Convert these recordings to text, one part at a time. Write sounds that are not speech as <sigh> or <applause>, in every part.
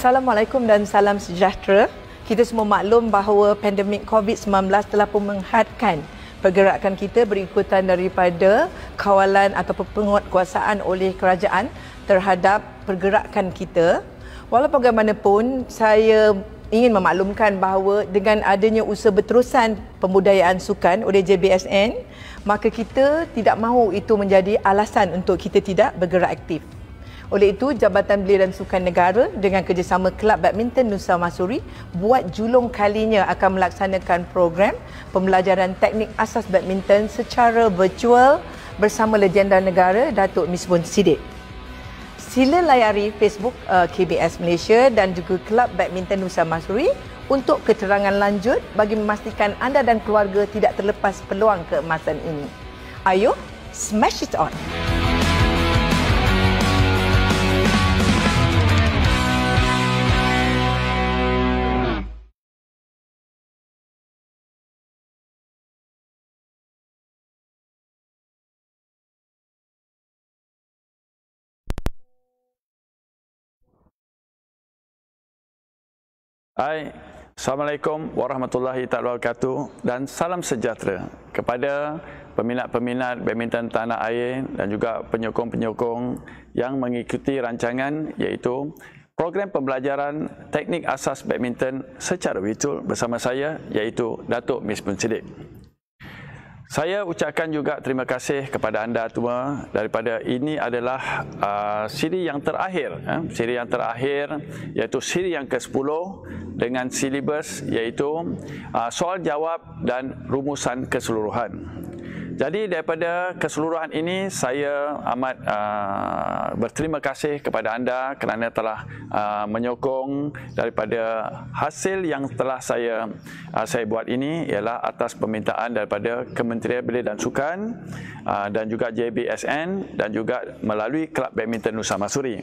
Assalamualaikum dan salam sejahtera. Kita semua maklum bahawa pandemik COVID-19 telah pun menghadkan pergerakan kita berikutan daripada kawalan atau penguatkuasaan oleh kerajaan terhadap pergerakan kita. Walau bagaimanapun, saya ingin memaklumkan bahawa dengan adanya usaha berterusan pembudayaan sukan oleh JBSN, maka kita tidak mahu itu menjadi alasan untuk kita tidak bergerak aktif. Oleh itu, Jabatan Belia dan Sukan Negara dengan kerjasama Kelab Badminton Nusa Masuri buat julung kalinya akan melaksanakan program pembelajaran teknik asas badminton secara virtual bersama legenda negara Datuk Misbun Sidik. Sila layari Facebook uh, KBS Malaysia dan juga Kelab Badminton Nusa Masuri untuk keterangan lanjut bagi memastikan anda dan keluarga tidak terlepas peluang keemasan ini. Ayo smash it on! Hai, Assalamualaikum warahmatullahi taala wabarakatuh dan salam sejahtera kepada peminat-peminat badminton tanah air dan juga penyokong-penyokong yang mengikuti rancangan iaitu program pembelajaran teknik asas badminton secara virtual bersama saya iaitu Datuk Miss Sidik. Saya ucapkan juga terima kasih kepada anda semua daripada ini adalah uh, siri yang terakhir eh? siri yang terakhir iaitu siri yang ke-10 dengan silibus iaitu uh, soal jawab dan rumusan keseluruhan jadi daripada keseluruhan ini saya amat uh, berterima kasih kepada anda kerana telah uh, menyokong daripada hasil yang telah saya uh, saya buat ini ialah atas permintaan daripada Kementerian Belia dan Sukan uh, dan juga JBSN dan juga melalui Kelab Badminton Nusa Masuri.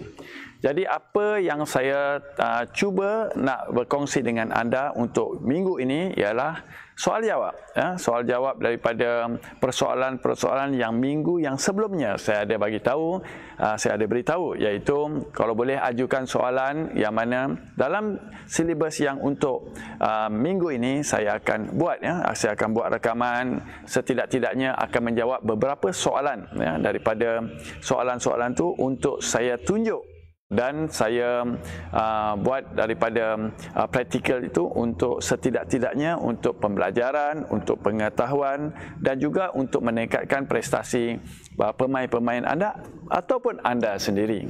Jadi apa yang saya uh, cuba nak berkongsi dengan anda untuk minggu ini ialah soal jawab ya soal jawab daripada persoalan-persoalan yang minggu yang sebelumnya saya ada bagi tahu uh, saya ada beritahu iaitu kalau boleh ajukan soalan yang mana dalam silibus yang untuk uh, minggu ini saya akan buat ya saya akan buat rekaman setidak-tidaknya akan menjawab beberapa soalan ya daripada soalan-soalan tu untuk saya tunjuk dan saya uh, buat daripada uh, praktikal itu untuk setidak-tidaknya untuk pembelajaran, untuk pengetahuan dan juga untuk meningkatkan prestasi uh, pemain-pemain anda ataupun anda sendiri.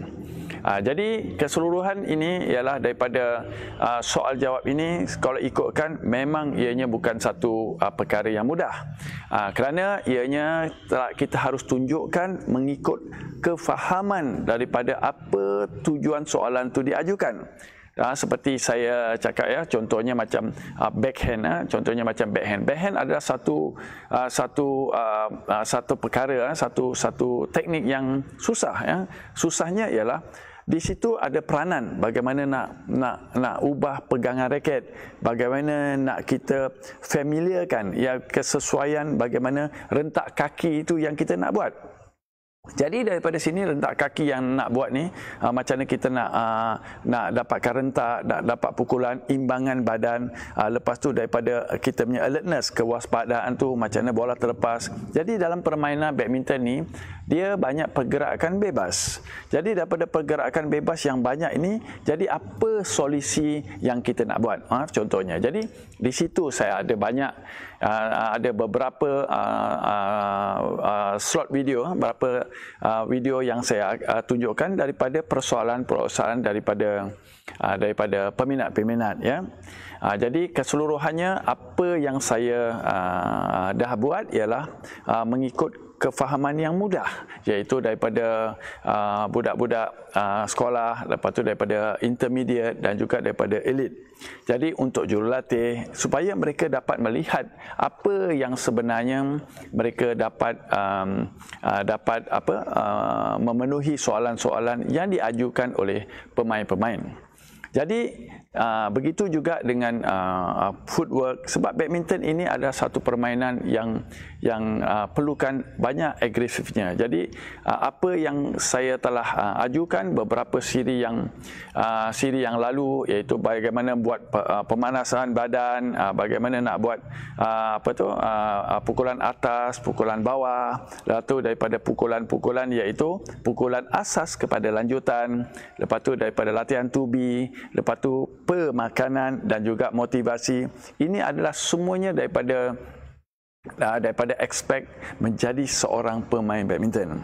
Ah, jadi keseluruhan ini ialah daripada uh, soal jawab ini kalau ikutkan memang ianya bukan satu uh, perkara yang mudah. Uh, kerana ianya kita harus tunjukkan mengikut kefahaman daripada apa tujuan soalan itu diajukan ha, seperti saya cakap ya contohnya macam uh, backhand ha, contohnya macam backhand backhand adalah satu uh, satu uh, satu perkara ha, satu satu teknik yang susah ya susahnya ialah di situ ada peranan bagaimana nak nak nak ubah pegangan raket, bagaimana nak kita familiarkan ya kesesuaian bagaimana rentak kaki itu yang kita nak buat. Jadi daripada sini rentak kaki yang nak buat ni uh, macam mana kita nak uh, nak dapatkan rentak, nak dapat pukulan imbangan badan uh, lepas tu daripada kita punya alertness kewaspadaan tu macam mana bola terlepas. Jadi dalam permainan badminton ni dia banyak pergerakan bebas. Jadi daripada pergerakan bebas yang banyak ini jadi apa solusi yang kita nak buat? Ha, contohnya. Jadi di situ saya ada banyak uh, ada beberapa uh, uh, slot video beberapa uh, video yang saya uh, tunjukkan daripada persoalan-persoalan daripada uh, daripada peminat-peminat ya uh, jadi keseluruhannya apa yang saya uh, dah buat ialah uh, mengikut kefahaman yang mudah iaitu daripada uh, budak-budak uh, sekolah lepas tu daripada intermediate dan juga daripada elite jadi untuk jurulatih supaya mereka dapat melihat apa yang sebenarnya mereka dapat um, uh, dapat apa uh, memenuhi soalan-soalan yang diajukan oleh pemain-pemain jadi Ah, begitu juga dengan uh, footwork sebab badminton ini adalah satu permainan yang yang uh, perlukan banyak agresifnya. Jadi uh, apa yang saya telah uh, ajukan beberapa siri yang uh, siri yang lalu iaitu bagaimana buat uh, pemanasan badan, uh, bagaimana nak buat uh, apa tu uh, pukulan atas, pukulan bawah, lepas tu daripada pukulan-pukulan iaitu pukulan asas kepada lanjutan, lepas tu daripada latihan tubi b lepas tu makanan dan juga motivasi. Ini adalah semuanya daripada ah, daripada expect menjadi seorang pemain badminton.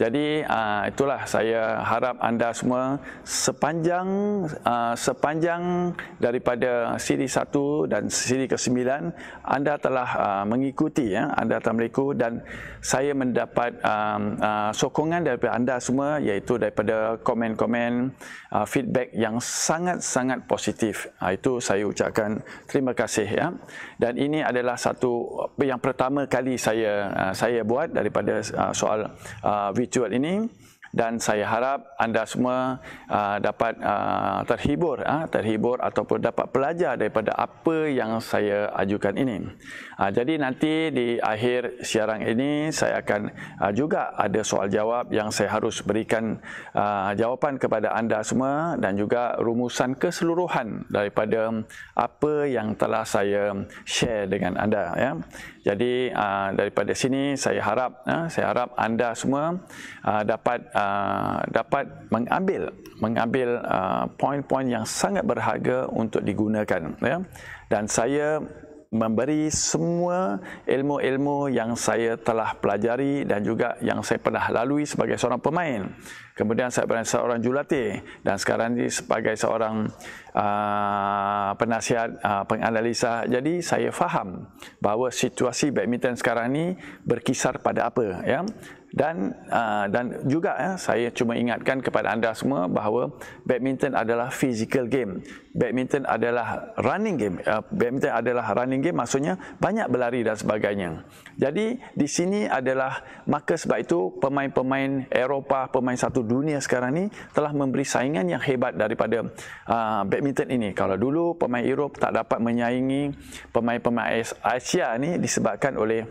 Jadi uh, itulah saya harap anda semua sepanjang uh, sepanjang daripada siri 1 dan siri ke-9 anda telah uh, mengikuti ya anda telah mereka dan saya mendapat um, uh, sokongan daripada anda semua iaitu daripada komen-komen uh, feedback yang sangat-sangat positif. Uh, itu saya ucapkan terima kasih ya. Dan ini adalah satu yang pertama kali saya uh, saya buat daripada uh, soal uh, ritual ini dan saya harap anda semua uh, dapat uh, terhibur uh, terhibur ataupun dapat belajar daripada apa yang saya ajukan ini. Uh, jadi nanti di akhir siaran ini saya akan uh, juga ada soal jawab yang saya harus berikan uh, jawapan kepada anda semua dan juga rumusan keseluruhan daripada apa yang telah saya share dengan anda ya. Jadi uh, daripada sini saya harap uh, saya harap anda semua uh, dapat uh, dapat mengambil mengambil uh, poin-poin yang sangat berharga untuk digunakan ya. Dan saya memberi semua ilmu-ilmu yang saya telah pelajari dan juga yang saya pernah lalui sebagai seorang pemain. Kemudian saya pernah seorang jurulatih dan sekarang ini sebagai seorang Ah, penasihat uh, penganalisa. Jadi saya faham bahawa situasi badminton sekarang ni berkisar pada apa ya. Dan uh, dan juga ya, saya cuma ingatkan kepada anda semua bahawa badminton adalah physical game. Badminton adalah running game. Uh, badminton adalah running game maksudnya banyak berlari dan sebagainya. Jadi di sini adalah maka sebab itu pemain-pemain Eropah, pemain satu dunia sekarang ini telah memberi saingan yang hebat daripada uh, badminton badminton ini. Kalau dulu pemain Eropah tak dapat menyaingi pemain-pemain Asia ni disebabkan oleh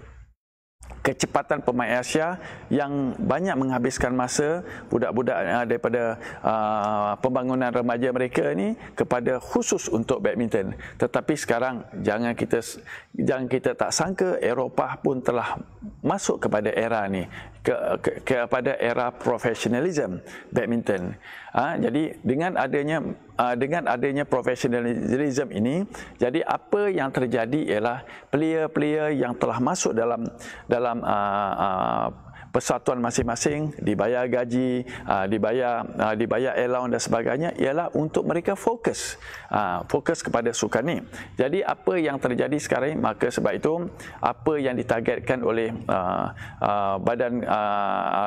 kecepatan pemain Asia yang banyak menghabiskan masa budak-budak ah, daripada uh, pembangunan remaja mereka ini kepada khusus untuk badminton. Tetapi sekarang jangan kita jangan kita tak sangka Eropah pun telah masuk kepada era ni ke, ke, kepada era profesionalism badminton. Ha, jadi dengan adanya uh, dengan adanya profesionalism ini, jadi apa yang terjadi ialah player-player yang telah masuk dalam dalam uh, uh, persatuan masing-masing dibayar gaji, ah, dibayar ah, dibayar allowance dan sebagainya ialah untuk mereka fokus ah, fokus kepada sukan ini. Jadi apa yang terjadi sekarang ini, maka sebab itu apa yang ditargetkan oleh badan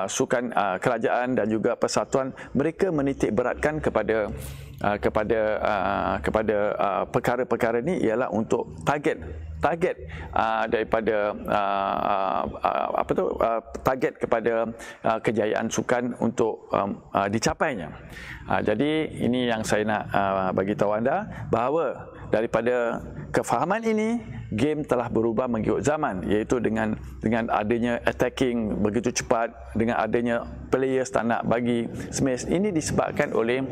sukan kerajaan dan juga persatuan mereka menitik beratkan kepada kepada kepada perkara-perkara ini ialah untuk target target uh, daripada uh, uh, apa tu uh, target kepada uh, kejayaan sukan untuk um, uh, dicapainya. Uh, jadi ini yang saya nak uh, bagi tahu anda bahawa daripada kefahaman ini game telah berubah mengikut zaman iaitu dengan dengan adanya attacking begitu cepat dengan adanya players tak nak bagi smash ini disebabkan oleh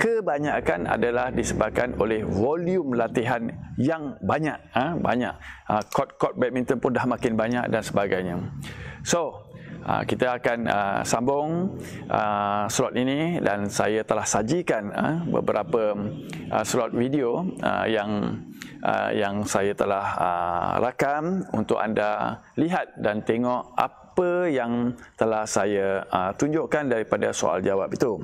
kebanyakan adalah disebabkan oleh volume latihan yang banyak ha? banyak ha, court-court badminton pun dah makin banyak dan sebagainya so ha, kita akan ha, sambung uh, slot ini dan saya telah sajikan beberapa uh, slot video yang uh, yang saya telah uh, rakam untuk anda lihat dan tengok apa yang telah saya uh, tunjukkan daripada soal jawab itu.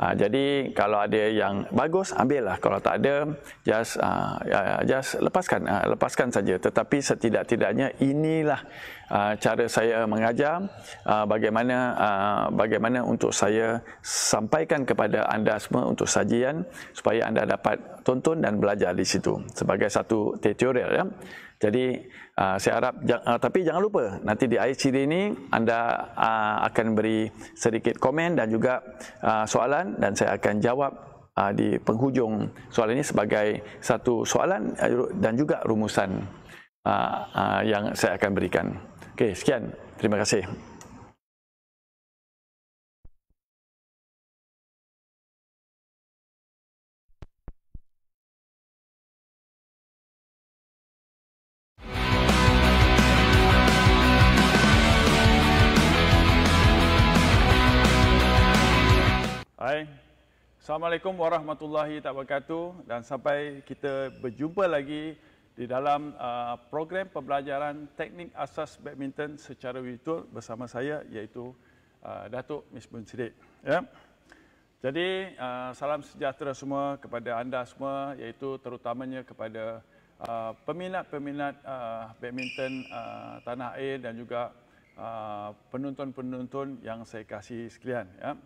Uh, jadi kalau ada yang bagus ambillah kalau tak ada just uh, uh just lepaskan uh, lepaskan saja tetapi setidak-tidaknya inilah Ah, cara saya mengajar ah, bagaimana ah, bagaimana untuk saya sampaikan kepada anda semua untuk sajian supaya anda dapat tonton dan belajar di situ sebagai satu tutorial ya. Jadi saya harap tapi jangan lupa nanti di ICD ini anda akan beri sedikit komen dan juga soalan dan saya akan jawab di penghujung soalan ini sebagai satu soalan eh, dan juga rumusan yang saya akan berikan. Oke, sekian. Terima kasih. Hai, Assalamualaikum warahmatullahi wabarakatuh dan sampai kita berjumpa lagi di dalam uh, program pembelajaran teknik asas badminton secara virtual bersama saya iaitu uh, Datuk Miss Bun Sidik. Ya. Jadi uh, salam sejahtera semua kepada anda semua iaitu terutamanya kepada peminat-peminat badminton tanah air dan juga penonton-penonton yang saya kasih sekalian. Ya.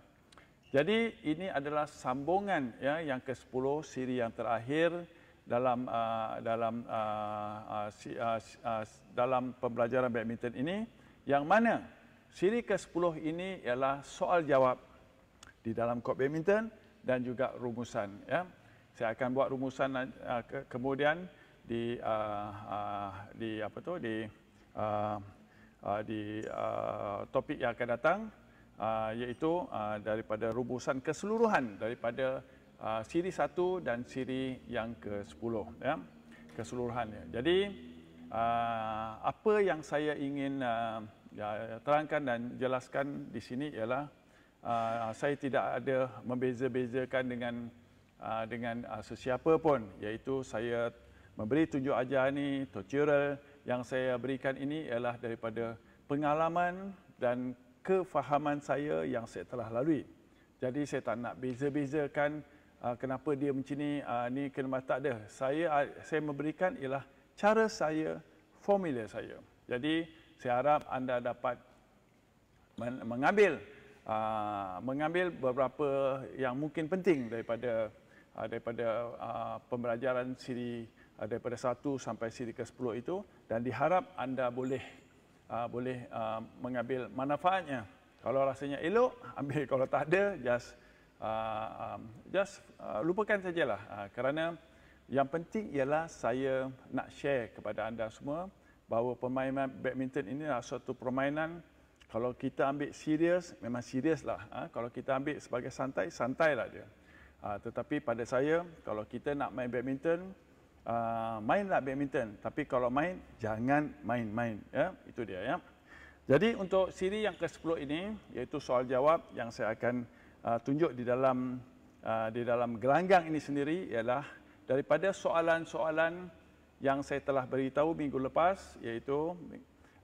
Jadi ini adalah sambungan ya, yang ke-10 siri yang terakhir dalam uh, dalam uh, uh, si, uh, uh, dalam pembelajaran badminton ini yang mana siri ke-10 ini ialah soal jawab di dalam kod badminton dan juga rumusan ya saya akan buat rumusan uh, ke- kemudian di uh, uh, di apa tu di uh, uh, di uh, topik yang akan datang uh, iaitu uh, daripada rumusan keseluruhan daripada Ah, siri 1 dan siri yang ke-10 ya keseluruhannya. Jadi uh, apa yang saya ingin uh, terangkan dan jelaskan di sini ialah uh, saya tidak ada membeza-bezakan dengan uh, dengan uh, sesiapa pun iaitu saya memberi tunjuk ajar ini tutorial yang saya berikan ini ialah daripada pengalaman dan kefahaman saya yang saya telah lalui. Jadi saya tak nak beza-bezakan Ah, kenapa dia macam ni uh, ni kena mata dia saya uh, saya memberikan ialah cara saya formula saya jadi saya harap anda dapat men- mengambil uh, mengambil beberapa yang mungkin penting daripada uh, daripada uh, pembelajaran siri uh, daripada 1 sampai siri ke-10 itu dan diharap anda boleh uh, boleh uh, mengambil manfaatnya kalau rasanya elok <laughs> ambil kalau tak ada just Ah, um, just uh, lupakan sajalah uh, kerana yang penting ialah saya nak share kepada anda semua bahawa permainan badminton ini adalah suatu permainan kalau kita ambil serius, memang serius lah. Uh, kalau kita ambil sebagai santai, santailah dia. Uh, tetapi pada saya, kalau kita nak main badminton, uh, mainlah badminton. Tapi kalau main, jangan main-main. Ya? Itu dia. Ya? Jadi untuk siri yang ke-10 ini, iaitu soal jawab yang saya akan uh, tunjuk di dalam uh, di dalam gelanggang ini sendiri ialah daripada soalan-soalan yang saya telah beritahu minggu lepas iaitu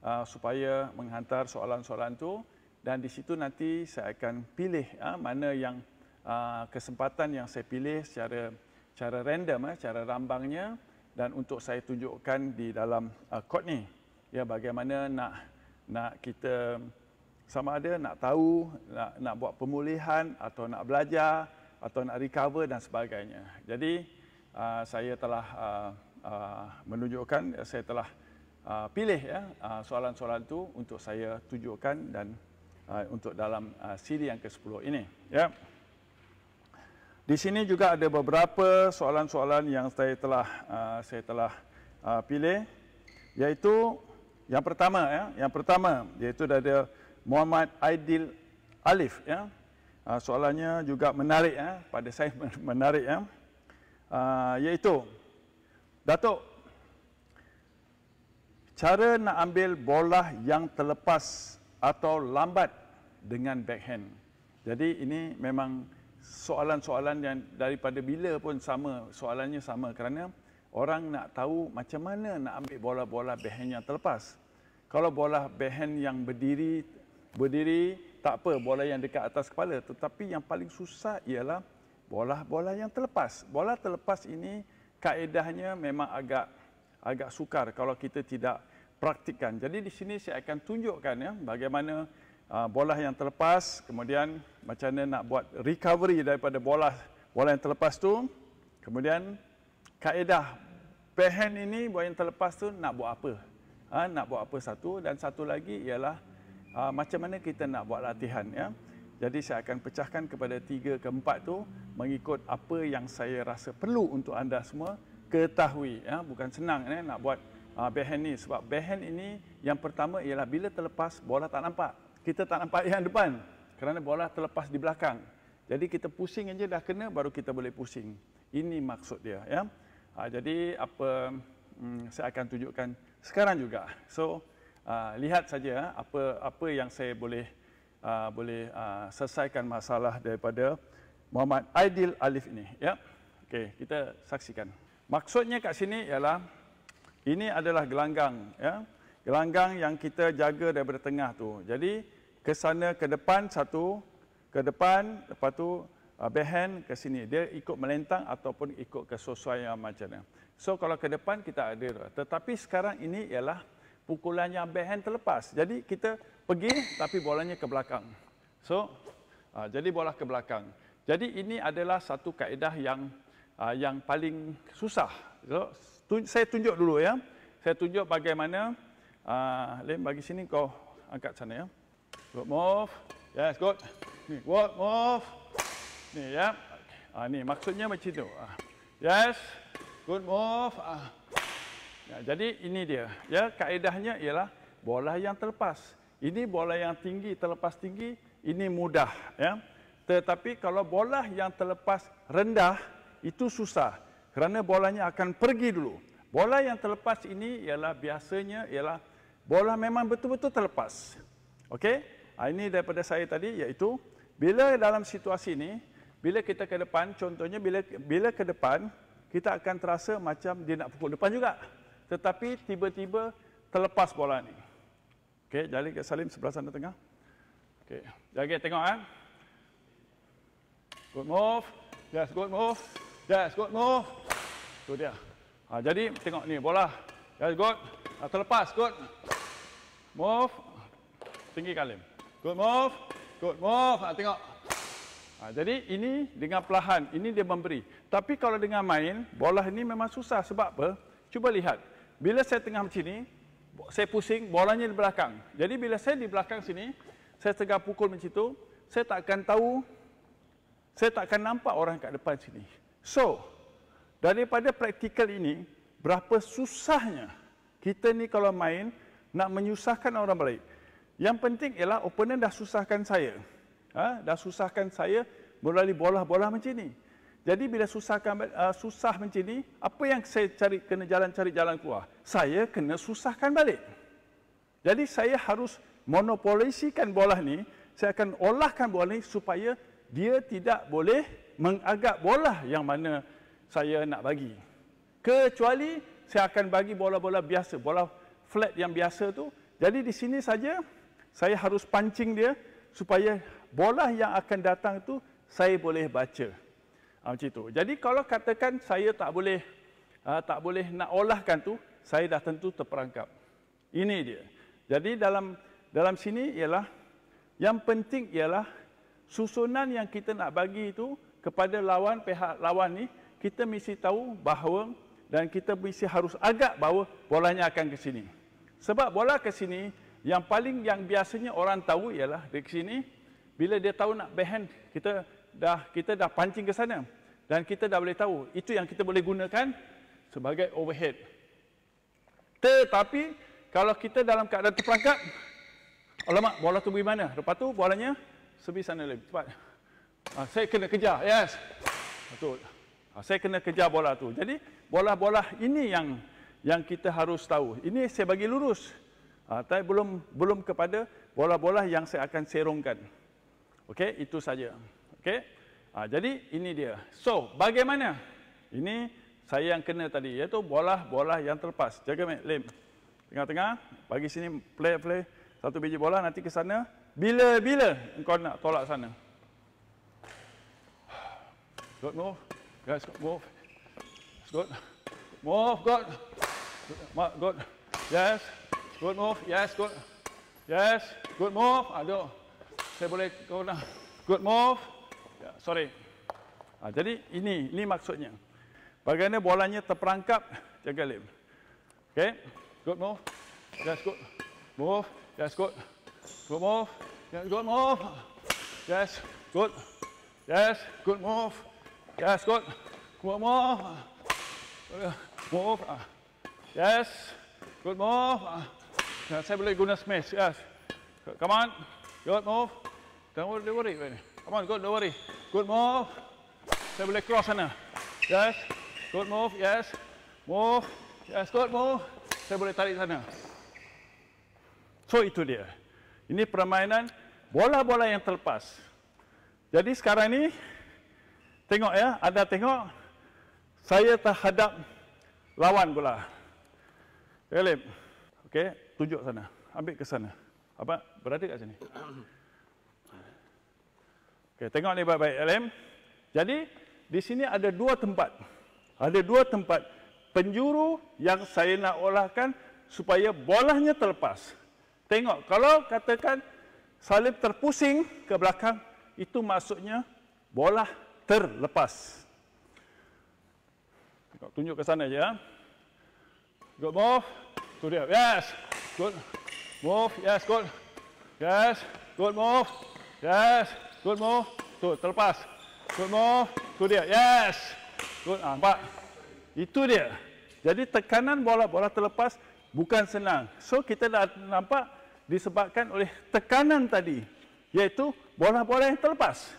uh, supaya menghantar soalan-soalan tu dan di situ nanti saya akan pilih uh, mana yang uh, kesempatan yang saya pilih secara cara random uh, cara rambangnya dan untuk saya tunjukkan di dalam uh, kod ni ya bagaimana nak nak kita sama ada nak tahu nak nak buat pemulihan atau nak belajar atau nak recover dan sebagainya. Jadi uh, saya telah uh, uh, menunjukkan saya telah uh, pilih ya uh, soalan-soalan itu untuk saya tunjukkan dan uh, untuk dalam uh, siri yang ke-10 ini ya. Di sini juga ada beberapa soalan-soalan yang saya telah uh, saya telah uh, pilih yaitu yang pertama ya, yang pertama yaitu dari Muhammad Aidil Alif ya. Ah, soalannya juga menarik ya, pada saya <laughs> menarik ya. Uh, iaitu Datuk cara nak ambil bola yang terlepas atau lambat dengan backhand. Jadi ini memang soalan-soalan yang daripada bila pun sama soalannya sama kerana orang nak tahu macam mana nak ambil bola-bola backhand yang terlepas. Kalau bola backhand yang berdiri berdiri tak apa bola yang dekat atas kepala tetapi yang paling susah ialah bola-bola yang terlepas. Bola terlepas ini kaedahnya memang agak agak sukar kalau kita tidak praktikan. Jadi di sini saya akan tunjukkan ya bagaimana uh, bola yang terlepas kemudian macam mana nak buat recovery daripada bola bola yang terlepas tu. Kemudian kaedah backhand ini bola yang terlepas tu nak buat apa? Ha, nak buat apa satu dan satu lagi ialah uh, macam mana kita nak buat latihan ya. Jadi saya akan pecahkan kepada tiga ke empat tu mengikut apa yang saya rasa perlu untuk anda semua ketahui ya. Bukan senang ya, nak buat uh, ah, behen ni sebab behen ini yang pertama ialah bila terlepas bola tak nampak. Kita tak nampak yang depan kerana bola terlepas di belakang. Jadi kita pusing aja dah kena baru kita boleh pusing. Ini maksud dia ya. Uh, jadi apa hmm, saya akan tunjukkan sekarang juga. So, Ah, lihat saja ah, apa apa yang saya boleh uh, boleh uh, selesaikan masalah daripada Muhammad Aidil Alif ini ya. Okey, kita saksikan. Maksudnya kat sini ialah ini adalah gelanggang ya. Gelanggang yang kita jaga daripada tengah tu. Jadi ke sana ke depan satu, ke depan lepas tu uh, behen ke sini. Dia ikut melentang ataupun ikut kesesuaian macam mana. So kalau ke depan kita ada tetapi sekarang ini ialah pukulan yang backhand terlepas. Jadi kita pergi tapi bolanya ke belakang. So uh, jadi bola ke belakang. Jadi ini adalah satu kaedah yang uh, yang paling susah. So, tu, saya tunjuk dulu ya. Saya tunjuk bagaimana uh, Lim bagi sini kau angkat sana ya. Good move. Yes, good. Ni, good move. Ni ya. Ah uh, ni maksudnya macam tu. Uh, yes. Good move. Uh, Ya, jadi ini dia. Ya, kaedahnya ialah bola yang terlepas. Ini bola yang tinggi, terlepas tinggi, ini mudah. Ya. Tetapi kalau bola yang terlepas rendah, itu susah. Kerana bolanya akan pergi dulu. Bola yang terlepas ini ialah biasanya ialah bola memang betul-betul terlepas. Okey? Ha, ini daripada saya tadi iaitu bila dalam situasi ini, bila kita ke depan, contohnya bila bila ke depan, kita akan terasa macam dia nak pukul depan juga. Tetapi tiba-tiba terlepas bola ni. Okey, jari ke Salim sebelah sana tengah. Okey, jaga tengok eh. Good move. Yes, good move. Yes, good move. Tu dia. Ha, jadi tengok ni bola. Yes, good. Ha, terlepas, good. Move. Tinggi Kalim. Good move. Good move. Ha, tengok. Ha, jadi ini dengan pelahan ini dia memberi. Tapi kalau dengan main, bola ini memang susah. Sebab apa? Cuba lihat. Bila saya tengah macam ni, saya pusing bolanya di belakang. Jadi bila saya di belakang sini, saya tengah pukul macam situ, saya tak akan tahu, saya tak akan nampak orang kat depan sini. So, daripada praktikal ini, berapa susahnya kita ni kalau main nak menyusahkan orang balik. Yang penting ialah opponent dah susahkan saya. Ha? Dah susahkan saya melalui bola-bola macam ni. Jadi bila susah ah, susah macam ni, apa yang saya cari kena jalan cari jalan keluar? Saya kena susahkan balik. Jadi saya harus monopolisikan bola ni, saya akan olahkan bola ni supaya dia tidak boleh mengagak bola yang mana saya nak bagi. Kecuali saya akan bagi bola-bola biasa, bola flat yang biasa tu. Jadi di sini saja saya harus pancing dia supaya bola yang akan datang tu saya boleh baca. Ha, macam tu. Jadi kalau katakan saya tak boleh ha, tak boleh nak olahkan tu, saya dah tentu terperangkap. Ini dia. Jadi dalam dalam sini ialah yang penting ialah susunan yang kita nak bagi itu kepada lawan pihak lawan ni kita mesti tahu bahawa dan kita mesti harus agak bahawa bolanya akan ke sini. Sebab bola ke sini yang paling yang biasanya orang tahu ialah di sini bila dia tahu nak behand kita dah kita dah pancing ke sana dan kita dah boleh tahu itu yang kita boleh gunakan sebagai overhead tetapi kalau kita dalam keadaan terperangkap alamak bola tu pergi mana lepas tu bolanya sebi sana lebih cepat ha, saya kena kejar yes betul ha, saya kena kejar bola tu jadi bola-bola ini yang yang kita harus tahu ini saya bagi lurus ha, tapi belum belum kepada bola-bola yang saya akan serongkan Okey, itu saja. Okey. Ha, jadi ini dia. So, bagaimana? Ini saya yang kena tadi iaitu bola-bola yang terlepas. Jaga mate, lem Tengah-tengah bagi sini play play satu biji bola nanti ke sana. Bila-bila engkau nak tolak sana. Good move. Guys, good move. It's good. Move, good. Good. good. Yes. Good move. Yes, good. Yes. Good move. Aduh. Saya boleh kau nak. Good move. Ya, sorry. Ha, jadi ini ini maksudnya. Bagaimana bolanya terperangkap jaga lim. Okay, good move. Yes, good move. Yes, good. Good move. Yes, good move. Yes, good. Yes, good move. Yes, good. Good move. Move. Yes, good move. Yes, ya, saya boleh guna smash. Yes. Come on. Good move. Don't worry, don't worry. Come on, good, don't worry. Good move. Saya boleh cross sana. Yes. Good move. Yes. Move. Yes, good move. Saya boleh tarik sana. So itu dia. Ini permainan bola-bola yang terlepas. Jadi sekarang ni tengok ya, ada tengok saya terhadap lawan bola. Relim. Okey, tunjuk sana. Ambil ke sana. Apa? Berada kat sini. Okay, tengok ni baik-baik LM. Jadi di sini ada dua tempat. Ada dua tempat penjuru yang saya nak olahkan supaya bolanya terlepas. Tengok kalau katakan salib terpusing ke belakang itu maksudnya bola terlepas. Tengok tunjuk ke sana ya. Good move. tu dia. Yes. Good. Move. Yes, good. Yes. Good move. Yes. Good move. Good. Terlepas. Good move. Itu dia. Yes. Good. Ha, nampak? Itu dia. Jadi tekanan bola. Bola terlepas bukan senang. So kita dah nampak disebabkan oleh tekanan tadi. Iaitu bola-bola yang terlepas.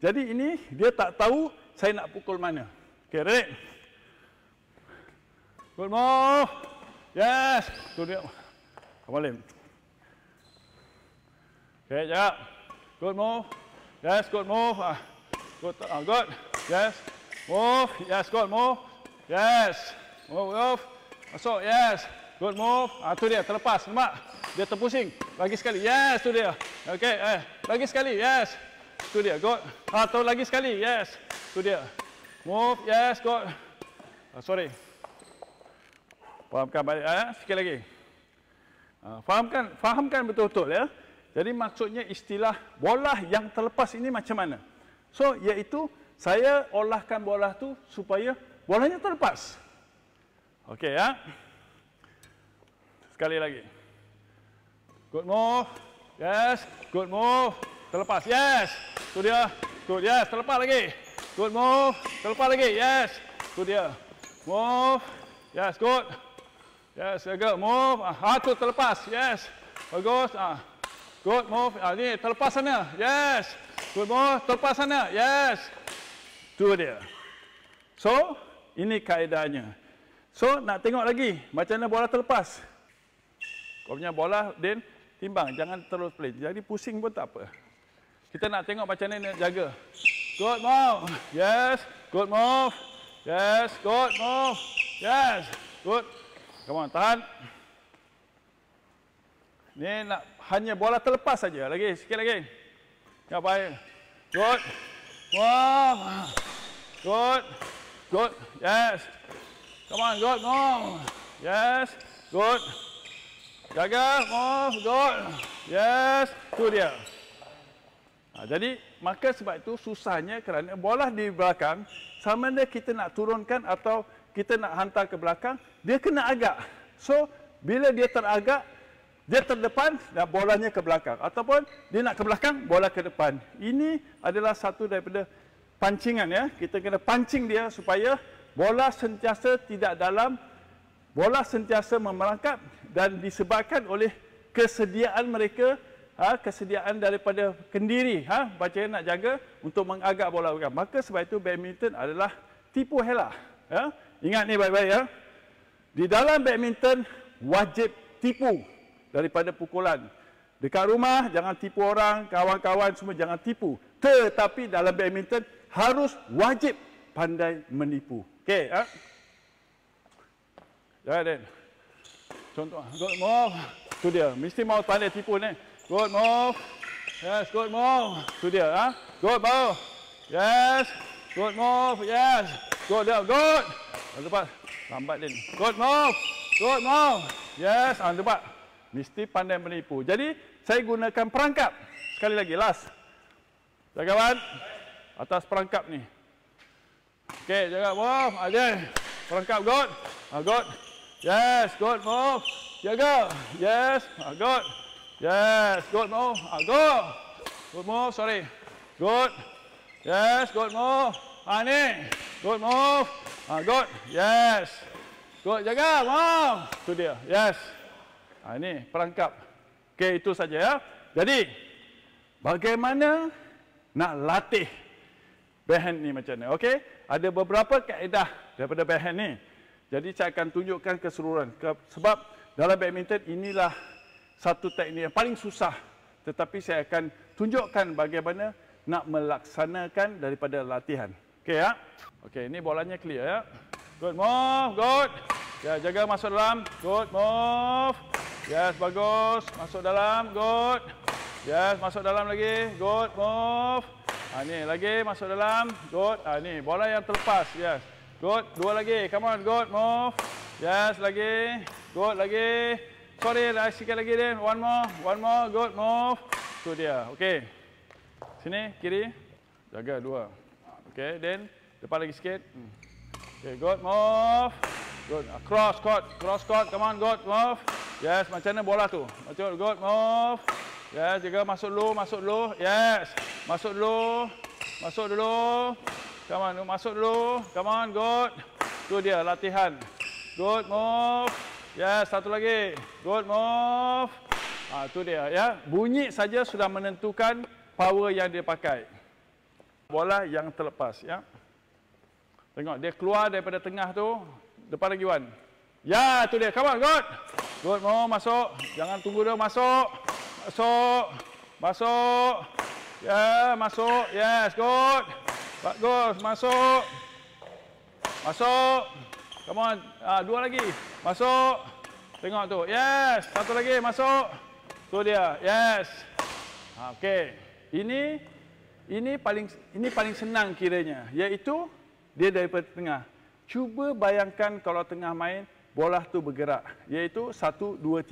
Jadi ini dia tak tahu saya nak pukul mana. Okay, ready? Good move. Yes. Tu dia. Kembali. Okay, jap. Good move. Yes, good move. Uh, ah, good, uh, ah, good. Yes, move. Yes, good move. Yes, move off. Masuk, yes. Good move. Ah, uh, tu dia, terlepas. Nampak? Dia terpusing. Lagi sekali. Yes, tu dia. Okay, eh. Lagi sekali, yes. Tu dia, good. Atau ah, lagi sekali, yes. Tu dia. Move, yes, good. Uh, sorry. Fahamkan balik, eh. sekali lagi. Uh, fahamkan, fahamkan betul-betul, ya. -betul, yeah? Jadi maksudnya istilah bola yang terlepas ini macam mana? So iaitu saya olahkan bola tu supaya bolanya terlepas. Okey ya. Sekali lagi. Good move. Yes, good move. Terlepas. Yes. Tu dia. Good. Yes, terlepas lagi. Good move. Terlepas lagi. Yes. Tu dia. Move. Yes, good. Yes, good. Move. Ah, tu terlepas. Yes. Bagus. Ah. Good move. Ah, ni terlepas sana. Yes. Good move. Terlepas sana. Yes. Tu dia. So, ini kaedahnya. So, nak tengok lagi macam mana bola terlepas. Kau punya bola, Din, timbang. Jangan terus play. Jadi pusing pun tak apa. Kita nak tengok macam mana nak jaga. Good move. Yes. Good move. Yes. Good move. Yes. Good. Come on, tahan. Ni nak hanya bola terlepas saja. Lagi, sikit lagi. Ya baik. Good. Wow. Good. Good. Yes. Come on, good. No. Yes. Good. Jaga. Oh, good. Yes. Itu dia. Ha, jadi, maka sebab itu susahnya kerana bola di belakang, sama ada kita nak turunkan atau kita nak hantar ke belakang, dia kena agak. So, bila dia teragak, dia terdepan dan bolanya ke belakang ataupun dia nak ke belakang bola ke depan ini adalah satu daripada pancingan ya kita kena pancing dia supaya bola sentiasa tidak dalam bola sentiasa memerangkap dan disebabkan oleh kesediaan mereka ha, kesediaan daripada kendiri ha, baca nak jaga untuk mengagak bola bukan maka sebab itu badminton adalah tipu helah ya ingat ni baik-baik ya di dalam badminton wajib tipu daripada pukulan. Dekat rumah, jangan tipu orang, kawan-kawan semua jangan tipu. Tetapi dalam badminton, harus wajib pandai menipu. Okey, ha? Jangan, Dan. Contoh, good move. Itu dia. Mesti mau pandai tipu ni. Good move. Yes, good move. Itu dia, ha? Good move. Yes. Good move. Yes. Good dia. Good. Lepas. Lambat dia ni. Good move. Good move. Yes. Ah, lepas. Mesti pandai menipu. Jadi, saya gunakan perangkap. Sekali lagi, last. Jagawan. Atas perangkap ni. Okey, jaga. Wow, aje. Perangkap, good. Ah, good. Yes, good, move. Jaga. Yes, ah, good. Yes, good, move. Ah, go. Good move, sorry. Good. Yes, good move. Ah, ni. Good move. Ah, good. Yes. Good, jaga, move. Tu dia. Yes. Ha, ini perangkap. Okey, itu saja ya. Jadi, bagaimana nak latih behen ni macam ni? Okay, ada beberapa kaedah daripada behen ni. Jadi, saya akan tunjukkan keseluruhan. Sebab dalam badminton inilah satu teknik yang paling susah. Tetapi saya akan tunjukkan bagaimana nak melaksanakan daripada latihan. Okey ya? Okey, ini bolanya clear ya. Good move, good. Ya, jaga masuk dalam. Good move. Yes, bagus. Masuk dalam. Good. Yes, masuk dalam lagi. Good. Move. Ha, ni lagi. Masuk dalam. Good. Ha, ni bola yang terlepas. Yes. Good. Dua lagi. Come on. Good. Move. Yes, lagi. Good lagi. Sorry, lagi sikit lagi dia. One more. One more. Good. Move. Itu dia. Okay. Sini, kiri. Jaga dua. Okay, then. Depan lagi sikit. Hmm. Okay, good. Move. Good. Ah, cross court. Cross court. Come on. Good. Move. Yes. Macam mana bola tu? Macam Good. Move. Yes. Jaga masuk dulu. Masuk dulu. Yes. Masuk dulu. Masuk dulu. Come on. Masuk dulu. Come on. Good. Tu dia latihan. Good. Move. Yes. Satu lagi. Good. Move. Ah ha, tu dia ya. Bunyi saja sudah menentukan power yang dia pakai. Bola yang terlepas ya. Tengok dia keluar daripada tengah tu, Depan lagi Wan. Ya, tu dia. Come on, god Good, mau masuk. Jangan tunggu dia masuk. Masuk. Masuk. Ya, yeah, masuk. Yes, good. Bagus, masuk. Masuk. Come on. Ah, dua lagi. Masuk. Tengok tu. Yes, satu lagi masuk. Tu dia. Yes. Okay. Ini ini paling ini paling senang kiranya, iaitu dia daripada tengah. Cuba bayangkan kalau tengah main bola tu bergerak iaitu 1 2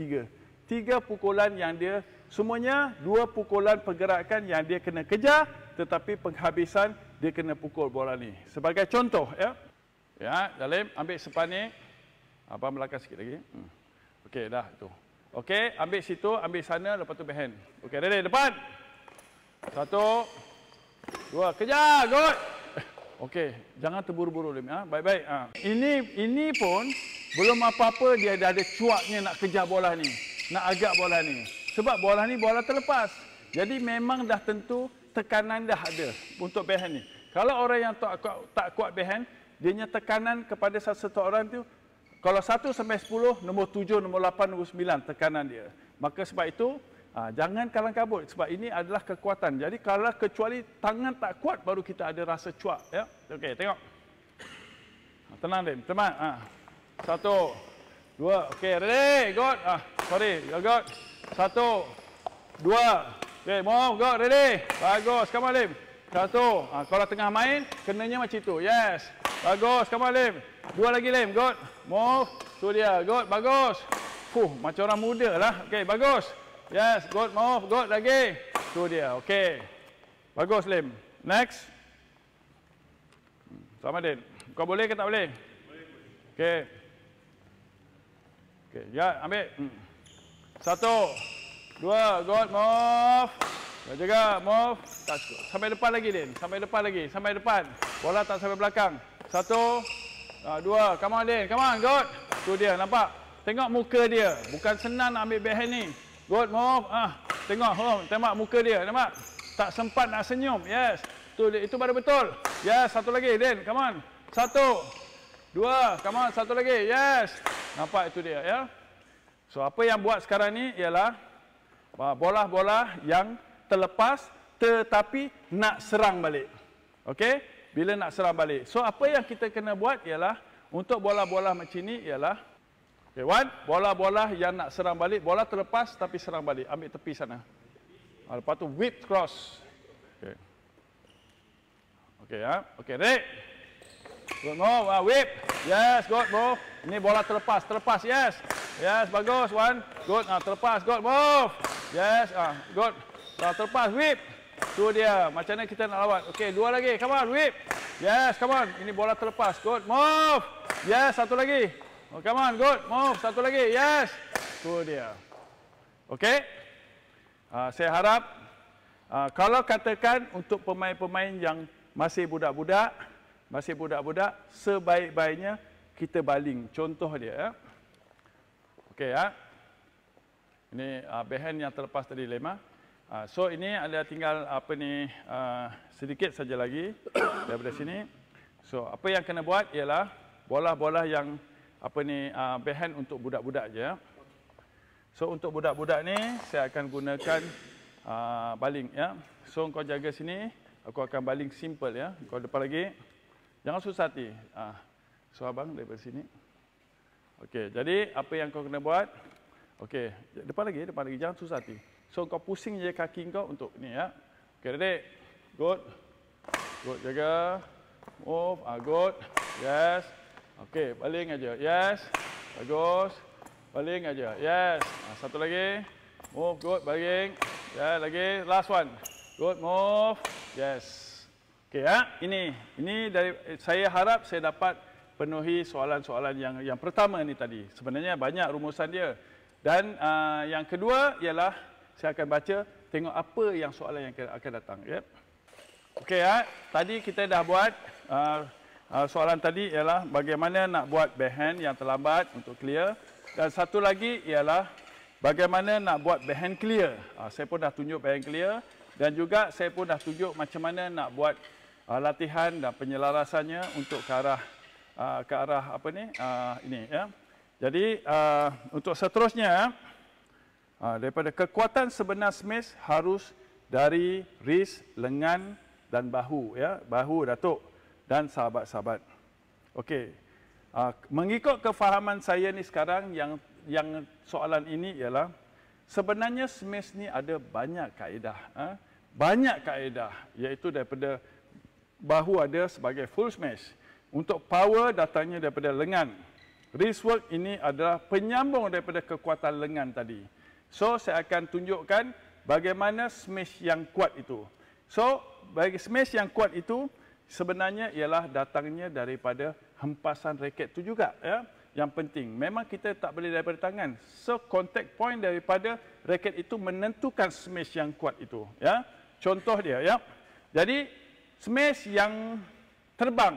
3. Tiga pukulan yang dia semuanya dua pukulan pergerakan yang dia kena kejar tetapi penghabisan dia kena pukul bola ni. Sebagai contoh ya. Ya, Dalim ambil sepan ni. Apa melaka sikit lagi. Hmm. Okey dah tu. Okey, ambil situ, ambil sana lepas tu behind. Okey, ready depan. Satu dua kejar, good. Okey, jangan terburu-buru Lim ya. Baik-baik. Ha. Ini ini pun belum apa-apa dia dah ada cuaknya nak kejar bola ni. Nak agak bola ni. Sebab bola ni bola terlepas. Jadi memang dah tentu tekanan dah ada untuk behen ni. Kalau orang yang tak kuat, tak kuat behen, dia punya tekanan kepada satu-satu orang tu kalau 1 sampai 10, nombor 7, nombor 8, nombor 9 tekanan dia. Maka sebab itu Ha, jangan kalang kabut sebab ini adalah kekuatan. Jadi kalau kecuali tangan tak kuat baru kita ada rasa cuak. Ya? Okey, tengok. Ah, tenang, Dim. Tenang. Ha. Ah. Satu. Dua. Okey, ready? Good. ha. sorry. You good. Satu. Dua. Okey, move. Good. Ready? Bagus. Come on, Dim. Satu. Ha. kalau tengah main, kenanya macam itu. Yes. Bagus. Come on, Dim. Dua lagi, Dim. Good. Move. Tu dia. Good. Bagus. Fuh, macam orang muda lah. Okey, bagus. Bagus. Yes, good, move, good lagi. Tu dia, okay. Bagus, Slim. Next. Sama Din. Kau boleh ke tak boleh? Boleh, boleh. Okay. Okay, ya, ambil. Hmm. Satu, dua, good, move. Dah juga, move. Touch. Sampai depan lagi, Din. Sampai depan lagi, sampai depan. Bola tak sampai belakang. Satu, ha, dua, come on, Din. Come on, good. Tu dia, nampak? Tengok muka dia. Bukan senang nak ambil backhand ni. Good move. Ah, tengok, oh, tembak muka dia. Nampak? Tak sempat nak senyum. Yes. Tu itu baru betul. Yes, satu lagi, Din. Come on. Satu. Dua. Come on, satu lagi. Yes. Nampak itu dia, ya. So, apa yang buat sekarang ni ialah ah, bola-bola yang terlepas tetapi nak serang balik. Okey? Bila nak serang balik. So, apa yang kita kena buat ialah untuk bola-bola macam ni ialah Okey, Wan, bola-bola yang nak serang balik, bola terlepas tapi serang balik. Ambil tepi sana. Ha, lepas tu whip cross. Okay Okey, ya. Ah. Okay Rick. Good, move uh, whip. Yes, good, move. Ini bola terlepas, terlepas. Yes. Yes, bagus, one. Good, ah, terlepas. Good, move. Yes, ah, good. Dah terlepas, whip. Tu dia. Macam mana kita nak lawan? Okay dua lagi. Come on, whip. Yes, come on. Ini bola terlepas. Good, move. Yes, satu lagi. Oh, come on, good. Move. Satu lagi. Yes. Tu dia. Okay, Uh, saya harap uh, kalau katakan untuk pemain-pemain yang masih budak-budak, masih budak-budak, sebaik-baiknya kita baling. Contoh dia. Ya. Okey ya. Ini uh, ah, behen yang terlepas tadi lema. Uh, so ini ada tinggal apa ni uh, sedikit saja lagi <coughs> daripada sini. So apa yang kena buat ialah bola-bola yang apa ni uh, ah, behan untuk budak-budak je. So untuk budak-budak ni saya akan gunakan uh, baling ya. So kau jaga sini, aku akan baling simple ya. Kau depan lagi. Jangan susah hati. Uh, so abang daripada sini. Okey, jadi apa yang kau kena buat? Okey, depan lagi, depan lagi. Jangan susah hati. So kau pusing je kaki kau untuk ni ya. Okey, ready? Good. Good, jaga. Move, ah, good. Yes. Okey, baling aja. Yes. Bagus. Baling aja. Yes. Ah, satu lagi. Move good, baling. Ya, yes. lagi last one. Good move. Yes. Okey ya, ini. Ini dari saya harap saya dapat penuhi soalan-soalan yang yang pertama ni tadi. Sebenarnya banyak rumusan dia. Dan uh, yang kedua ialah saya akan baca tengok apa yang soalan yang akan datang. Yep. Ya. Okey ya, tadi kita dah buat uh, Uh, soalan tadi ialah bagaimana nak buat backhand yang terlambat untuk clear dan satu lagi ialah bagaimana nak buat backhand clear. Uh, saya pun dah tunjuk backhand clear dan juga saya pun dah tunjuk macam mana nak buat uh, latihan dan penyelarasannya untuk ke arah uh, ke arah apa ni? Uh, ini ya. Jadi uh, untuk seterusnya uh, daripada kekuatan sebenar Smith harus dari wrist, lengan dan bahu ya, bahu Datuk dan sahabat-sahabat. Okey. Uh, mengikut kefahaman saya ni sekarang yang yang soalan ini ialah sebenarnya smash e ni ada banyak kaedah. Eh? Banyak kaedah iaitu daripada bahu ada sebagai full smash. E Untuk power datangnya daripada lengan. Wrist work ini adalah penyambung daripada kekuatan lengan tadi. So saya akan tunjukkan bagaimana smash e yang kuat itu. So bagi smash yang kuat itu, sebenarnya ialah datangnya daripada hempasan raket tu juga ya yang penting memang kita tak boleh daripada tangan so contact point daripada raket itu menentukan smash yang kuat itu ya contoh dia ya jadi smash yang terbang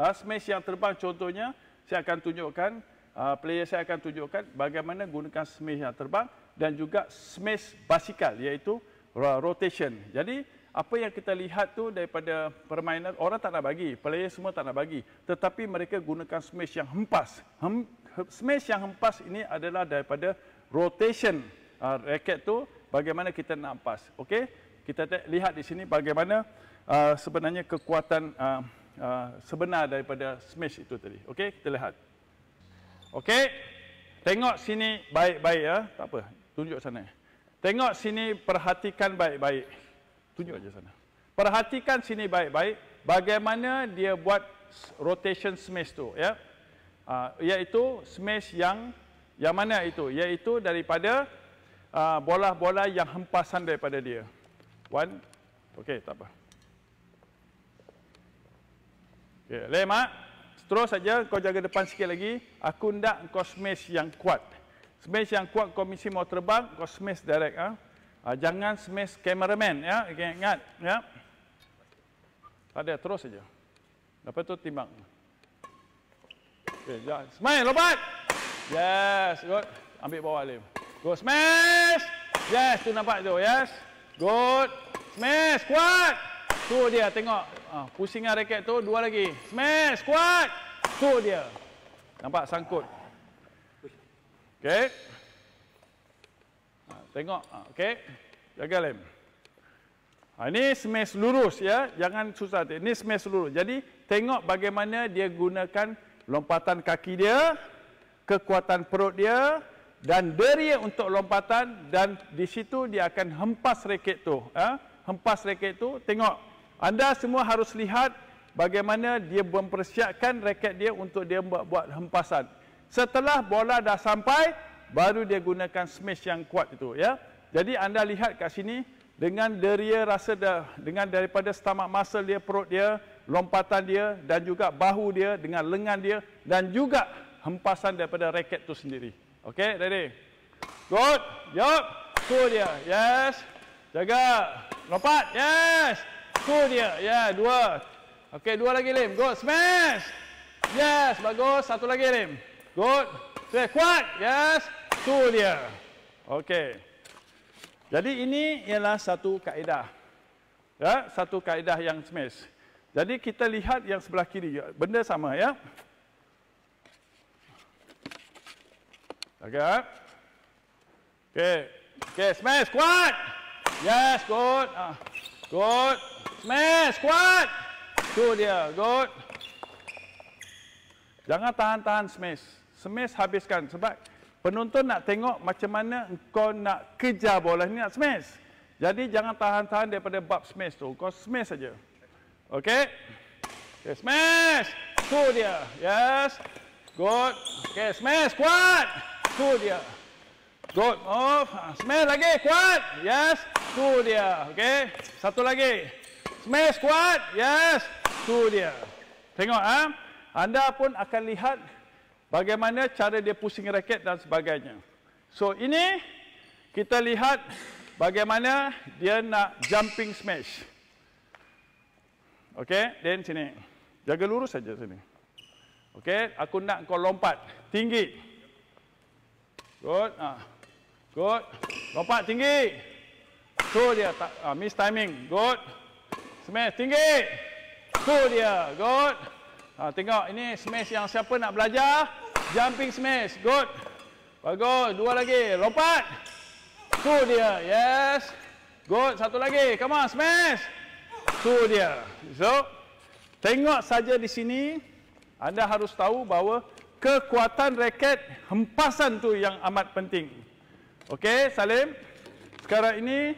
ha, smash yang terbang contohnya saya akan tunjukkan uh, player saya akan tunjukkan bagaimana gunakan smash yang terbang dan juga smash basikal iaitu rotation jadi apa yang kita lihat tu daripada permainan orang tak nak bagi, player semua tak nak bagi. Tetapi mereka gunakan smash yang hempas. Hem, smash yang hempas ini adalah daripada rotation uh, raket tu bagaimana kita nak hempas. Okey? Kita lihat di sini bagaimana uh, sebenarnya kekuatan uh, uh, sebenar daripada smash itu tadi. Okey? Kita lihat. Okey? Tengok sini baik-baik ya. Tak apa. Tunjuk sana. Tengok sini perhatikan baik-baik. Tunjuk aja sana. Perhatikan sini baik-baik bagaimana dia buat rotation smash tu ya. Uh, iaitu smash yang yang mana itu? Iaitu daripada ah, bola-bola uh, yang hempasan daripada dia. One. Okey, tak apa. Okey, lema. Terus saja kau jaga depan sikit lagi. Aku nak kau smash yang kuat. Smash yang kuat Komisi mau terbang, kau smash direct ah. Ha? Uh, jangan smash cameraman ya. Ingat, ingat ya. Tak ada terus saja. Lepas tu timbang. Okey, jangan smash lompat. Yes, good. Ambil bawah lim. Go smash. Yes, tu nampak tu. Yes. Good. Smash kuat. Tu dia tengok. Uh, pusingan raket tu dua lagi. Smash kuat. Tu dia. Nampak sangkut. Okey. Tengok, ah, okey. Jaga lem. Ha, ah, ini smash lurus ya, jangan susah. Ini smash lurus. Jadi tengok bagaimana dia gunakan lompatan kaki dia, kekuatan perut dia dan deria untuk lompatan dan di situ dia akan hempas raket tu. Ha? Hempas raket tu, tengok. Anda semua harus lihat bagaimana dia mempersiapkan raket dia untuk dia buat, buat hempasan. Setelah bola dah sampai, baru dia gunakan smash yang kuat itu ya. Jadi anda lihat kat sini dengan deria rasa da, dengan daripada stomach muscle dia, perut dia, lompatan dia dan juga bahu dia dengan lengan dia dan juga hempasan daripada raket tu sendiri. Okey, ready. Good. Yup. Cool dia. Yes. Jaga. Lompat. Yes. Cool dia. Yeah, dua. Okey, dua lagi lim. Good. Smash. Yes, bagus. Satu lagi lim. Good. Okay, kuat. Yes. Itu dia. Okey. Jadi ini ialah satu kaedah. Ya, satu kaedah yang smash. Jadi kita lihat yang sebelah kiri. Benda sama ya. Ah. Okey. Okey. Okey, smash kuat. Yes, good. Ah, good. Smash kuat. Tu dia. Good. Jangan tahan-tahan smash. Smash habiskan sebab Penonton nak tengok macam mana kau nak kejar bola ni nak smash. Jadi jangan tahan-tahan daripada bab smash tu. Kau smash saja. Okey? Okay, smash. Tu dia. Yes. Good. Okey, smash kuat. Tu dia. Good. Oh, Smash lagi kuat. Yes. Tu dia. Okey. Satu lagi. Smash kuat. Yes. Tu dia. Tengok ah. Ha? Anda pun akan lihat Bagaimana cara dia pusing raket dan sebagainya. So ini kita lihat bagaimana dia nak jumping smash. Okey, dan sini. Jaga lurus saja sini. Okey, aku nak kau lompat tinggi. Good. Ah. Good. Lompat tinggi. So dia tak ah, miss timing. Good. Smash tinggi. So dia. Good. Ah, tengok ini smash yang siapa nak belajar? Jumping smash. Good. Bagus. Dua lagi. Lompat. tu dia. Yes. Good. Satu lagi. Come on. Smash. tu dia. So, tengok saja di sini. Anda harus tahu bahawa kekuatan raket hempasan tu yang amat penting. Okey, Salim. Sekarang ini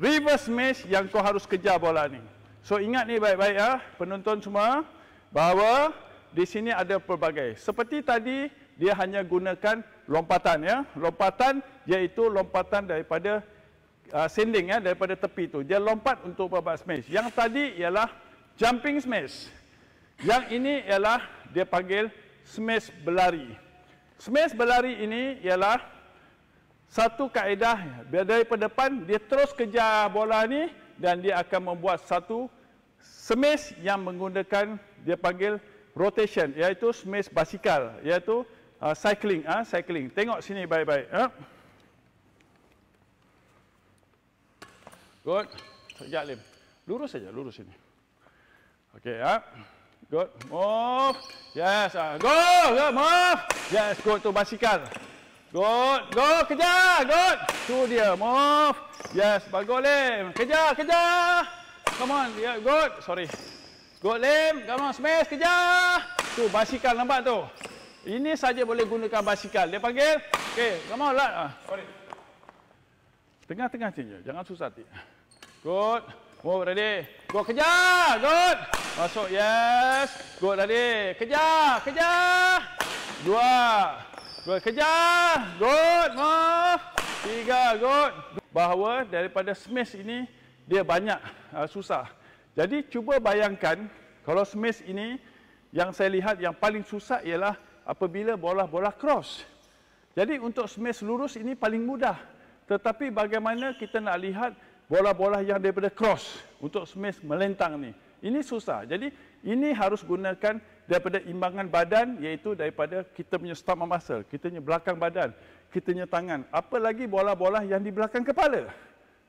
reverse smash yang kau harus kejar bola ni. So ingat ni baik-baik ya, penonton semua bahawa di sini ada pelbagai. Seperti tadi dia hanya gunakan lompatan ya. Lompatan iaitu lompatan daripada uh, sending ya daripada tepi tu. Dia lompat untuk babak smash. Yang tadi ialah jumping smash. Yang ini ialah dia panggil smash berlari. Smash berlari ini ialah satu kaedah Dia dari depan dia terus kejar bola ni dan dia akan membuat satu smash yang menggunakan dia panggil rotation iaitu smash basikal iaitu uh, cycling ah uh, cycling tengok sini baik-baik ya uh. good sekejap lim lurus saja lurus sini okey ah. uh. good move yes uh. go go move yes go To basikal good go kerja. good tu dia move yes bagus lim kerja. kejar come on yeah good sorry Good limb, come smash kerja. Tu basikal nampak tu. Ini saja boleh gunakan basikal. Dia panggil. Okey, come on lah. Ah. Sorry. Tengah-tengah saja. Jangan susah tip. Good. Oh, ready. Go kerja, Good. Masuk. Yes. Good tadi, kerja, kerja. Dua. Good kerja, Good. Oh. Tiga. Good. Bahawa daripada smash ini dia banyak uh, susah. Jadi cuba bayangkan kalau smash ini yang saya lihat yang paling susah ialah apabila bola-bola cross. Jadi untuk smash lurus ini paling mudah. Tetapi bagaimana kita nak lihat bola-bola yang daripada cross untuk smash melentang ni? Ini susah. Jadi ini harus gunakan daripada imbangan badan iaitu daripada kita punya stomach muscle, kita punya belakang badan, kita punya tangan. Apa lagi bola-bola yang di belakang kepala?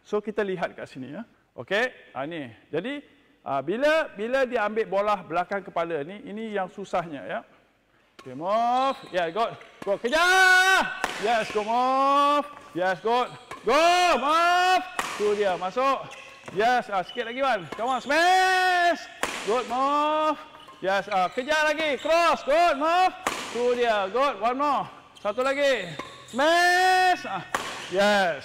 So kita lihat kat sini ya. Okey, ha, ni. Jadi, Ha, bila bila dia ambil bola belakang kepala ni, ini yang susahnya ya. Okay, move. Yeah, go, Go, kerja. Yes, go, move. Yes, go, Go, move. Tu dia, masuk. Yes, ah, sikit lagi, man. Come on, smash. Good, move. Yes, ah, kerja lagi. Cross, good, move. Tu dia, good. One more. Satu lagi. Smash. Ah. Yes.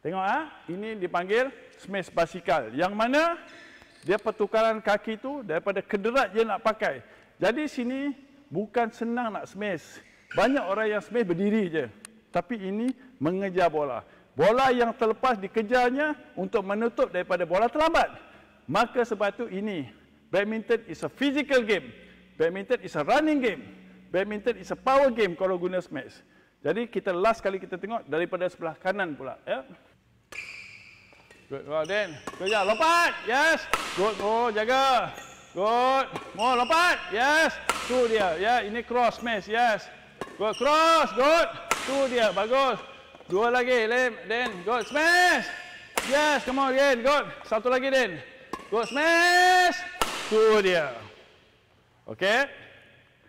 Tengok, ah, ha? ini dipanggil smash basikal. Yang mana? Yang mana? dia pertukaran kaki tu daripada kederat dia nak pakai. Jadi sini bukan senang nak smash. Banyak orang yang smash berdiri je. Tapi ini mengejar bola. Bola yang terlepas dikejarnya untuk menutup daripada bola terlambat. Maka sebab itu ini, badminton is a physical game. Badminton is a running game. Badminton is a power game kalau guna smash. Jadi kita last kali kita tengok daripada sebelah kanan pula. Ya. Yeah. Good. Well, Dan. Good job. Lompat. Yes. Good. Oh, jaga. Good. More. Lompat. Yes. Two dia. Yeah. Ini cross smash. Yes. Good. Cross. Good. Two dia. Bagus. Dua lagi. lem, then Good. Smash. Yes. Come on again. Good. Satu lagi, then Good. Smash. Two dia. Okay.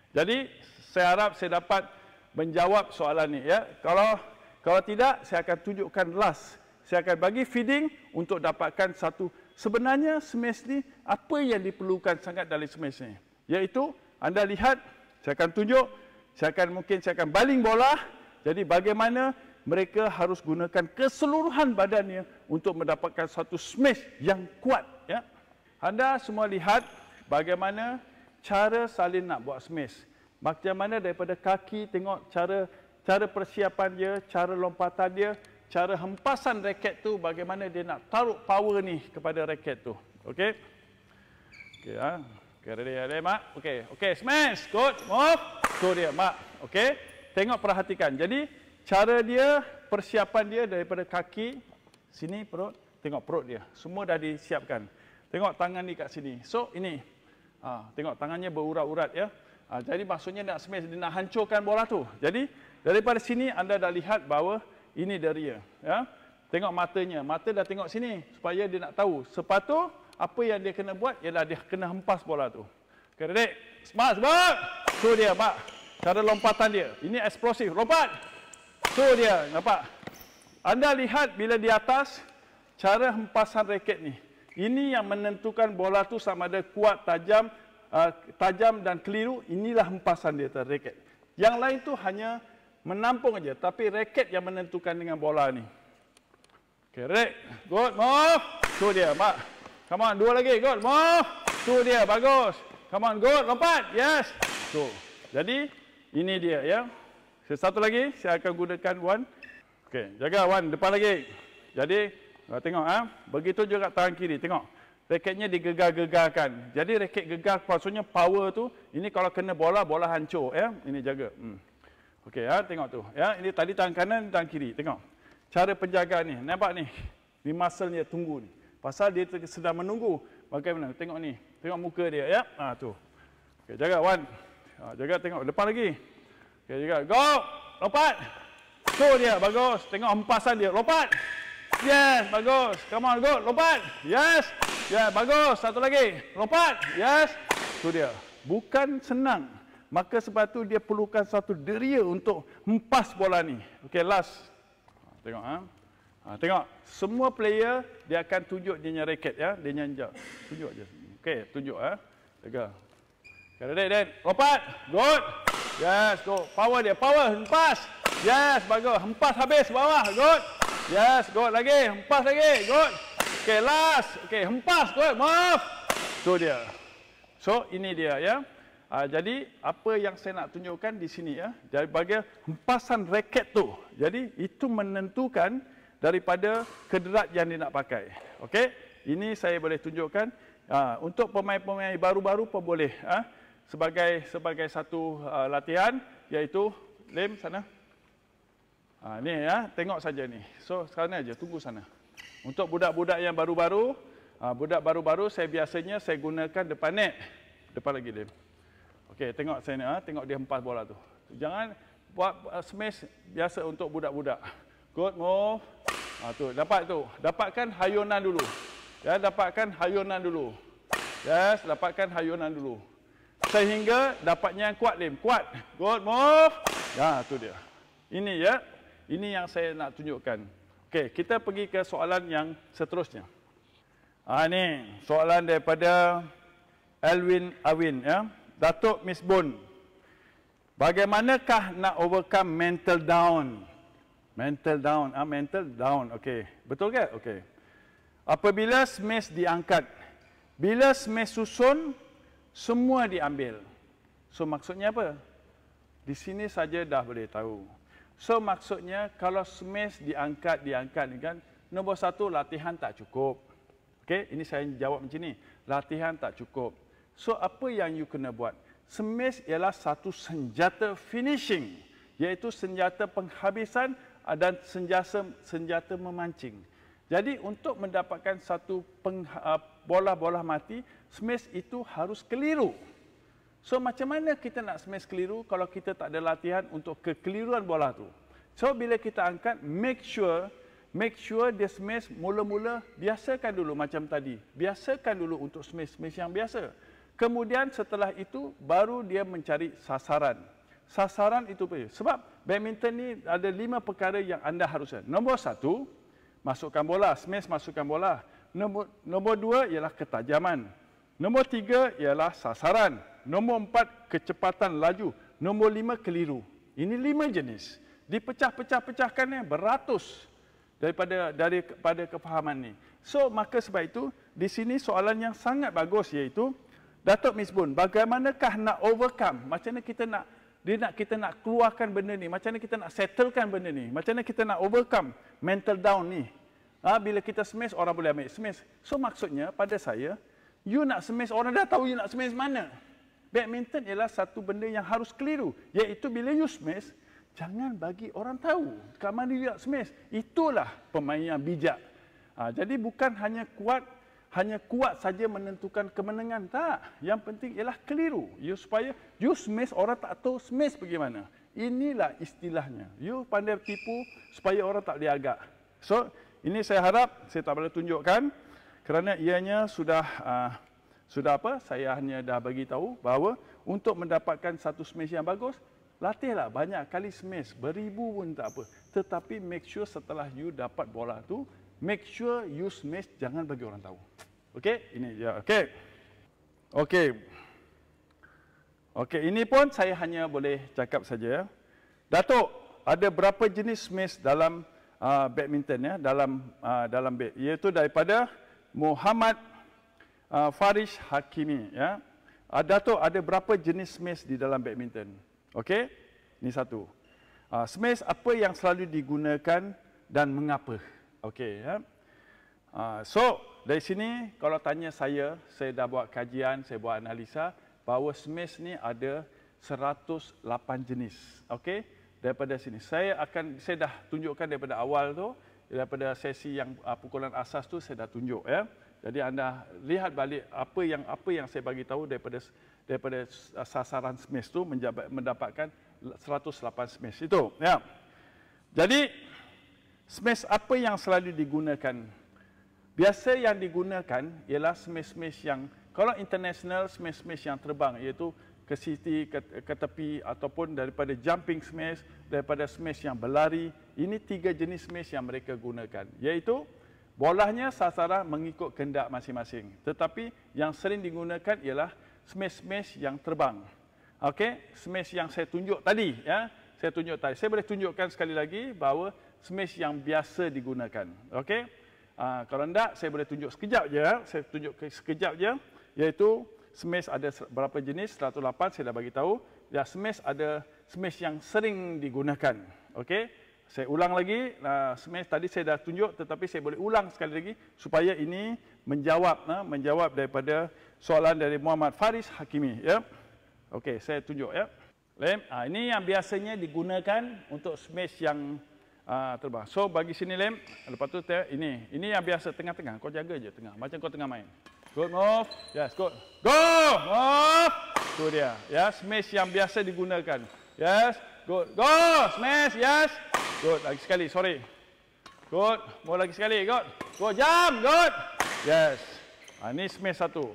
Jadi, saya harap saya dapat menjawab soalan ni. Ya. Kalau kalau tidak, saya akan tunjukkan last saya akan bagi feeding untuk dapatkan satu sebenarnya smash ni apa yang diperlukan sangat dari smash ni iaitu anda lihat saya akan tunjuk saya akan mungkin saya akan baling bola jadi bagaimana mereka harus gunakan keseluruhan badannya untuk mendapatkan satu smash yang kuat ya anda semua lihat bagaimana cara Salin nak buat smash macam mana daripada kaki tengok cara cara persiapan dia cara lompatan dia cara hempasan raket tu bagaimana dia nak taruh power ni kepada raket tu. Okey. Okey ah. Okay, ready, ready, mak. Okey, okey, smash, good, move. Tu dia, mak. Okey. Tengok perhatikan. Jadi, cara dia, persiapan dia daripada kaki, sini perut, tengok perut dia. Semua dah disiapkan. Tengok tangan ni kat sini. So, ini. Ha, tengok tangannya berurat-urat ya. Ha, jadi, maksudnya nak smash, dia nak hancurkan bola tu. Jadi, daripada sini anda dah lihat bahawa ini dia ria. Ya? Tengok matanya. Mata dah tengok sini. Supaya dia nak tahu. sepatu apa yang dia kena buat ialah dia kena hempas bola tu. Kredit. Smart, smart. tu dia, pak. Cara lompatan dia. Ini eksplosif. Lompat. Tu dia, nampak? Anda lihat bila di atas, cara hempasan raket ni. Ini yang menentukan bola tu sama ada kuat, tajam, eh, tajam dan keliru. Inilah hempasan dia tu, raket. Yang lain tu hanya menampung aja tapi raket yang menentukan dengan bola ni Okay, rek good move tu dia mak come on dua lagi good move tu dia bagus come on good lompat yes tu jadi ini dia ya satu lagi saya akan gunakan wan okey jaga wan depan lagi jadi ah, tengok ah ha? begitu juga tangan kiri tengok Raketnya digegar-gegarkan. Jadi raket gegar maksudnya power tu ini kalau kena bola bola hancur ya. Ini jaga. Hmm. Okey, ya, tengok tu. Ya, ini tadi tangan kanan, tangan kiri. Tengok. Cara penjagaan ni. Nampak ni. Ni muscle dia tunggu ni. Pasal dia sedang menunggu. Bagaimana? Tengok ni. Tengok muka dia, ya. Ha, tu. Okey, jaga. One. Ha, jaga, tengok. Depan lagi. Okey, jaga. Go! Lompat! Go dia. Bagus. Tengok hempasan dia. Lompat! Yes, bagus. Come on, go. Lompat! Yes! Ya, yeah, bagus. Satu lagi. Lompat! Yes! Tu dia. Bukan senang. Maka sebab tu dia perlukan satu deria untuk hempas bola ni. Okey, last. Ha, tengok ha. ha. tengok semua player dia akan tunjuk dia punya raket ya, dia nyanja. Tunjuk aja. Okey, tunjuk ah. Ha. Jaga. Kalau dek dek, lompat. Good. Yes, go. Power dia, power hempas. Yes, bagus. Hempas habis bawah. Good. Yes, good lagi. Hempas lagi. Good. Okey, last. Okey, hempas. Good. Move. Tu dia. So, ini dia ya. Uh, jadi apa yang saya nak tunjukkan di sini ya, dari bagai hempasan raket tu. Jadi itu menentukan daripada kederat yang dia nak pakai. Okey. Ini saya boleh tunjukkan uh, untuk pemain-pemain baru-baru pun boleh uh, sebagai sebagai satu uh, latihan iaitu lem sana. Ha, ni ya, tengok saja ni. So sekarang aja tunggu sana. Untuk budak-budak yang baru-baru, budak baru-baru saya biasanya saya gunakan depan net. Depan lagi dia. Okey, tengok sini ha, ah, tengok dia hempas bola tu. Jangan buat uh, smash biasa untuk budak-budak. Good move. Ha tu, dapat tu. Dapatkan hayunan dulu. Ya, dapatkan hayunan dulu. Yes, dapatkan hayunan dulu. Sehingga dapatnya yang kuat lim, kuat. Good move. Ya, tu dia. Ini ya. Ini yang saya nak tunjukkan. Okey, kita pergi ke soalan yang seterusnya. Ha ni, soalan daripada Elwin Awin ya. Datuk Miss Bun, bagaimanakah nak overcome mental down? Mental down, ah mental down, okay. Betul ke? Okay. Apabila smash diangkat, bila smash susun, semua diambil. So maksudnya apa? Di sini saja dah boleh tahu. So maksudnya kalau smash diangkat, diangkat kan, nombor satu latihan tak cukup. Okay, ini saya jawab macam ni. Latihan tak cukup. So apa yang you kena buat? Smash ialah satu senjata finishing iaitu senjata penghabisan dan senjata senjata memancing. Jadi untuk mendapatkan satu uh, bola-bola mati, smash itu harus keliru. So macam mana kita nak smash keliru kalau kita tak ada latihan untuk kekeliruan bola tu? So bila kita angkat, make sure make sure dia smash mula-mula biasakan dulu macam tadi. Biasakan dulu untuk smash-smash yang biasa. Kemudian setelah itu baru dia mencari sasaran. Sasaran itu apa? Sebab badminton ni ada lima perkara yang anda harus. Nombor satu, masukkan bola. Smash masukkan bola. Nombor, nombor dua ialah ketajaman. Nombor tiga ialah sasaran. Nombor empat, kecepatan laju. Nombor lima, keliru. Ini lima jenis. Dipecah-pecah-pecahkan ya, beratus daripada daripada kefahaman ni. So, maka sebab itu, di sini soalan yang sangat bagus iaitu, Datuk Misbun, bagaimanakah nak overcome? Macam mana kita nak dia nak kita nak keluarkan benda ni? Macam mana kita nak settlekan benda ni? Macam mana kita nak overcome mental down ni? Ha, bila kita smash, orang boleh ambil smash. So maksudnya pada saya, you nak smash, orang dah tahu you nak smash mana. Badminton ialah satu benda yang harus keliru. Iaitu bila you smash, jangan bagi orang tahu kat mana you nak smash. Itulah pemain yang bijak. Ha, jadi bukan hanya kuat hanya kuat saja menentukan kemenangan tak yang penting ialah keliru you supaya you smash orang tak tahu smash bagaimana. inilah istilahnya you pandai tipu supaya orang tak boleh agak so ini saya harap saya tak boleh tunjukkan kerana ianya sudah uh, sudah apa saya hanya dah bagi tahu bahawa untuk mendapatkan satu smash yang bagus latihlah banyak kali smash beribu pun tak apa tetapi make sure setelah you dapat bola tu Make sure you smash jangan bagi orang tahu. Okey, ini dia. Okey. Okey. Okey, ini pun saya hanya boleh cakap saja ya. Datuk, ada berapa jenis smash dalam uh, badminton ya, dalam uh, dalam bad. Iaitu daripada Muhammad uh, Farish Hakimi ya. Uh, tu ada berapa jenis smash di dalam badminton? Okey. Ini satu. Uh, smash apa yang selalu digunakan dan mengapa? Okey ya. Uh, so dari sini, kalau tanya saya, saya dah buat kajian, saya buat analisa bahawa SMIS ni ada 108 jenis. Okey? Daripada sini. Saya akan saya dah tunjukkan daripada awal tu, daripada sesi yang uh, pukulan asas tu saya dah tunjuk ya. Jadi anda lihat balik apa yang apa yang saya bagi tahu daripada daripada ah, sasaran SMIS tu menjabat, mendapatkan 108 SMIS itu ya. Jadi SMIS apa yang selalu digunakan Biasa yang digunakan ialah smash-smash yang kalau international smash-smash yang terbang iaitu ke city ke, ke tepi ataupun daripada jumping smash daripada smash yang berlari ini tiga jenis smash yang mereka gunakan iaitu bolahnya sasaran mengikut kendak masing-masing tetapi yang sering digunakan ialah smash-smash yang terbang okey smash yang saya tunjuk tadi ya saya tunjuk tadi saya boleh tunjukkan sekali lagi bahawa smash yang biasa digunakan okey Uh, kalau tidak, saya boleh tunjuk sekejap je. Eh. Saya tunjuk sekejap je. Iaitu smash ada berapa jenis? 108 saya dah bagi tahu. Ya, smash ada smash yang sering digunakan. Okey. Saya ulang lagi. Uh, smash tadi saya dah tunjuk tetapi saya boleh ulang sekali lagi supaya ini menjawab uh, menjawab daripada soalan dari Muhammad Faris Hakimi. Ya. Yeah. Okey, saya tunjuk ya. Yeah. Lem, uh, ini yang biasanya digunakan untuk smash yang uh, ah, terbang. So bagi sini lem, lepas tu ini. Ini yang biasa tengah-tengah. Kau jaga je tengah. Macam kau tengah main. Good move. Yes, good. Go! Oh! Tu dia. Yes, smash yang biasa digunakan. Yes, good. Go! Smash, yes. Good. Lagi sekali, sorry. Good. Mau lagi sekali, good. Go, jam. good. Yes. Ha, ini smash satu.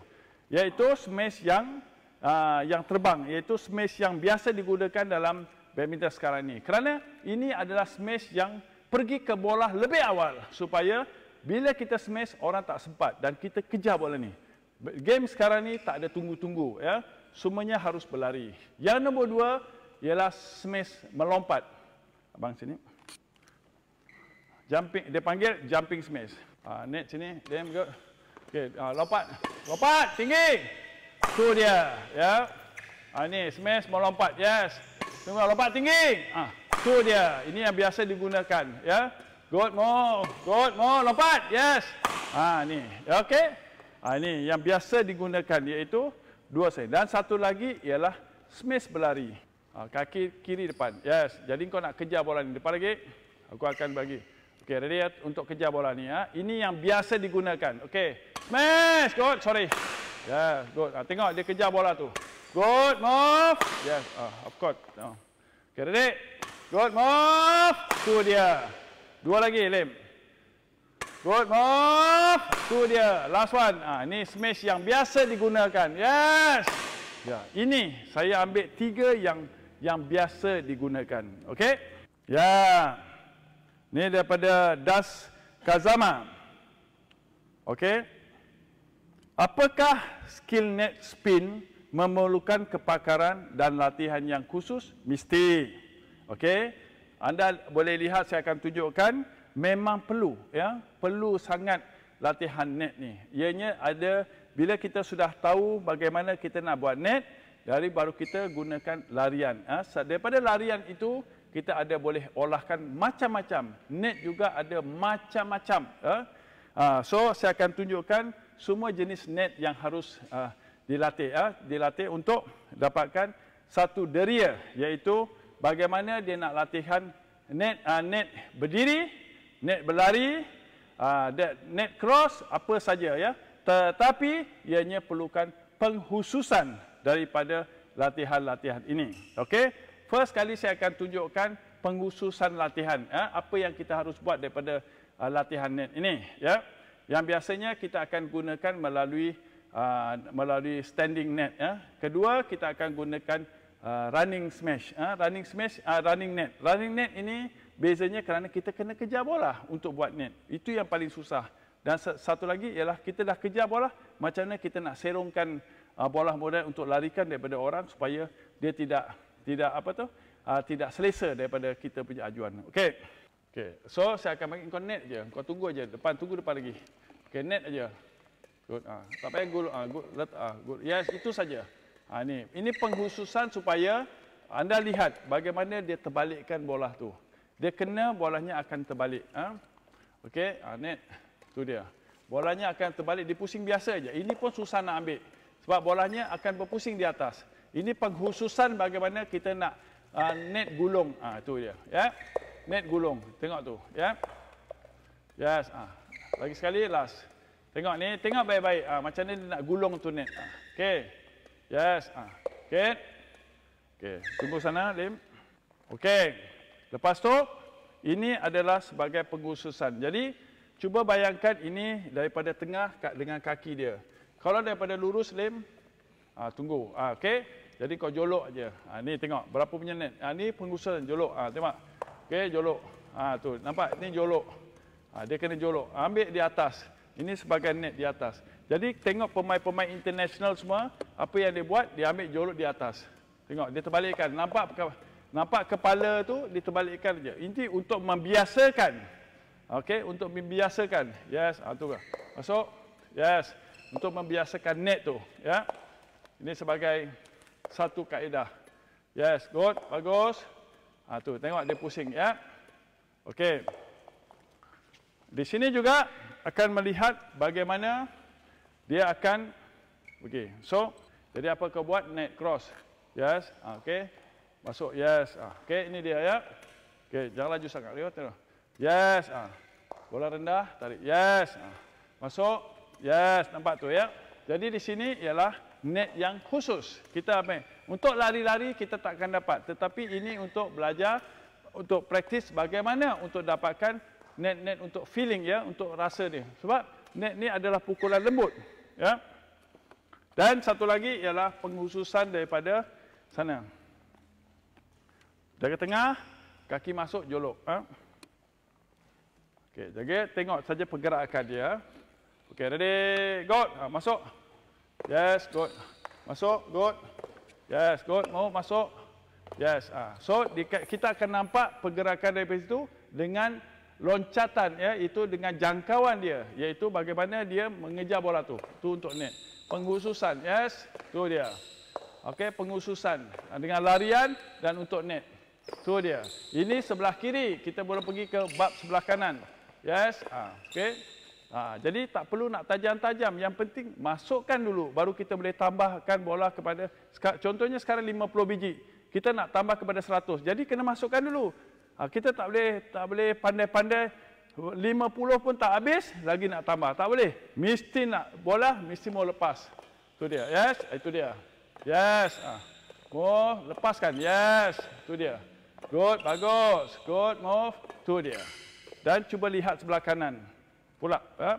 Yaitu smash yang uh, yang terbang. Yaitu smash yang biasa digunakan dalam badminton sekarang ni. Kerana ini adalah smash yang pergi ke bola lebih awal supaya bila kita smash orang tak sempat dan kita kejar bola ni. Game sekarang ni tak ada tunggu-tunggu ya. Semuanya harus berlari. Yang nombor dua ialah smash melompat. Abang sini. Jumping dia panggil jumping smash. Ah uh, sini, dem go. Okey, uh, ah, lompat. Lompat tinggi. Tu dia ya. Ah uh, ni smash melompat. Yes. Tunggu, lompat tinggi. Ah, tu dia. Ini yang biasa digunakan, ya. Good mo, good mo, lompat. Yes. Ah, ni. Okey. Ah, ini yang biasa digunakan iaitu dua sen. Dan satu lagi ialah smash berlari. Ah, kaki kiri depan. Yes. Jadi kau nak kejar bola ni depan lagi. Aku akan bagi. Okey, ready ya untuk kejar bola ni ya. Ini yang biasa digunakan. Okey. Smash, good. Sorry. Yes, good. Ah, tengok dia kejar bola tu. Good move. Yes, uh, of course. No. Ah. Okay, ready? Good move. Two dia. Dua lagi, Lim. Good move. Two dia. Last one. Ah, uh, Ini smash yang biasa digunakan. Yes. Ya, ini saya ambil tiga yang yang biasa digunakan. Okay. Ya. Ini daripada Das Kazama. Okay. Apakah skill net spin? memerlukan kepakaran dan latihan yang khusus mesti. Okey. Anda boleh lihat saya akan tunjukkan memang perlu ya, perlu sangat latihan net ni. Ianya ada bila kita sudah tahu bagaimana kita nak buat net dari baru kita gunakan larian. Ha, daripada larian itu kita ada boleh olahkan macam-macam. Net juga ada macam-macam. Ha, so saya akan tunjukkan semua jenis net yang harus ha, dilatih eh, dilatih untuk dapatkan satu deria iaitu bagaimana dia nak latihan net uh, net berdiri net berlari uh, net cross apa saja ya tetapi ianya perlukan penghususan daripada latihan-latihan ini okey first kali saya akan tunjukkan penghususan latihan eh, apa yang kita harus buat daripada uh, latihan net ini ya yang biasanya kita akan gunakan melalui Ah, melalui standing net. Ya. Kedua, kita akan gunakan uh, running smash. Ya. Running smash, uh, running net. Running net ini bezanya kerana kita kena kejar bola untuk buat net. Itu yang paling susah. Dan satu lagi ialah kita dah kejar bola, macam mana kita nak serongkan uh, bola modern untuk larikan daripada orang supaya dia tidak tidak apa tu uh, tidak selesa daripada kita punya ajuan. Okey. Okey. So saya akan bagi kau net je. Kau tunggu aja depan, tunggu depan lagi. Okey, net aja. Good. Ah, tak payah good. Ah, good. Let, ah, good. Yes, itu saja. Ah, ini. ini penghususan supaya anda lihat bagaimana dia terbalikkan bola tu. Dia kena bolanya akan terbalik. Ah. Okey, ah, net. Itu dia. Bolanya akan terbalik. Dia pusing biasa aja. Ini pun susah nak ambil. Sebab bolanya akan berpusing di atas. Ini penghususan bagaimana kita nak uh, net gulung. Ah, itu dia. Ya. Yeah. Net gulung. Tengok tu. Ya. Yeah. Yes. Ah. Lagi sekali. Last. Tengok ni, tengok baik-baik. Ha, macam ni nak gulung tu ni. Ha, ah, okay. Yes. Ha, ah, okay. Okay. Tunggu sana, Lim. Okay. Lepas tu, ini adalah sebagai pengususan. Jadi, cuba bayangkan ini daripada tengah dengan kaki dia. Kalau daripada lurus, Lim. Ha, tunggu. Ha, okay. Jadi, kau jolok aja. Ha, ni tengok. Berapa punya net. Ha, ni pengususan. Jolok. Ha, tengok. Okay, jolok. Ha, tu. Nampak? Ni jolok. Ha, dia kena jolok. Ha, ambil di atas. Ha, ini sebagai net di atas. Jadi tengok pemain-pemain international semua, apa yang dia buat, dia ambil jolok di atas. Tengok, dia terbalikkan. Nampak nampak kepala tu diterbalikkan je. Inti untuk membiasakan. Okey, untuk membiasakan. Yes, ah tu kah. Masuk. Yes. Untuk membiasakan net tu, ya. Ini sebagai satu kaedah. Yes, good. Bagus. Ah tu, tengok dia pusing, ya. Okey. Di sini juga akan melihat bagaimana dia akan okey so jadi apa kau buat net cross yes ah, okey masuk yes ah, okey ini dia ya okey jangan laju sangat lewat tu yes ah bola rendah tarik yes ah, masuk yes nampak tu ya jadi di sini ialah net yang khusus kita main untuk lari-lari kita takkan dapat tetapi ini untuk belajar untuk praktis bagaimana untuk dapatkan net-net untuk feeling ya, untuk rasa dia. Sebab net ni adalah pukulan lembut ya. Dan satu lagi ialah penghususan daripada sana. Dari tengah, kaki masuk jolok. Ha? Okey, jaga tengok saja pergerakan dia. Ya. Okey, ready, go. Ha, masuk. Yes, good. Masuk, good. Yes, good. Mau masuk. Yes. Ha. So, kita akan nampak pergerakan dari situ dengan loncatan ya itu dengan jangkauan dia iaitu bagaimana dia mengejar bola tu tu untuk net pengususan yes tu dia okey pengususan dengan larian dan untuk net tu dia ini sebelah kiri kita boleh pergi ke bab sebelah kanan yes ha okey ha, jadi tak perlu nak tajam-tajam yang penting masukkan dulu baru kita boleh tambahkan bola kepada contohnya sekarang 50 biji kita nak tambah kepada 100 jadi kena masukkan dulu Ha, kita tak boleh tak boleh pandai-pandai 50 pun tak habis lagi nak tambah tak boleh mesti nak bola mesti mau lepas tu dia yes itu dia yes ah oh lepaskan yes tu dia good bagus good move tu dia dan cuba lihat sebelah kanan pula ya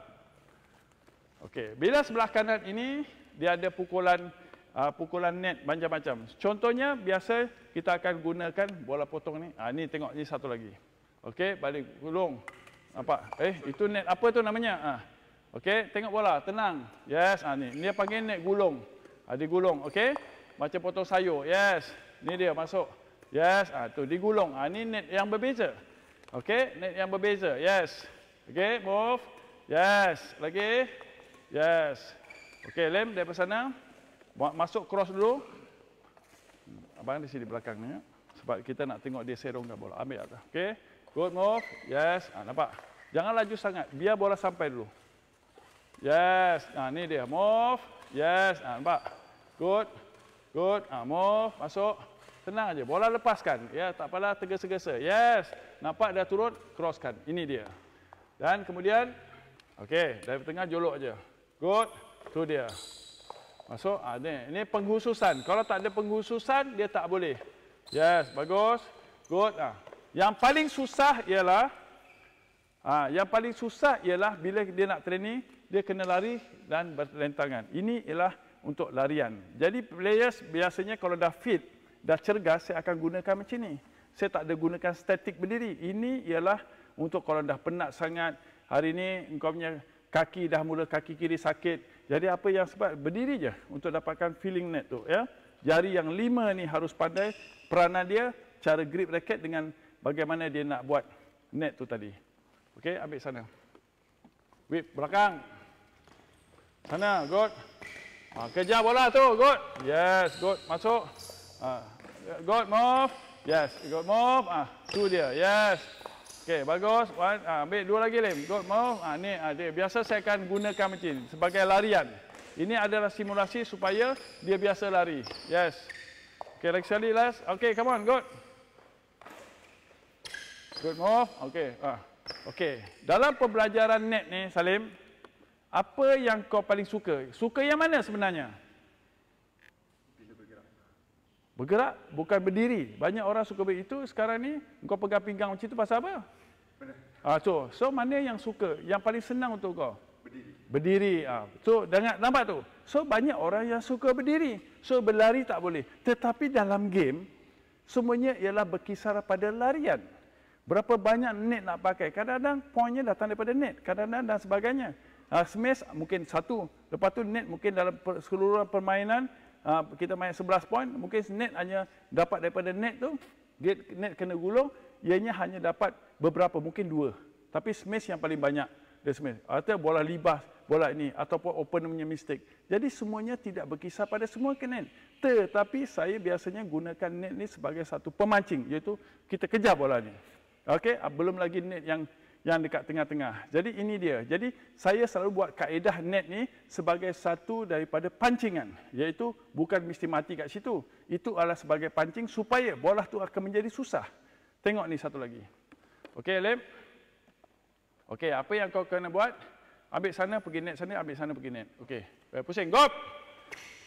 okey bila sebelah kanan ini dia ada pukulan uh, pukulan net macam-macam. Contohnya biasa kita akan gunakan bola potong ni. Ah ni tengok ni satu lagi. Okey, balik gulung. Apa? Eh, itu net apa tu namanya? Ah. Uh. Okey, tengok bola, tenang. Yes, ah ni ni. Dia panggil net gulung. Ah gulung. digulung, okey. Macam potong sayur. Yes. Ni dia masuk. Yes, ah uh, tu digulung. Ah ni net yang berbeza. Okey, net yang berbeza. Yes. Okey, move. Yes. Lagi. Yes. Okey, lem dari sana. Buat masuk cross dulu. Abang di sini belakang ni. Ya. Sebab kita nak tengok dia serongkan bola. Ambil atas. Okay. Good move. Yes. Ha, nampak? Jangan laju sangat. Biar bola sampai dulu. Yes. Ha, ni dia. Move. Yes. Ha, nampak? Good. Good. Ha, move. Masuk. Tenang aja. Bola lepaskan. Ya, tak apalah tergesa-gesa. Yes. Nampak dah turun. Crosskan. Ini dia. Dan kemudian. Okay. Dari tengah jolok aja. Good. Tu dia. Masuk. Ah, ha, ah, ni. ni penghususan. Kalau tak ada penghususan, dia tak boleh. Yes. Bagus. Good. Ha. Yang paling susah ialah... Ha, yang paling susah ialah bila dia nak training, dia kena lari dan berlentangan. Ini ialah untuk larian. Jadi players biasanya kalau dah fit, dah cergas, saya akan gunakan macam ni. Saya tak ada gunakan statik berdiri. Ini ialah untuk kalau dah penat sangat, hari ni engkau punya kaki dah mula kaki kiri sakit, jadi apa yang sebab berdiri je untuk dapatkan feeling net tu ya. Jari yang lima ni harus pandai peranan dia cara grip raket dengan bagaimana dia nak buat net tu tadi. Okey, ambil sana. Whip belakang. Sana, good. Ha, kejar bola tu, good. Yes, good. Masuk. Ha, good, move. Yes, good, move. Ah, ha, tu dia. Yes, Okey, bagus. One, ah, ambil dua lagi lem. Good mouth. Ah, ha, ni ada. Ah, ha, biasa saya akan gunakan macam ini sebagai larian. Ini adalah simulasi supaya dia biasa lari. Yes. Okey, next kali last. Okey, come on. Good. Good move. Okey. Ha. Okey. Dalam pembelajaran net ni, Salim, apa yang kau paling suka? Suka yang mana sebenarnya? Bergerak bukan berdiri. Banyak orang suka begitu sekarang ni kau pegang pinggang macam tu pasal apa? Ah, so, so mana yang suka? Yang paling senang untuk kau? Berdiri. Berdiri. Ah. So dengar nampak tu. So banyak orang yang suka berdiri. So berlari tak boleh. Tetapi dalam game semuanya ialah berkisar pada larian. Berapa banyak net nak pakai? Kadang-kadang poinnya datang daripada net, kadang-kadang dan sebagainya. Ah, smash mungkin satu, lepas tu net mungkin dalam keseluruhan permainan uh, kita main 11 point, mungkin net hanya dapat daripada net tu, dia net kena gulung, ianya hanya dapat beberapa, mungkin dua. Tapi smash yang paling banyak, dia smash. Atau bola libas, bola ini, ataupun open punya mistake. Jadi semuanya tidak berkisar pada semua ke net. Tetapi saya biasanya gunakan net ni sebagai satu pemancing, iaitu kita kejar bola ni. Okey, ah, belum lagi net yang yang dekat tengah-tengah. Jadi ini dia. Jadi saya selalu buat kaedah net ni sebagai satu daripada pancingan. Iaitu bukan mesti mati kat situ. Itu adalah sebagai pancing supaya bola tu akan menjadi susah. Tengok ni satu lagi. Okey Alim. Okey apa yang kau kena buat? Ambil sana pergi net sana, ambil sana pergi net. Okey. Eh, pusing. Go!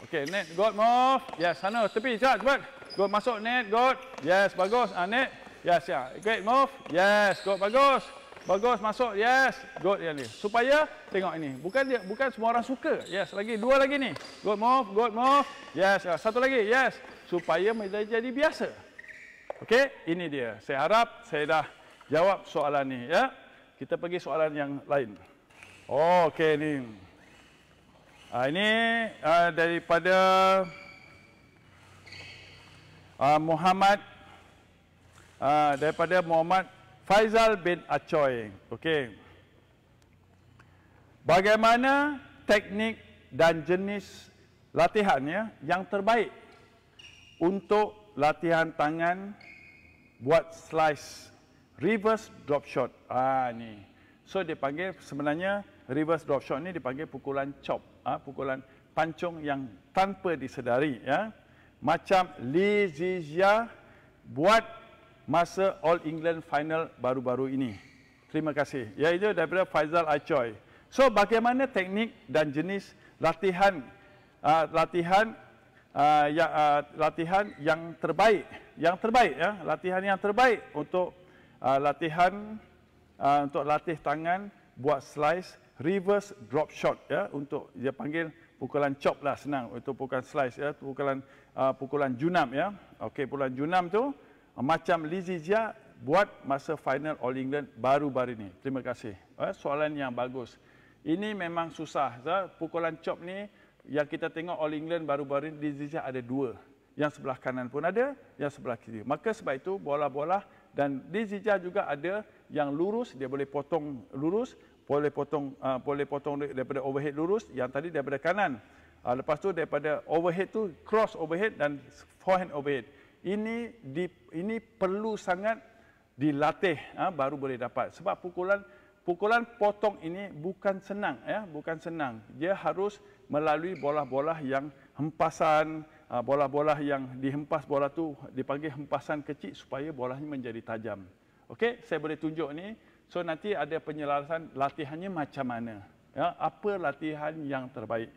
Okey net. Go move. Yes sana. Tepi cepat cepat. Go masuk net. Go. Yes bagus. Ah, net. Yes ya. Yeah. Great move. Yes. Go bagus. Bagus masuk. Yes. Good yang ni. Supaya tengok ini. Bukan dia bukan semua orang suka. Yes. Lagi dua lagi ni. Good move. Good move. Yes. Satu lagi. Yes. Supaya menjadi jadi biasa. Okey, ini dia. Saya harap saya dah jawab soalan ni ya. Kita pergi soalan yang lain. Oh, okey ni. Ah ini uh, daripada uh, Muhammad uh, daripada Muhammad Faizal bin Acoy. Okey. Bagaimana teknik dan jenis latihannya yang terbaik untuk latihan tangan buat slice reverse drop shot. Ah ni. So dia panggil sebenarnya reverse drop shot ni dipanggil pukulan chop, ah pukulan pancung yang tanpa disedari ya. Macam Lee Zizia buat masa All England final baru-baru ini. Terima kasih. Ya itu daripada Faizal Acoy. So bagaimana teknik dan jenis latihan uh, latihan uh, ah, yang uh, ah, latihan yang terbaik, yang terbaik ya, latihan yang terbaik untuk uh, latihan uh, untuk latih tangan buat slice reverse drop shot ya untuk dia panggil pukulan chop lah senang itu pukulan slice ya pukulan uh, pukulan junam ya okey pukulan junam tu macam Lizzie Zia buat masa final All England baru-baru ini. Terima kasih. Eh, soalan yang bagus. Ini memang susah. Pukulan chop ni yang kita tengok All England baru-baru ini Lizzie Zia ada dua. Yang sebelah kanan pun ada, yang sebelah kiri. Maka sebab itu bola-bola dan Lizzie Zia juga ada yang lurus, dia boleh potong lurus, boleh potong uh, boleh potong daripada overhead lurus, yang tadi daripada kanan. Uh, lepas tu daripada overhead tu cross overhead dan forehand overhead ini di, ini perlu sangat dilatih ha, baru boleh dapat sebab pukulan pukulan potong ini bukan senang ya bukan senang dia harus melalui bola-bola yang hempasan ha, bola-bola yang dihempas bola tu dipanggil hempasan kecil supaya bolanya menjadi tajam okey saya boleh tunjuk ni so nanti ada penjelasan latihannya macam mana ya apa latihan yang terbaik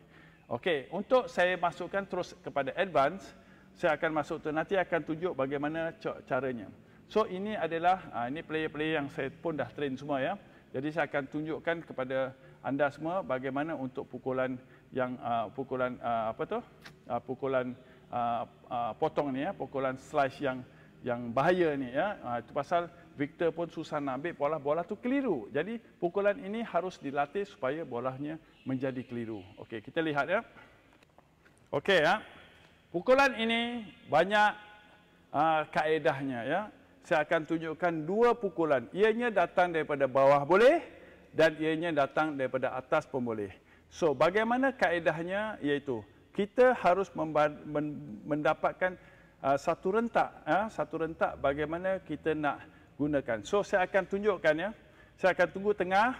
okey untuk saya masukkan terus kepada advance saya akan masuk tu nanti akan tunjuk bagaimana caranya so ini adalah uh, ini player-player yang saya pun dah train semua ya jadi saya akan tunjukkan kepada anda semua bagaimana untuk pukulan yang uh, pukulan uh, apa tu uh, pukulan uh, uh, potong ni ya pukulan slice yang yang bahaya ni ya uh, itu pasal Victor pun susah nak ambil bola-bola tu keliru. Jadi pukulan ini harus dilatih supaya bolanya menjadi keliru. Okey, kita lihat ya. Okey ya. Pukulan ini banyak uh, kaedahnya ya. Saya akan tunjukkan dua pukulan. Ianya datang daripada bawah boleh dan ianya datang daripada atas pun boleh. So bagaimana kaedahnya iaitu kita harus mendapatkan uh, satu rentak uh, satu rentak bagaimana kita nak gunakan. So saya akan tunjukkan ya. Saya akan tunggu tengah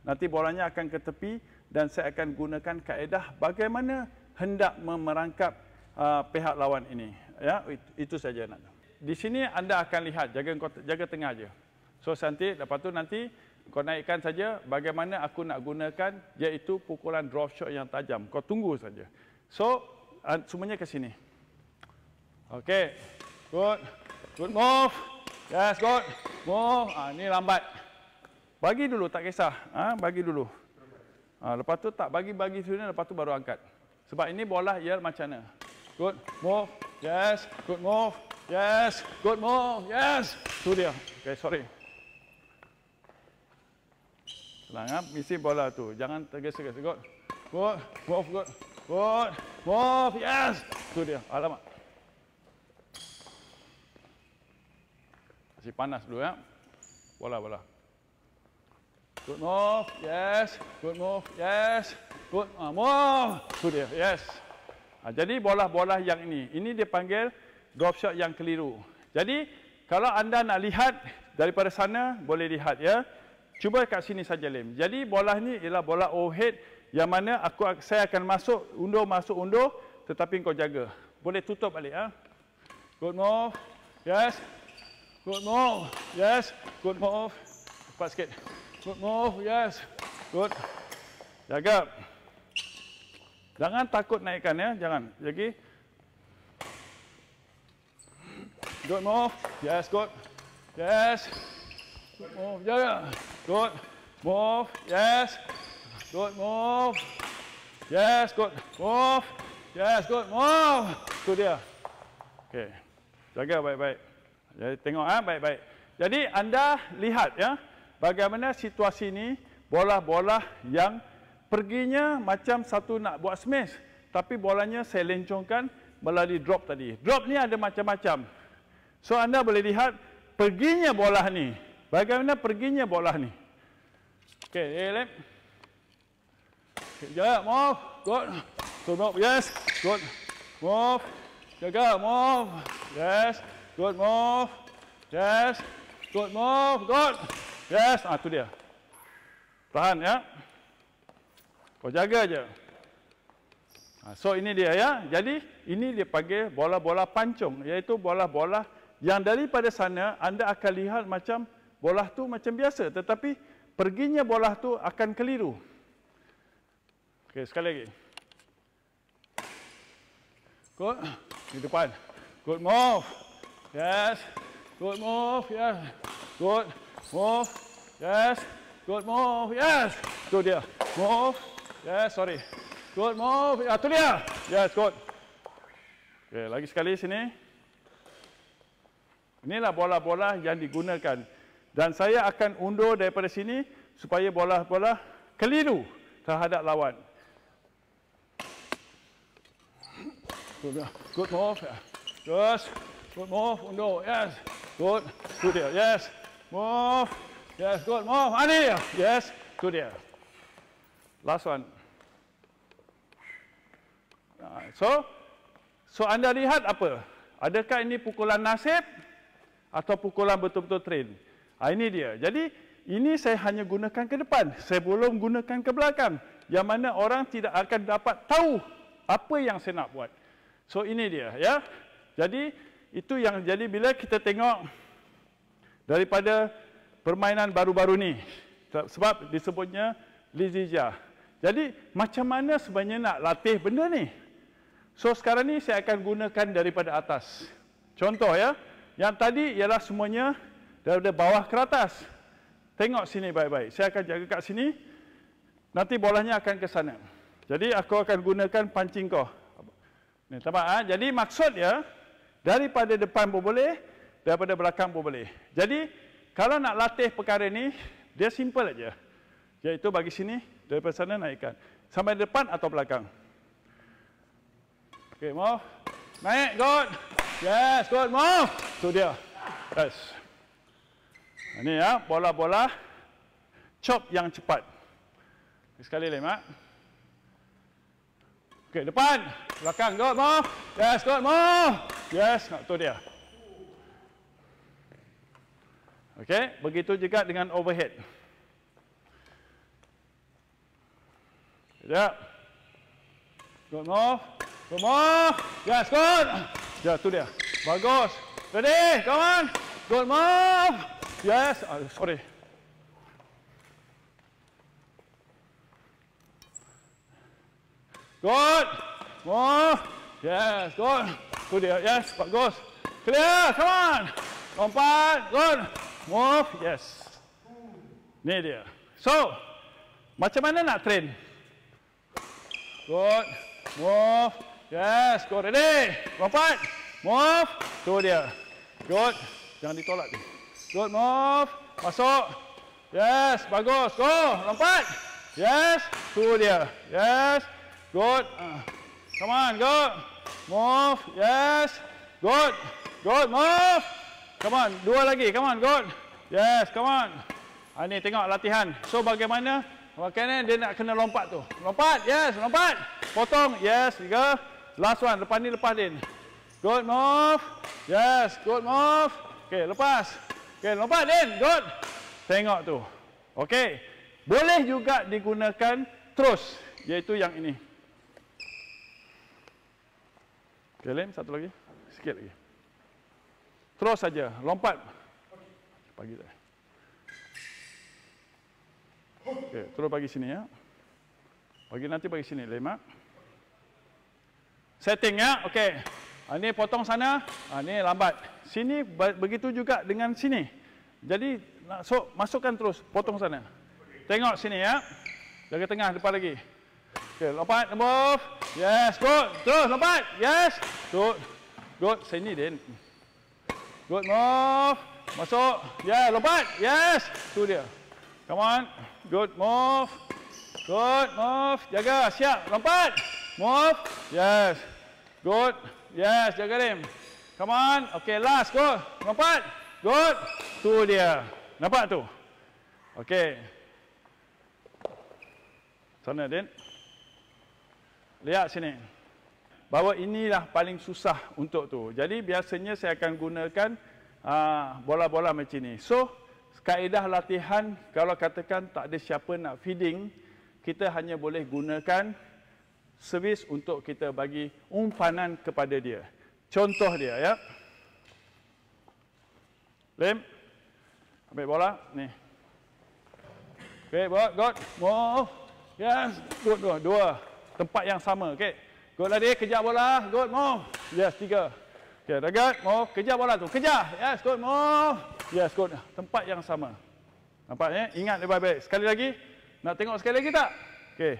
nanti bolanya akan ke tepi dan saya akan gunakan kaedah bagaimana hendak memerangkap uh, pihak lawan ini. Ya, itu, itu saja nak. Di sini anda akan lihat jaga jaga tengah aja. So nanti lepas tu nanti kau naikkan saja bagaimana aku nak gunakan iaitu pukulan drop shot yang tajam. Kau tunggu saja. So semuanya ke sini. Okey. Good. Good move. Yes, good. Move. Ah ha, lambat. Bagi dulu tak kisah. Ah ha, bagi dulu. Ha, lepas tu tak bagi-bagi sini lepas tu baru angkat. Sebab ini bola ia ya, macam mana? Gut, move, yes, good move, yes, good move, yes. Tu dia, okay, sorry. Selangap, ah. misi bola tu, jangan tergesa-gesa. Good, good, move, good, good, move, yes. Tu dia, alamak. Masih panas dulu ya. Bola, bola. Good move, yes, good move, yes, good ah, move. Tu dia, Yes. Ha, jadi bola-bola yang ini, ini dia panggil golf shot yang keliru. Jadi kalau anda nak lihat daripada sana boleh lihat ya. Cuba kat sini saja Lim. Jadi bola ni ialah bola overhead yang mana aku saya akan masuk undur masuk undur tetapi kau jaga. Boleh tutup balik ah. Good move. Yes. Good move. Yes. Good move. Cepat sikit. Good move. Yes. Good. Jaga. Jangan takut naikkan ya, jangan. Lagi. Good move. Yes, good. Yes. Good move. Jaga. Ya, yeah. Good. Move. Yes. Good move. Yes, good. Move. Yes, good. Move. Tu dia. Okey. Jaga baik-baik. Jadi tengok ah ha? baik-baik. Jadi anda lihat ya bagaimana situasi ini bola-bola yang perginya macam satu nak buat smash tapi bolanya saya lencongkan melalui drop tadi. Drop ni ada macam-macam. So anda boleh lihat perginya bola ni. Bagaimana perginya bola ni? Okey, elem. Eh, okay, jaga, move. Good. So move. Yes. Good. Move. Jaga, move. Yes. Good move. Yes. Good move. Good. Yes. Ah tu dia. Tahan ya. Yeah. Kau oh, jaga je. Ha, so ini dia ya. Jadi ini dia panggil bola-bola pancung iaitu bola-bola yang daripada sana anda akan lihat macam bola tu macam biasa tetapi perginya bola tu akan keliru. Okay sekali lagi. Good. Di depan. Good move. Yes. Good move. Yes. Good move. Yes. Good move. Yes. Good dia. Move. Yes, sorry. Good move. Ah, tu dia. Yes, ya, good. Okay, lagi sekali sini. Inilah bola-bola yang digunakan. Dan saya akan undur daripada sini supaya bola-bola keliru terhadap lawan. Good move. Yes. Good move. Undur. Yes. Good. Tu dia. Yes. Move. Yes, good. Move. Ani. Yes. Tu dia. Last one. Ah, so, so anda lihat apa? Adakah ini pukulan nasib atau pukulan betul-betul train? Ha, ini dia. Jadi, ini saya hanya gunakan ke depan. Saya belum gunakan ke belakang. Yang mana orang tidak akan dapat tahu apa yang saya nak buat. So, ini dia. ya. Jadi, itu yang jadi bila kita tengok daripada permainan baru-baru ni. Sebab disebutnya Lizija. Jadi, macam mana sebenarnya nak latih benda ni? So sekarang ni saya akan gunakan daripada atas. Contoh ya. Yang tadi ialah semuanya daripada bawah ke atas. Tengok sini baik-baik. Saya akan jaga kat sini. Nanti bolanya akan ke sana. Jadi aku akan gunakan pancing kau. Ni tempat ah. Ha? Jadi maksud ya daripada depan pun boleh, daripada belakang pun boleh. Jadi kalau nak latih perkara ni, dia simple aja. Yaitu bagi sini daripada sana naikkan. Sampai depan atau belakang. Okay, move. Naik, good. Yes, good, Move. Tu dia. Yes. Ini ya, bola-bola. Chop yang cepat. Sekali lagi, Mak. Okay, depan. Belakang, good, move. Yes, good, Move. Yes, tu dia. Okay, begitu juga dengan overhead. Yeah. Good, move. Come on. Yes, good. Ya, yeah, tu dia. Bagus. Ready, come on. Good move. Yes. Oh, sorry. Good. Move. Yes, good. Tu dia. Yes, bagus. Clear, come on. Lompat. Good. Move. Yes. Ni dia. So, macam mana nak train? Good. Move. Yes, go ready. Lompat. Move. Tu dia. Good. Jangan ditolak dia. Good, move. Masuk. Yes, bagus. Go. Lompat. Yes. Tu dia. Yes. Good. Ah. Come on, go. Move. Yes. Good. Good, move. Come on, dua lagi. Come on, good. Yes, come on. Ini ah, tengok latihan. So bagaimana? Bagaimana dia nak kena lompat tu? Lompat. Yes, lompat. Potong. Yes, tiga. Yes. Last one, lepas ni lepas Din. Good move. Yes, good move. Okay, lepas. Okay, lompat Din. Good. Tengok tu. Okay. Boleh juga digunakan terus. Iaitu yang ini. Okay, Lim. Satu lagi. Sikit lagi. Terus saja. Lompat. Pagi tak? Okay, terus pagi sini ya. Pagi nanti pagi sini. Lemak. Ya setting ya. Okey. Ha, ni potong sana. Ha, ni lambat. Sini begitu juga dengan sini. Jadi so, masukkan terus. Potong sana. Tengok sini ya. Jaga tengah depan lagi. Okey. Lompat. Move. Yes. Good. Terus lompat. Yes. Good. Good. Sini Din. Good. Move. Masuk. Yeah. Lompat. Yes. Tu dia. Come on. Good. Move. Good. Move. Jaga. Siap. Lompat. Move. Yes. Good. Yes, jaga rim. Come on. Okay, last. Go. Empat. Good. Tu dia. Nampak tu? Okay. Sana, Din. Lihat sini. Bahawa inilah paling susah untuk tu. Jadi, biasanya saya akan gunakan ah, bola-bola macam ni. So, kaedah latihan, kalau katakan tak ada siapa nak feeding, kita hanya boleh gunakan servis untuk kita bagi umpanan kepada dia. Contoh dia ya. lem, Ambil bola ni. Okay, buat, got. Move. Yes, good, dua, dua. Tempat yang sama, okay. Good lah dia, kejar bola. Good, move. Yes, tiga. Okay, dah Move. Kejar bola tu. Kejar. Yes, good, move. Yes, good. Tempat yang sama. Nampak ya? Ingat lebih baik. Sekali lagi. Nak tengok sekali lagi tak? Okay.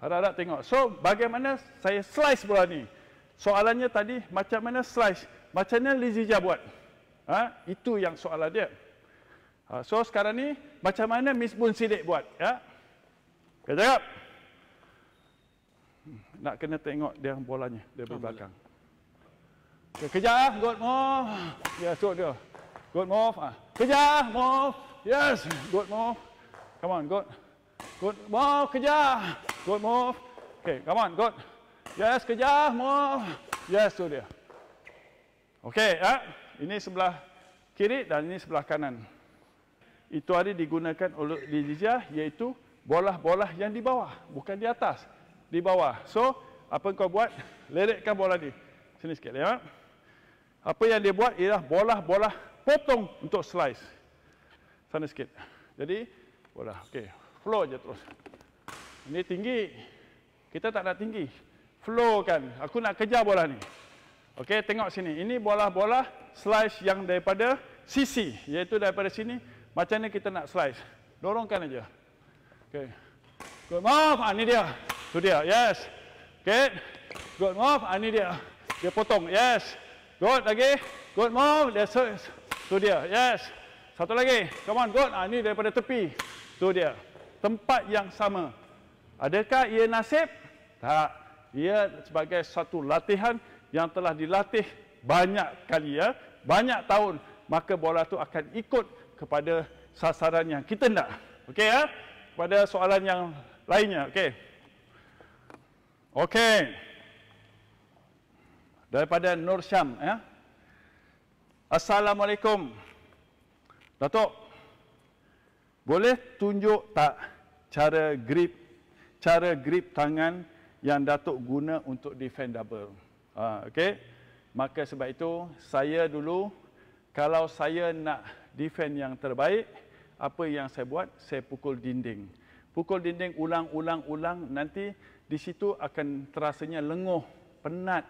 Harap-harap tengok. So, bagaimana saya slice bola ni? Soalannya tadi, macam mana slice? Macam mana Lizija buat? Ha? Itu yang soalan dia. Ha, so, sekarang ni, macam mana Miss Boon Sidik buat? Ya? Kita cakap. Nak kena tengok dia bolanya, dia oh, belakang. Okay, kejar lah, good move. Yes, good dia. Good move. Ha. Kejar, ah. move. Yes, good move. Come on, good. Good move, kerja. Good move. Okay, come on, good. Yes, kerja. move. Yes, tu dia. Okay, eh? ini sebelah kiri dan ini sebelah kanan. Itu hari digunakan oleh Lijia iaitu bola-bola yang di bawah, bukan di atas. Di bawah. So, apa kau buat? Lerekkan bola ni. Sini sikit, ya. Apa yang dia buat ialah bola-bola potong untuk slice. Sana sikit. Jadi, bola. Okey flow je terus. Ini tinggi. Kita tak nak tinggi. Flow kan. Aku nak kejar bola ni. Okey, tengok sini. Ini bola-bola slice yang daripada sisi. Iaitu daripada sini. Macam ni kita nak slice. Dorongkan aja. Okey. Good move. Ah, ini dia. Tu dia. Yes. Okey. Good move. Ah, ini dia. Dia potong. Yes. Good lagi. Good move. Dia it. Tu dia. Yes. Satu lagi. Come on. Good. Ah, ini daripada tepi. Tu dia tempat yang sama. Adakah ia nasib? Tak. Ia sebagai satu latihan yang telah dilatih banyak kali ya, banyak tahun, maka bola tu akan ikut kepada sasaran yang kita nak. Okey ya? Kepada soalan yang lainnya, okey. Okey. Daripada Nur Syam ya. Assalamualaikum. Datuk, boleh tunjuk tak cara grip cara grip tangan yang Datuk guna untuk defend double? Ha, okay? Maka sebab itu saya dulu kalau saya nak defend yang terbaik apa yang saya buat? Saya pukul dinding. Pukul dinding ulang-ulang-ulang nanti di situ akan terasanya lenguh, penat,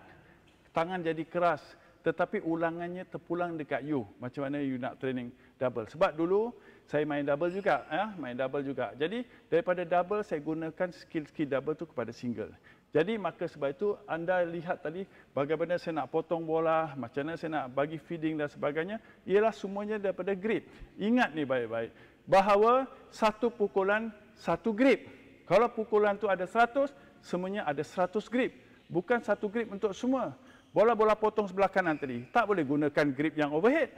tangan jadi keras. Tetapi ulangannya terpulang dekat you. Macam mana you nak training double. Sebab dulu saya main double juga ya eh? main double juga jadi daripada double saya gunakan skill-skill double tu kepada single jadi maka sebab itu anda lihat tadi bagaimana saya nak potong bola, macam mana saya nak bagi feeding dan sebagainya, ialah semuanya daripada grip. Ingat ni baik-baik bahawa satu pukulan satu grip. Kalau pukulan tu ada 100, semuanya ada 100 grip. Bukan satu grip untuk semua. Bola-bola potong sebelah kanan tadi, tak boleh gunakan grip yang overhead.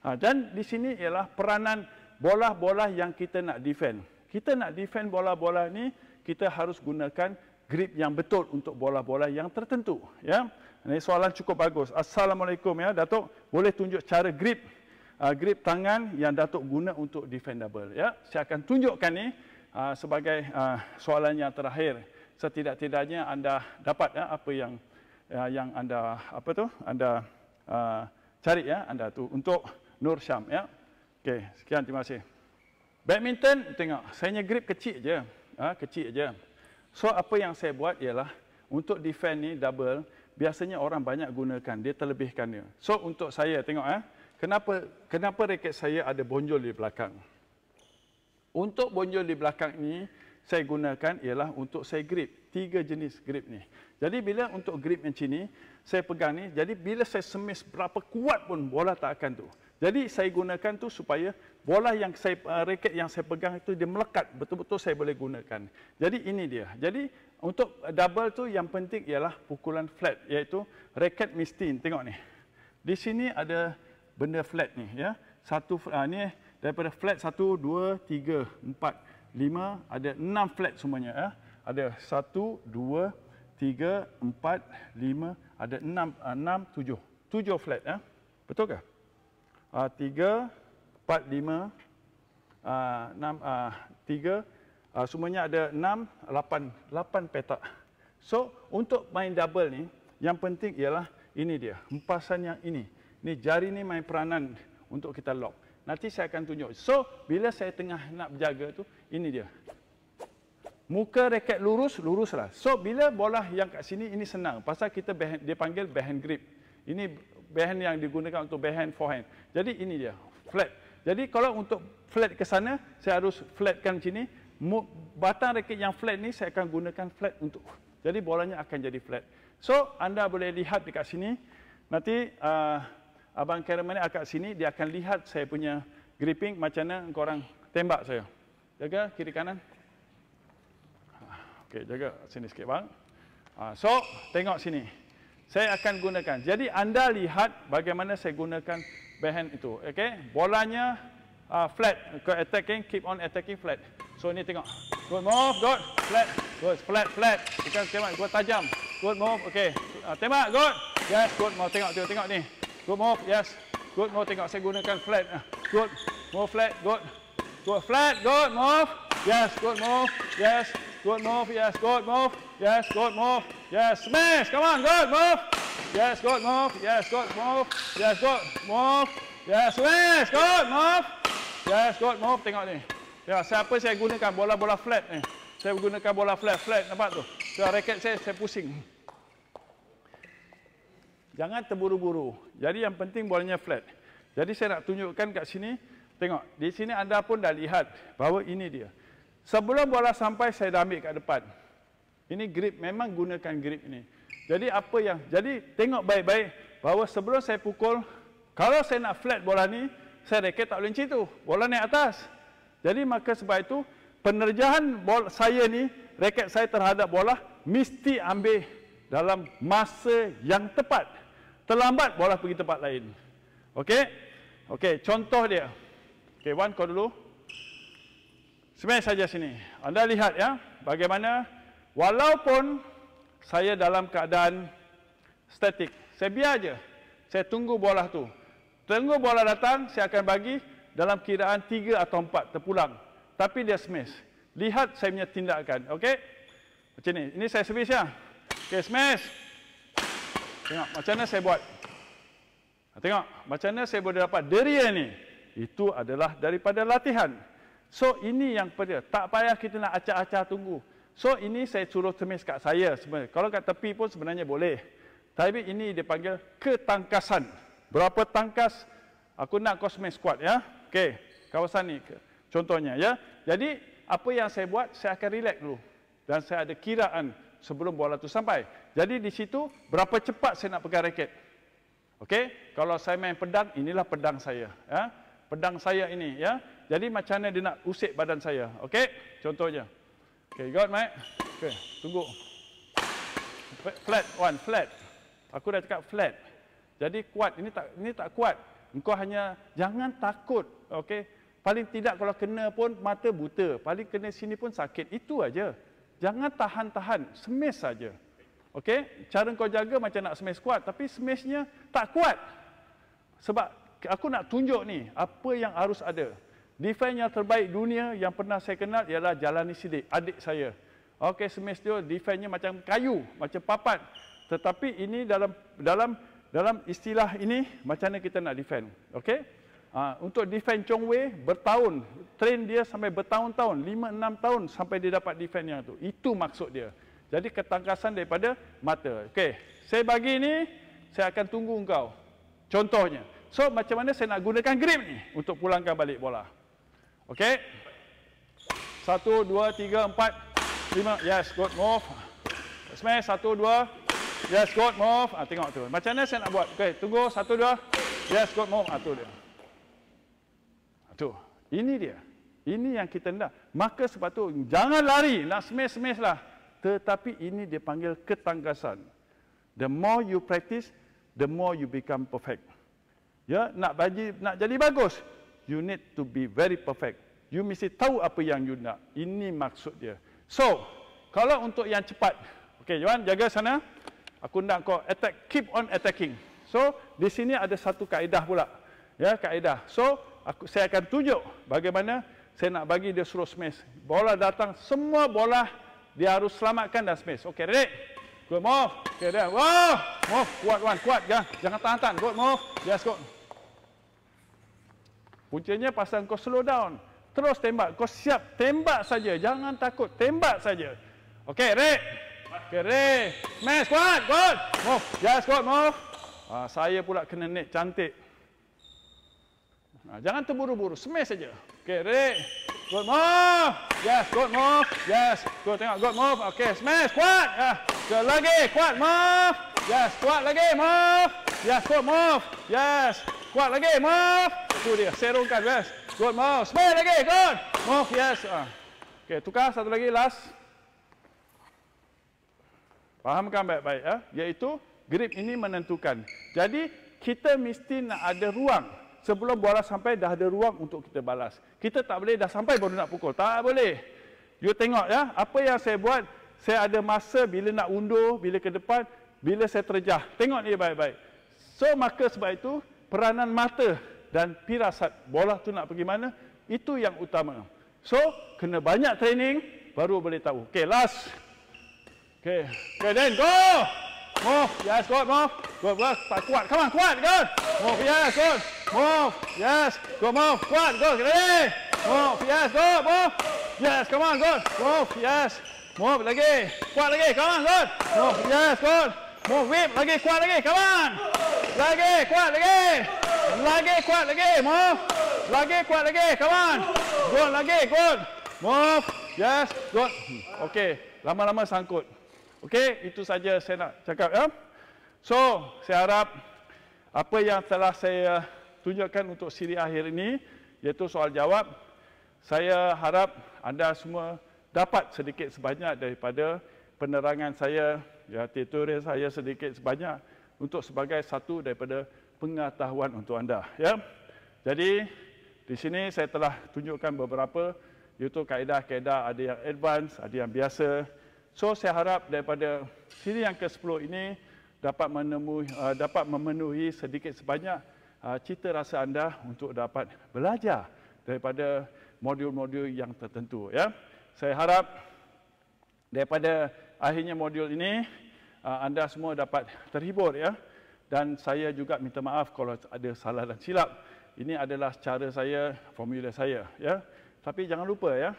Ha, dan di sini ialah peranan bola-bola yang kita nak defend. Kita nak defend bola-bola ni, kita harus gunakan grip yang betul untuk bola-bola yang tertentu. Ya, ini soalan cukup bagus. Assalamualaikum ya, Datuk. Boleh tunjuk cara grip uh, grip tangan yang Datuk guna untuk defendable. Ya, saya akan tunjukkan ni uh, sebagai uh, soalan yang terakhir. Setidak-tidaknya anda dapat ya, apa yang uh, yang anda apa tu anda uh, cari ya anda tu untuk Nur Syam ya. Okey, sekian terima kasih. Badminton, tengok. Saya punya grip kecil je. Ha, kecil je. So, apa yang saya buat ialah untuk defend ni double, biasanya orang banyak gunakan. Dia terlebihkan dia. So, untuk saya, tengok. Eh, kenapa kenapa raket saya ada bonjol di belakang? Untuk bonjol di belakang ni, saya gunakan ialah untuk saya grip. Tiga jenis grip ni. Jadi, bila untuk grip yang sini, saya pegang ni. Jadi, bila saya semis berapa kuat pun bola tak akan tu. Jadi saya gunakan tu supaya bola yang saya uh, raket yang saya pegang itu dia melekat betul-betul saya boleh gunakan. Jadi ini dia. Jadi untuk double tu yang penting ialah pukulan flat iaitu raket mesti tengok ni. Di sini ada benda flat ni ya. Satu uh, ni daripada flat 1 2 3 4 lima, ada enam flat semuanya ya. Ada satu, dua, tiga, empat, lima, ada enam, ah, enam, tujuh, tujuh flat ya. Betul ke? uh, 3 4 5 uh, 6 uh, 3 uh, semuanya ada enam, lapan, lapan petak. So untuk main double ni yang penting ialah ini dia, hempasan yang ini. Ni jari ni main peranan untuk kita lock. Nanti saya akan tunjuk. So bila saya tengah nak berjaga tu, ini dia. Muka reket lurus, luruslah. So bila bola yang kat sini ini senang pasal kita dia panggil behind grip. Ini behand yang digunakan untuk behand forehand. Jadi ini dia, flat. Jadi kalau untuk flat ke sana, saya harus flatkan sini. Batang raket yang flat ni saya akan gunakan flat untuk. Jadi bolanya akan jadi flat. So anda boleh lihat di kat sini. Nanti uh, abang cameraman akan sini dia akan lihat saya punya gripping macam mana korang tembak saya. Jaga kiri kanan. Ah, okey, jaga sini sikit bang. Uh, so tengok sini saya akan gunakan. Jadi anda lihat bagaimana saya gunakan backhand itu. Okey, bolanya uh, flat keep attacking, keep on attacking flat. So ni tengok. Good move, good. Flat. Good. Flat, flat. Ikan tembak gua tajam. Good move. Okey. Uh, tembak, good. Yes, good. Mau tengok, tengok, tengok ni. Good move. Yes. Good move. Tengok saya gunakan flat. Ah, good. Move flat, good. Good flat, good move. Yes, good move. Yes. Good move, yes, good move, yes, good move, yes, smash, come on, good move, yes, good move, yes, good move, yes, good move, yes, smash, good move, yes, good move, tengok ni. Ya, siapa saya gunakan bola-bola flat ni? Saya gunakan bola flat, flat, nampak tu? Ya, raket saya, saya pusing. Jangan terburu-buru. Jadi yang penting bolanya flat. Jadi saya nak tunjukkan kat sini, tengok, di sini anda pun dah lihat bahawa Ini dia. Sebelum bola sampai saya dah ambil kat depan. Ini grip memang gunakan grip ini. Jadi apa yang jadi tengok baik-baik bahawa sebelum saya pukul kalau saya nak flat bola ni saya reket tak boleh macam tu. Bola naik atas. Jadi maka sebab itu penerjahan bola saya ni reket saya terhadap bola mesti ambil dalam masa yang tepat. Terlambat bola pergi tempat lain. Okey? Okey, contoh dia. Okey, one kau dulu. Sebenarnya saja sini. Anda lihat ya bagaimana walaupun saya dalam keadaan statik. Saya biar aja. Saya tunggu bola tu. Tunggu bola datang, saya akan bagi dalam kiraan 3 atau 4 terpulang. Tapi dia smash. Lihat saya punya tindakan. Okey? Macam ni. Ini saya servis ya. Okey, smash. Tengok macam mana saya buat. Tengok macam mana saya boleh dapat deria ni. Itu adalah daripada latihan. So ini yang pada tak payah kita nak acah-acah tunggu. So ini saya suruh temis kat saya sebenarnya. Kalau kat tepi pun sebenarnya boleh. Tapi ini dia panggil ketangkasan. Berapa tangkas aku nak kau smash squad ya. Okey, kawasan ni contohnya ya. Jadi apa yang saya buat, saya akan relax dulu. Dan saya ada kiraan sebelum bola tu sampai. Jadi di situ berapa cepat saya nak pegang raket. Okey, kalau saya main pedang, inilah pedang saya. Ya. Pedang saya ini ya. Jadi macam mana dia nak usik badan saya? Okey? Contohnya. Okey, got mic? Okey, tunggu. Flat one, flat. Aku dah cakap flat. Jadi kuat, ini tak ini tak kuat. Engkau hanya jangan takut. Okey? Paling tidak kalau kena pun mata buta. Paling kena sini pun sakit. Itu aja. Jangan tahan-tahan. smash saja. Okey? Cara kau jaga macam nak smash kuat. Tapi smashnya tak kuat. Sebab aku nak tunjuk ni. Apa yang harus ada. Defense yang terbaik dunia yang pernah saya kenal ialah Jalani Sidik, adik saya. Okey, semestinya dia defense-nya macam kayu, macam papan. Tetapi ini dalam dalam dalam istilah ini macam mana kita nak defend. Okey? Uh, untuk defend Chong Wei bertahun, train dia sampai bertahun-tahun, 5 6 tahun sampai dia dapat defend yang tu. Itu maksud dia. Jadi ketangkasan daripada mata. Okey, saya bagi ni, saya akan tunggu engkau. Contohnya. So macam mana saya nak gunakan grip ni untuk pulangkan balik bola? Okay. Satu, dua, tiga, empat, lima. Yes, good, move. Smash, satu, dua. Yes, good, move. Ah, tengok tu. Macam mana saya nak buat? Okay, tunggu. Satu, dua. Yes, good, move. Ah, tu dia. Ah, tu. Ini dia. Ini yang kita nak. Maka sepatutnya jangan lari. Nak lah, smash-smash lah. Tetapi ini dia panggil ketangkasan. The more you practice, the more you become perfect. Ya, nak bagi nak jadi bagus, you need to be very perfect. You mesti tahu apa yang you nak. Ini maksud dia. So, kalau untuk yang cepat. Okay, Johan, jaga sana. Aku nak kau attack, keep on attacking. So, di sini ada satu kaedah pula. Ya, kaedah. So, aku, saya akan tunjuk bagaimana saya nak bagi dia suruh smash. Bola datang, semua bola dia harus selamatkan dan smash. Okay, ready? Good move. Okay, dia. Wow, move. Kuat, kuat, kuat. Ya. Jangan tahan-tahan. Good move. Yes, Good. Puncanya pasal kau slow down. Terus tembak. Kau siap tembak saja. Jangan takut. Tembak saja. Okey, Rek. Okey, Rek. Mas, kuat. Good. Move. Yes, ya, good. Move. Ah, saya pula kena net cantik. Nah, jangan terburu-buru. Smash saja. Okey, Rek. Good move. Yes, ya, good move. Yes. Ya, good, tengok. Good move. Okey, smash. Kuat. Ah. Yeah. lagi. Kuat. Move. Yes, kuat lagi. Move. Yes, good move. Yes. Kuat lagi. Move. Julia. Ser un carvés. Good, Mos. Muy lagi, Good. Mos, yes. Ah. Okay, tu satu lagi last. Fahamkan baik-baik. Ya? Iaitu, grip ini menentukan. Jadi, kita mesti nak ada ruang. Sebelum bola sampai, dah ada ruang untuk kita balas. Kita tak boleh dah sampai baru nak pukul. Tak boleh. You tengok ya. Apa yang saya buat, saya ada masa bila nak undur, bila ke depan, bila saya terjah. Tengok ni baik-baik. So, maka sebab itu, peranan mata dan pirasat bola tu nak pergi mana itu yang utama so kena banyak training baru boleh tahu Okay, last Okay. Okay, then go move yes good move good work tak kuat come on kuat good move yes good move yes go move kuat go ready move yes go move yes come on good move yes move lagi kuat lagi come on good move yes good move whip lagi kuat lagi come on lagi, kuat, lagi. Lagi kuat lagi, move. Lagi kuat lagi, come on. Good lagi, good. Move. Yes, good. Okay, lama-lama sangkut. Okay, itu saja saya nak cakap. Ya? So, saya harap apa yang telah saya tunjukkan untuk siri akhir ini, iaitu soal jawab, saya harap anda semua dapat sedikit sebanyak daripada penerangan saya, ya, tutorial saya sedikit sebanyak untuk sebagai satu daripada pengetahuan untuk anda. Ya? Jadi, di sini saya telah tunjukkan beberapa itu kaedah-kaedah ada yang advance, ada yang biasa. So, saya harap daripada sini yang ke-10 ini dapat, menemui, uh, dapat memenuhi sedikit sebanyak uh, cita rasa anda untuk dapat belajar daripada modul-modul yang tertentu. Ya? Saya harap daripada akhirnya modul ini uh, anda semua dapat terhibur ya dan saya juga minta maaf kalau ada salah dan silap. Ini adalah cara saya, formula saya. Ya, tapi jangan lupa ya.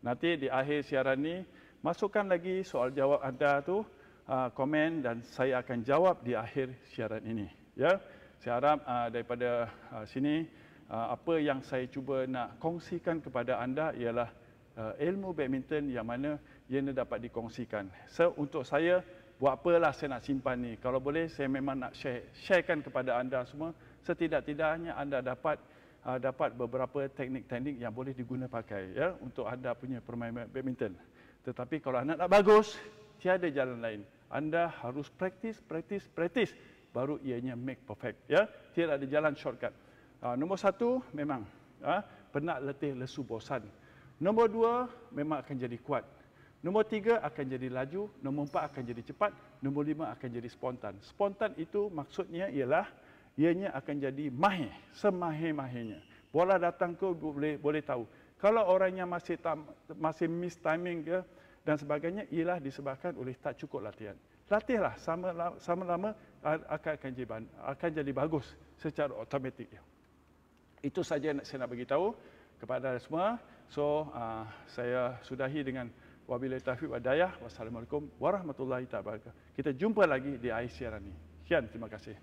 Nanti di akhir siaran ini masukkan lagi soal jawab anda tu ah, komen dan saya akan jawab di akhir siaran ini. Ya, saya harap ah, daripada ah, sini apa yang saya cuba nak kongsikan kepada anda ialah ilmu badminton yang mana ia dapat dikongsikan. So untuk saya buat apalah saya nak simpan ni. Kalau boleh saya memang nak share. Sharekan kepada anda semua setidak-tidaknya anda dapat uh, dapat beberapa teknik-teknik yang boleh diguna pakai ya untuk anda punya permainan badminton. Tetapi kalau anda nak bagus, tiada jalan lain. Anda harus praktis, praktis, praktis baru ianya make perfect ya. Tiada ada jalan shortcut. Uh, nombor satu memang uh, penat letih lesu bosan. Nombor dua memang akan jadi kuat. Nombor tiga akan jadi laju, nombor empat akan jadi cepat, nombor lima akan jadi spontan. Spontan itu maksudnya ialah ianya akan jadi mahir, semahir-mahirnya. Bola datang ke boleh boleh tahu. Kalau orang yang masih tak, masih miss timing ke dan sebagainya ialah disebabkan oleh tak cukup latihan. Latihlah sama sama lama akan akan jadi akan jadi bagus secara automatik. Itu saja yang saya nak bagi tahu kepada semua. So uh, saya sudahi dengan Wabillahi taufiq wal Wassalamualaikum warahmatullahi wabarakatuh. Kita jumpa lagi di ICR ini. Sekian, terima kasih.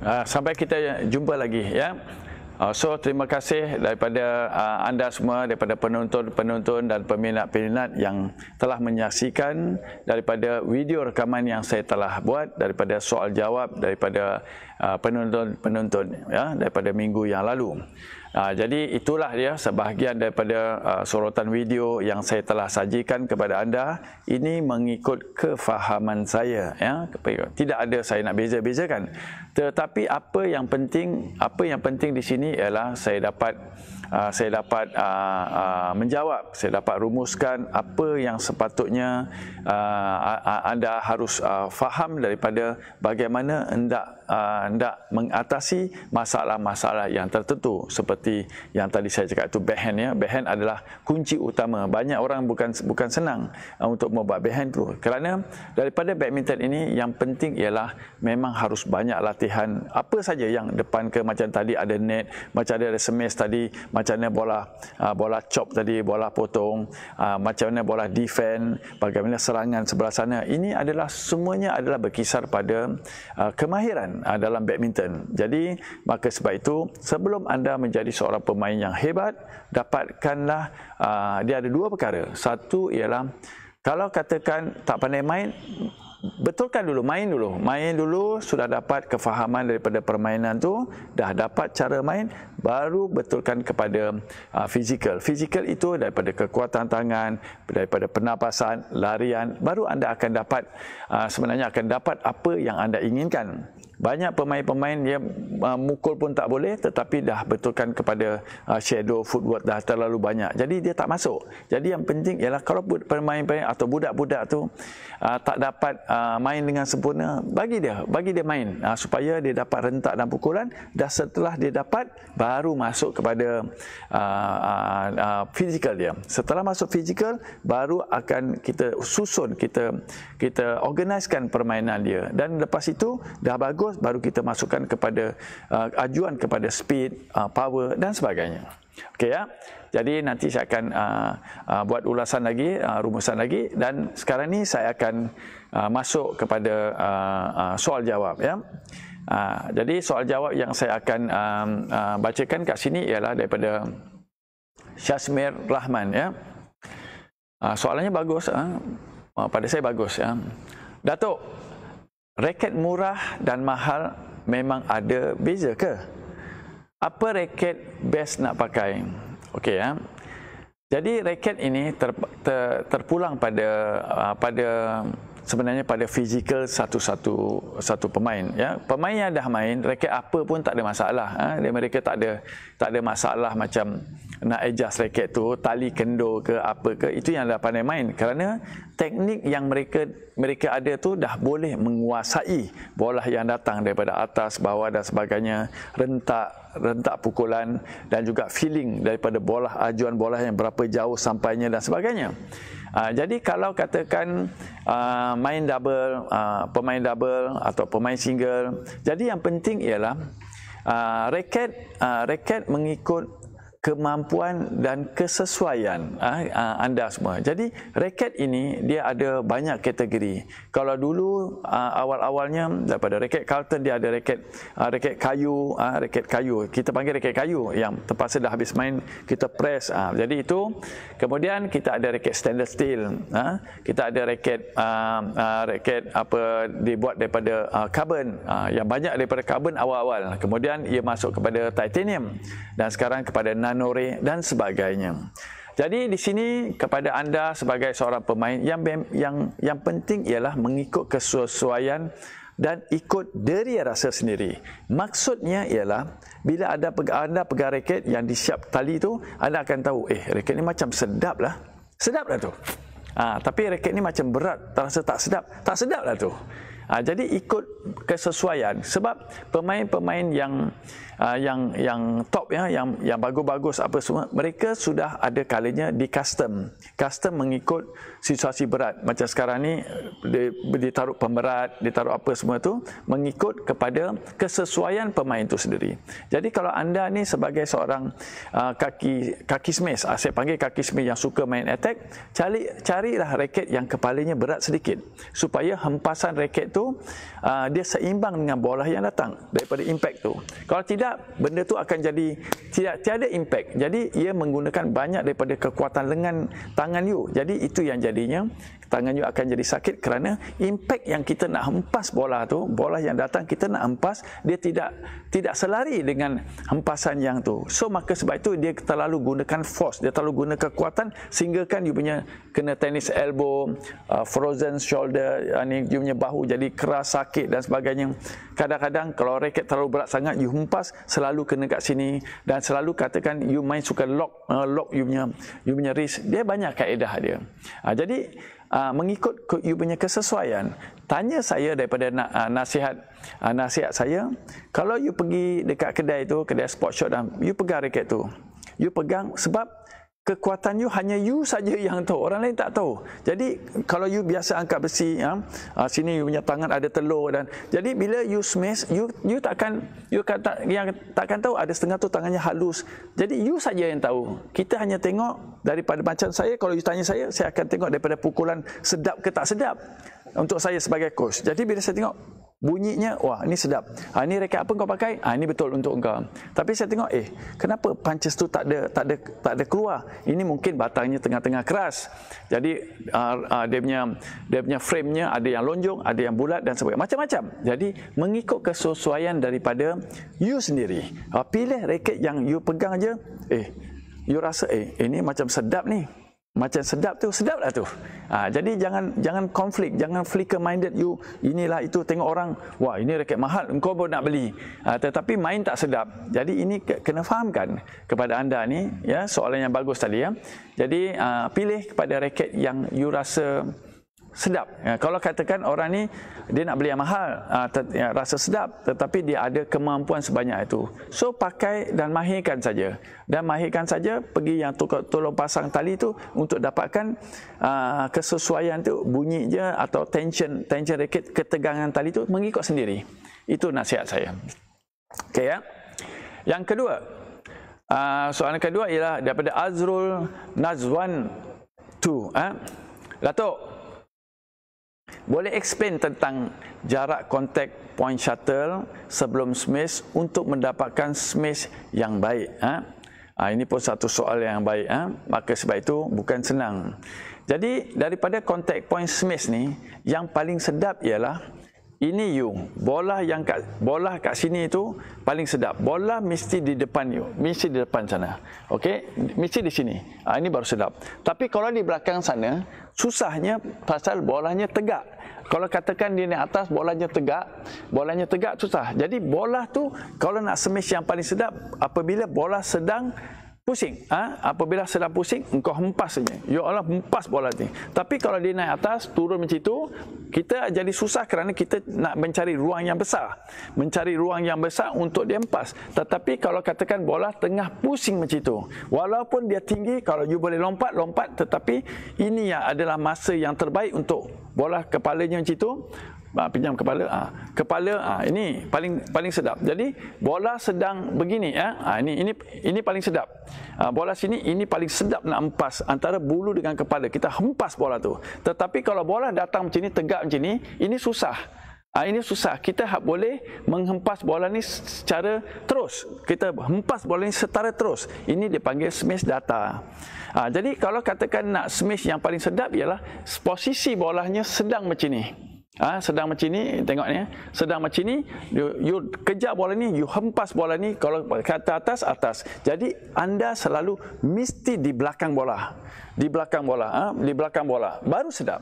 Ah, sampai kita jumpa lagi ya. Uh, so terima kasih daripada uh, anda semua daripada penonton-penonton dan peminat-peminat yang telah menyaksikan daripada video rekaman yang saya telah buat daripada soal jawab daripada penonton-penonton ah, ya daripada minggu yang lalu. Uh, jadi itulah dia sebahagian daripada uh, sorotan video yang saya telah sajikan kepada anda. Ini mengikut kefahaman saya ya. Tidak ada saya nak beza-bezakan. Tetapi apa yang penting, apa yang penting di sini ialah saya dapat uh, saya dapat uh, uh, menjawab, saya dapat rumuskan apa yang sepatutnya uh, uh, anda harus uh, faham daripada bagaimana hendak Ah, nak mengatasi masalah-masalah yang tertentu seperti yang tadi saya cakap itu behen ya behen adalah kunci utama banyak orang bukan bukan senang ah, untuk membuat behen tu kerana daripada badminton ini yang penting ialah memang harus banyak latihan apa saja yang depan ke macam tadi ada net macam ada semis tadi macam mana bola uh, bola chop tadi bola potong uh, macam mana bola defend bagaimana serangan sebelah sana ini adalah semuanya adalah berkisar pada uh, kemahiran uh, dalam badminton. Jadi maka sebab itu sebelum anda menjadi seorang pemain yang hebat, dapatkanlah uh, dia ada dua perkara. Satu ialah kalau katakan tak pandai main betulkan dulu main dulu main dulu sudah dapat kefahaman daripada permainan tu dah dapat cara main baru betulkan kepada uh, fizikal fizikal itu daripada kekuatan tangan daripada pernafasan larian baru anda akan dapat uh, sebenarnya akan dapat apa yang anda inginkan banyak pemain-pemain dia uh, mukul pun tak boleh tetapi dah betulkan kepada uh, shadow footwork dah terlalu banyak jadi dia tak masuk jadi yang penting ialah kalau pemain-pemain atau budak-budak tu uh, tak dapat uh, main dengan sempurna bagi dia bagi dia main uh, supaya dia dapat rentak dan pukulan dah setelah dia dapat baru masuk kepada fizikal uh, uh, uh dia setelah masuk physical, baru akan kita susun kita kita organiskan permainan dia dan lepas itu dah bagus baru kita masukkan kepada uh, ajuan kepada speed, uh, power dan sebagainya. Okey ya. Jadi nanti saya akan uh, uh, buat ulasan lagi, uh, rumusan lagi dan sekarang ni saya akan uh, masuk kepada uh, uh, soal jawab ya. Uh, jadi soal jawab yang saya akan um, uh, bacakan kat sini ialah daripada Syasmir Rahman ya. Uh, soalannya bagus ah. Uh. Uh, pada saya bagus ya. Datuk, Reket murah dan mahal memang ada beza ke? Apa reket best nak pakai? Okey ya. Jadi reket ini ter, ter, terpulang pada uh, pada sebenarnya pada fizikal satu-satu satu pemain ya. Pemain yang dah main reket apa pun tak ada masalah. Ha? Mereka tak ada tak ada masalah macam nak adjust racket tu tali kendur ke apa ke itu yang dah pandai main kerana teknik yang mereka mereka ada tu dah boleh menguasai bola yang datang daripada atas bawah dan sebagainya rentak rentak pukulan dan juga feeling daripada bola ajuan bola yang berapa jauh sampainya dan sebagainya ah, jadi kalau katakan ah, main double, ah, pemain double atau pemain single, jadi yang penting ialah uh, raket uh, raket mengikut kemampuan dan kesesuaian ha, anda semua. Jadi reket ini dia ada banyak kategori. Kalau dulu ha, awal-awalnya daripada reket Carlton dia ada reket ha, raket kayu, ha, raket kayu. Kita panggil reket kayu yang terpaksa dah habis main kita press. Ha. Jadi itu kemudian kita ada reket stainless steel. Ha. Kita ada reket ha, ha, raket apa dibuat daripada ha, carbon ha, yang banyak daripada carbon awal-awal. Kemudian ia masuk kepada titanium dan sekarang kepada nanore dan sebagainya. Jadi di sini kepada anda sebagai seorang pemain yang yang yang penting ialah mengikut kesesuaian dan ikut deria rasa sendiri. Maksudnya ialah bila ada anda pegang raket yang disiap tali itu anda akan tahu eh raket ini macam sedap lah. Sedap lah tu. Ha, tapi raket ni macam berat, rasa tak sedap. Tak sedap lah tu. Uh, jadi ikut kesesuaian sebab pemain-pemain yang uh, yang yang top ya yang yang bagus-bagus apa semua mereka sudah ada kalinya di custom. Custom mengikut situasi berat macam sekarang ni dia ditaruh pemberat, ditaruh apa semua tu mengikut kepada kesesuaian pemain itu sendiri. Jadi kalau anda ni sebagai seorang uh, kaki kaki smash, uh, saya panggil kaki smash yang suka main attack, cari carilah raket yang kepalanya berat sedikit supaya hempasan raket tu tu uh, dia seimbang dengan bola yang datang daripada impact tu. Kalau tidak benda tu akan jadi tidak tiada impact. Jadi ia menggunakan banyak daripada kekuatan lengan tangan you. Jadi itu yang jadinya tangan you akan jadi sakit kerana impact yang kita nak hempas bola tu, bola yang datang kita nak hempas, dia tidak tidak selari dengan hempasan yang tu. So maka sebab itu dia terlalu gunakan force, dia terlalu guna kekuatan sehingga kan you punya kena tennis elbow, uh, frozen shoulder, uh, ni you punya bahu jadi keras sakit dan sebagainya. Kadang-kadang kalau raket terlalu berat sangat you hempas selalu kena kat sini dan selalu katakan you main suka lock uh, lock you punya you punya wrist. Dia banyak kaedah dia. Uh, jadi uh, mengikut you punya kesesuaian. Tanya saya daripada na, uh, nasihat uh, nasihat saya, kalau you pergi dekat kedai itu kedai sport shop dan you pegang raket tu. You pegang sebab kekuatan you hanya you saja yang tahu orang lain tak tahu jadi kalau you biasa angkat besi ya, ah, sini you punya tangan ada telur dan jadi bila you smash you you takkan you akan tak, yang takkan tahu ada setengah tu tangannya halus jadi you saja yang tahu kita hanya tengok daripada macam saya kalau you tanya saya saya akan tengok daripada pukulan sedap ke tak sedap untuk saya sebagai coach jadi bila saya tengok bunyinya wah ini sedap ha, ini rekat apa kau pakai ha, ini betul untuk kau. tapi saya tengok eh kenapa punches tu tak ada tak ada tak ada keluar ini mungkin batangnya tengah-tengah keras jadi uh, uh, dia punya dia punya framenya ada yang lonjong ada yang bulat dan sebagainya macam-macam jadi mengikut kesesuaian daripada you sendiri ha, pilih rekat yang you pegang aja eh you rasa eh ini macam sedap ni macam sedap tu sedaplah tu ha, jadi jangan jangan konflik jangan flicker minded you inilah itu tengok orang wah ini raket mahal engkau boleh nak beli ha, tetapi main tak sedap jadi ini kena fahamkan kepada anda ni ya soalan yang bagus tadi ya jadi ha, pilih kepada raket yang you rasa sedap. Ya, kalau katakan orang ni dia nak beli yang mahal, uh, ah, ter, ya, rasa sedap tetapi dia ada kemampuan sebanyak itu. So pakai dan mahirkan saja. Dan mahirkan saja pergi yang tukar, tolong pasang tali tu untuk dapatkan uh, kesesuaian tu bunyi je atau tension tension racket ketegangan tali tu mengikut sendiri. Itu nasihat saya. Okey ya. Yang kedua, uh, soalan kedua ialah daripada Azrul Nazwan 2, eh. Datuk, boleh explain tentang jarak kontak point shuttle sebelum smash untuk mendapatkan smash yang baik? Ha? Ha, ini pun satu soal yang baik. Ha? Maka sebab itu bukan senang. Jadi daripada kontak point smash ni, yang paling sedap ialah ini you bola yang kat bola kat sini tu paling sedap bola mesti di depan you mesti di depan sana okey mesti di sini ha, ini baru sedap tapi kalau di belakang sana susahnya pasal bolanya tegak kalau katakan di atas bolanya tegak bolanya tegak susah jadi bola tu kalau nak smash yang paling sedap apabila bola sedang pusing. Ha? Apabila sedang pusing, engkau hempas saja. Ya Allah, hempas bola ni. Tapi kalau dia naik atas, turun macam itu, kita jadi susah kerana kita nak mencari ruang yang besar. Mencari ruang yang besar untuk dia hempas. Tetapi kalau katakan bola tengah pusing macam itu, walaupun dia tinggi, kalau you boleh lompat, lompat. Tetapi ini yang adalah masa yang terbaik untuk bola kepalanya macam itu ha, pinjam kepala ha. kepala ha, ini paling paling sedap jadi bola sedang begini ya ha. ini ini ini paling sedap ha, bola sini ini paling sedap nak empas antara bulu dengan kepala kita hempas bola tu tetapi kalau bola datang macam ni tegak macam ni ini susah Ha, ini susah. Kita hak boleh menghempas bola ni secara terus. Kita hempas bola ni setara terus. Ini dipanggil smash data. Ha, jadi kalau katakan nak smash yang paling sedap ialah posisi bolanya sedang macam ni. Ah ha, sedang macam ni tengok ni ha. sedang macam ni you, you kejar bola ni you hempas bola ni kalau kata atas atas jadi anda selalu mesti di belakang bola di belakang bola ha? di belakang bola baru sedap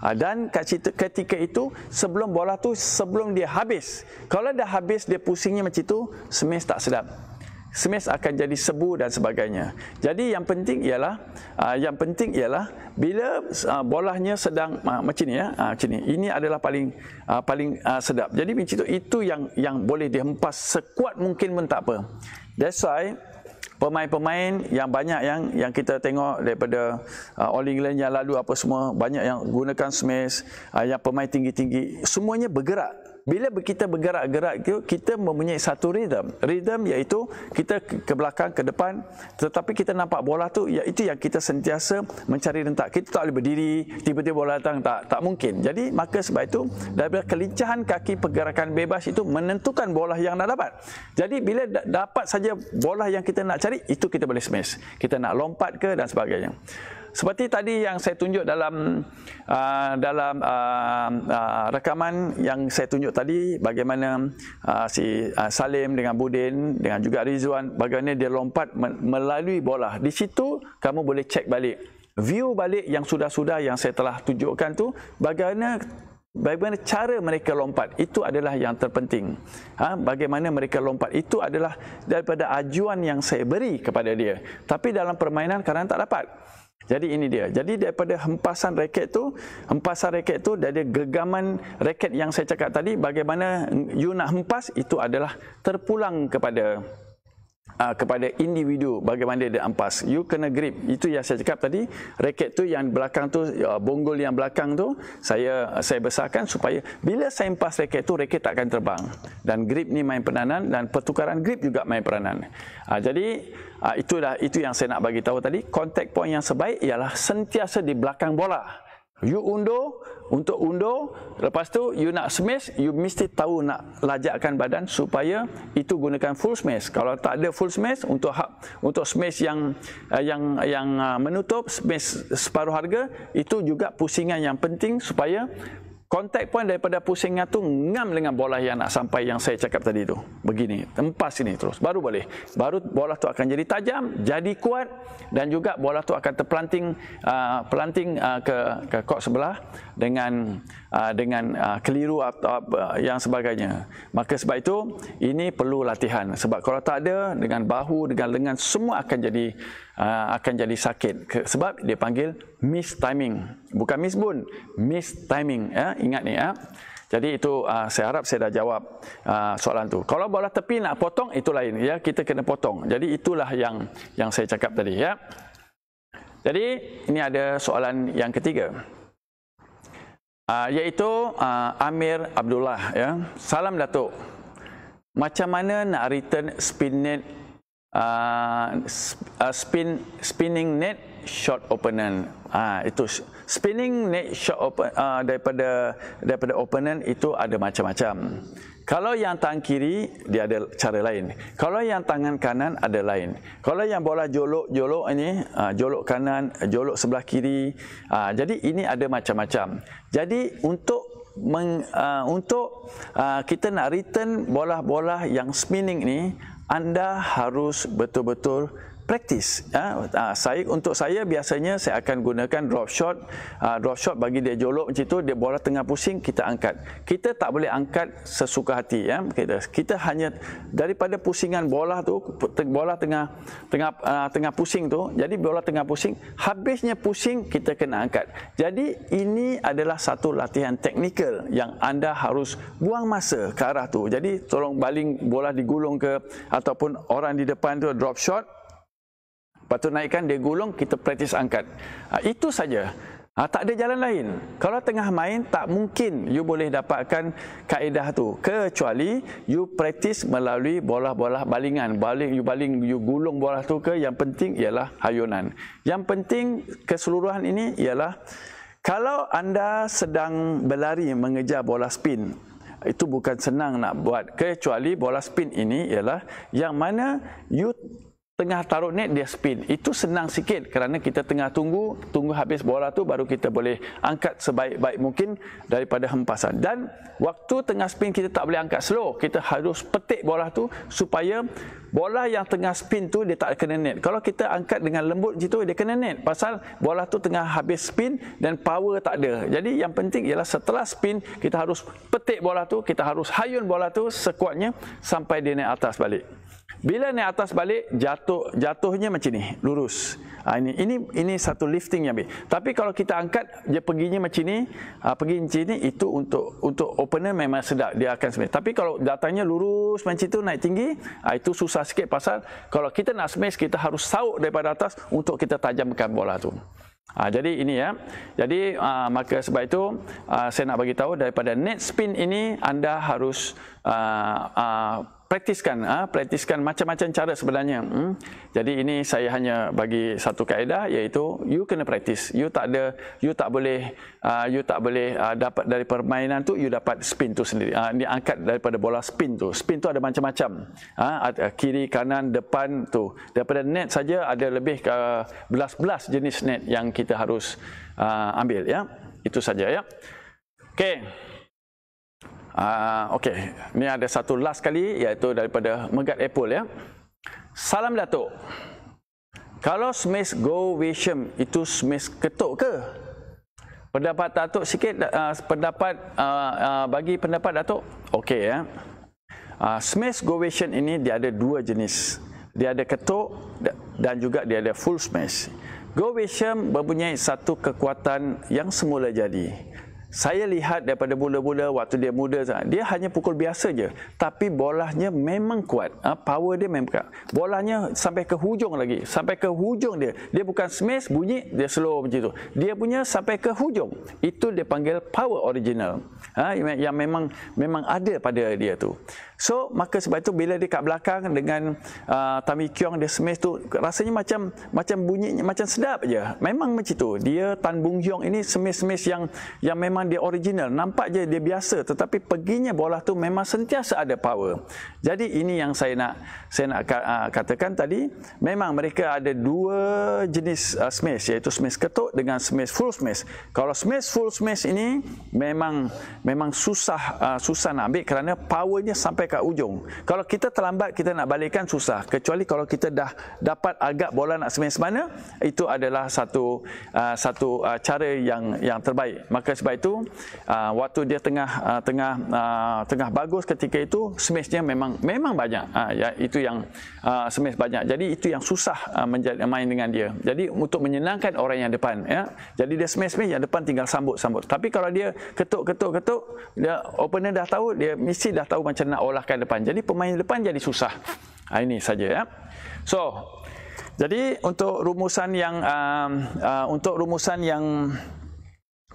ha, dan ketika itu sebelum bola tu sebelum dia habis kalau dah habis dia pusingnya macam tu semis tak sedap smash akan jadi sebu dan sebagainya. Jadi yang penting ialah ah, yang penting ialah bila ah, bolahnya sedang ah, macam ni ya, macam ni. Ini adalah paling paling sedap. Jadi macam tu itu yang yang boleh dihempas sekuat mungkin pun tak apa. That's why pemain-pemain yang banyak yang yang kita tengok daripada uh, All England yang lalu apa semua banyak yang gunakan smash uh, yang pemain tinggi-tinggi semuanya bergerak bila kita bergerak-gerak itu kita mempunyai satu rhythm rhythm iaitu kita ke belakang ke depan tetapi kita nampak bola tu iaitu ya, yang kita sentiasa mencari rentak kita tak boleh berdiri tiba-tiba bola datang tak tak mungkin jadi maka sebab itu daripada kelincahan kaki pergerakan bebas itu menentukan bola yang nak dapat jadi bila dapat saja bola yang kita nak cari itu kita boleh smash kita nak lompat ke dan sebagainya seperti tadi yang saya tunjuk dalam uh, dalam uh, uh, rekaman yang saya tunjuk tadi bagaimana uh, si uh, Salim dengan Budin dengan juga Rizwan bagaimana dia lompat melalui bola. Di situ kamu boleh cek balik view balik yang sudah-sudah yang saya telah tunjukkan tu bagaimana Bagaimana cara mereka lompat itu adalah yang terpenting. Ha? Bagaimana mereka lompat itu adalah daripada ajuan yang saya beri kepada dia. Tapi dalam permainan kadang tak dapat. Jadi ini dia. Jadi daripada hempasan raket tu, hempasan raket tu dari gegaman raket yang saya cakap tadi bagaimana you nak hempas itu adalah terpulang kepada uh, kepada individu bagaimana dia ampas. You kena grip. Itu yang saya cakap tadi, raket tu yang belakang tu, uh, bonggol yang belakang tu, saya uh, saya besarkan supaya bila saya ampas raket tu, raket tak akan terbang. Dan grip ni main peranan dan pertukaran grip juga main peranan. Uh, jadi, uh, itulah itu yang saya nak bagi tahu tadi. Contact point yang sebaik ialah sentiasa di belakang bola. You undur, untuk undur, lepas tu you nak smash, you mesti tahu nak lajakkan badan supaya itu gunakan full smash. Kalau tak ada full smash, untuk hak, untuk smash yang eh, yang yang ah, menutup, smash separuh harga, itu juga pusingan yang penting supaya Contact point daripada pusingnya tu ngam dengan bola yang nak sampai yang saya cakap tadi tu. Begini, tempas sini terus. Baru boleh. Baru bola tu akan jadi tajam, jadi kuat dan juga bola tu akan terplanting uh, pelanting uh, ke ke kok sebelah dengan uh, dengan uh, keliru atau uh, yang sebagainya. Maka sebab itu ini perlu latihan sebab kalau tak ada dengan bahu dengan lengan semua akan jadi uh, akan jadi sakit sebab dia panggil miss timing. Bukan miss bun, miss timing ya. Ingat ni ya. Jadi itu uh, saya harap saya dah jawab uh, soalan tu. Kalau bola tepi nak potong itu lain ya, kita kena potong. Jadi itulah yang yang saya cakap tadi ya. Jadi ini ada soalan yang ketiga uh, iaitu uh, Amir Abdullah ya. Salam Datuk. Macam mana nak return spin net uh, spin spinning net short opponent? Ah uh, itu spinning net short open, uh, daripada daripada opponent itu ada macam-macam. Kalau yang tangan kiri, dia ada cara lain. Kalau yang tangan kanan, ada lain. Kalau yang bola jolok-jolok ini, ah, jolok kanan, jolok sebelah kiri. Ah, jadi, ini ada macam-macam. Jadi, untuk meng, ah, untuk kita nak return bola-bola yang spinning ni, anda harus betul-betul praktis ha? Ah, ah, ha, saya untuk saya biasanya saya akan gunakan drop shot ha, drop shot bagi dia jolok macam tu dia bola tengah pusing kita angkat kita tak boleh angkat sesuka hati ya kita, kita hanya daripada pusingan bola tu bola tengah tengah uh, tengah pusing tu jadi bola tengah pusing habisnya pusing kita kena angkat jadi ini adalah satu latihan teknikal yang anda harus buang masa ke arah tu jadi tolong baling bola digulung ke ataupun orang di depan tu drop shot Lepas tu naikkan, dia gulung, kita practice angkat. Ha, itu saja. Ha, tak ada jalan lain. Kalau tengah main, tak mungkin you boleh dapatkan kaedah tu. Kecuali you practice melalui bola-bola balingan. Baling, you baling, you gulung bola tu ke, yang penting ialah hayunan. Yang penting keseluruhan ini ialah kalau anda sedang berlari mengejar bola spin, itu bukan senang nak buat. Kecuali bola spin ini ialah yang mana you tengah taruh net dia spin. Itu senang sikit kerana kita tengah tunggu, tunggu habis bola tu baru kita boleh angkat sebaik-baik mungkin daripada hempasan. Dan waktu tengah spin kita tak boleh angkat slow. Kita harus petik bola tu supaya bola yang tengah spin tu dia tak kena net. Kalau kita angkat dengan lembut gitu dia kena net pasal bola tu tengah habis spin dan power tak ada. Jadi yang penting ialah setelah spin kita harus petik bola tu, kita harus hayun bola tu sekuatnya sampai dia naik atas balik. Bila naik atas balik jatuh jatuhnya macam ni lurus. Ha, ini ini ini satu lifting yang baik. Tapi kalau kita angkat dia perginya macam ni, ha, pergi macam ni itu untuk untuk opener memang sedap dia akan smash. Tapi kalau datangnya lurus macam tu naik tinggi, ha, itu susah sikit pasal kalau kita nak smash kita harus sauk daripada atas untuk kita tajamkan bola tu. Ha, jadi ini ya. Jadi ha, maka sebab itu ha, saya nak bagi tahu daripada net spin ini anda harus ha, ha, praktiskan ah ha? praktiskan macam-macam cara sebenarnya hmm? jadi ini saya hanya bagi satu kaedah iaitu you kena praktis you tak ada you tak boleh uh, you tak boleh uh, dapat dari permainan tu you dapat spin tu sendiri uh, ni angkat daripada bola spin tu spin tu ada macam-macam ha? kiri kanan depan tu daripada net saja ada lebih uh, belas-belas jenis net yang kita harus uh, ambil ya itu saja ya Okay. Ah, okey, ni ada satu last kali iaitu daripada Megat Apple ya. Salam Datuk. Kalau smash Go vision itu smash ketuk ke? Pendapat Datuk sikit uh, pendapat uh, uh, bagi pendapat Datuk. Okey ya. Uh, smith Go vision ini dia ada dua jenis. Dia ada ketuk dan juga dia ada full smash. Go Wisham mempunyai satu kekuatan yang semula jadi saya lihat daripada bola bola waktu dia muda dia hanya pukul biasa je tapi bolanya memang kuat ha, power dia memang kuat bolanya sampai ke hujung lagi sampai ke hujung dia dia bukan smash bunyi dia slow macam tu dia punya sampai ke hujung itu dia panggil power original ha, yang memang memang ada pada dia tu So, maka sebab itu bila dia kat belakang dengan uh, Tami Kiong dia smash tu rasanya macam macam bunyi macam sedap je. Memang macam tu. Dia Tan Bung Hyong ini smash-smash yang yang memang dia original. Nampak je dia biasa tetapi perginya bola tu memang sentiasa ada power. Jadi ini yang saya nak saya nak uh, katakan tadi memang mereka ada dua jenis uh, smash iaitu smash ketuk dengan smash full smash. Kalau smash full smash ini memang memang susah uh, susah nak ambil kerana powernya sampai sampai kat ujung. Kalau kita terlambat, kita nak balikan susah. Kecuali kalau kita dah dapat agak bola nak semain semana, itu adalah satu uh, satu uh, cara yang yang terbaik. Maka sebab itu, uh, waktu dia tengah uh, tengah uh, tengah bagus ketika itu, smashnya memang memang banyak. Uh, ya, itu yang uh, smash banyak. Jadi itu yang susah uh, menjadi, uh, main dengan dia. Jadi untuk menyenangkan orang yang depan. Ya. Jadi dia smash-smash, yang depan tinggal sambut-sambut. Tapi kalau dia ketuk-ketuk-ketuk, dia opener dah tahu, dia mesti dah tahu macam nak olah bolahkan depan. Jadi pemain depan jadi susah. Ha, ini saja ya. So, jadi untuk rumusan yang um, uh, untuk rumusan yang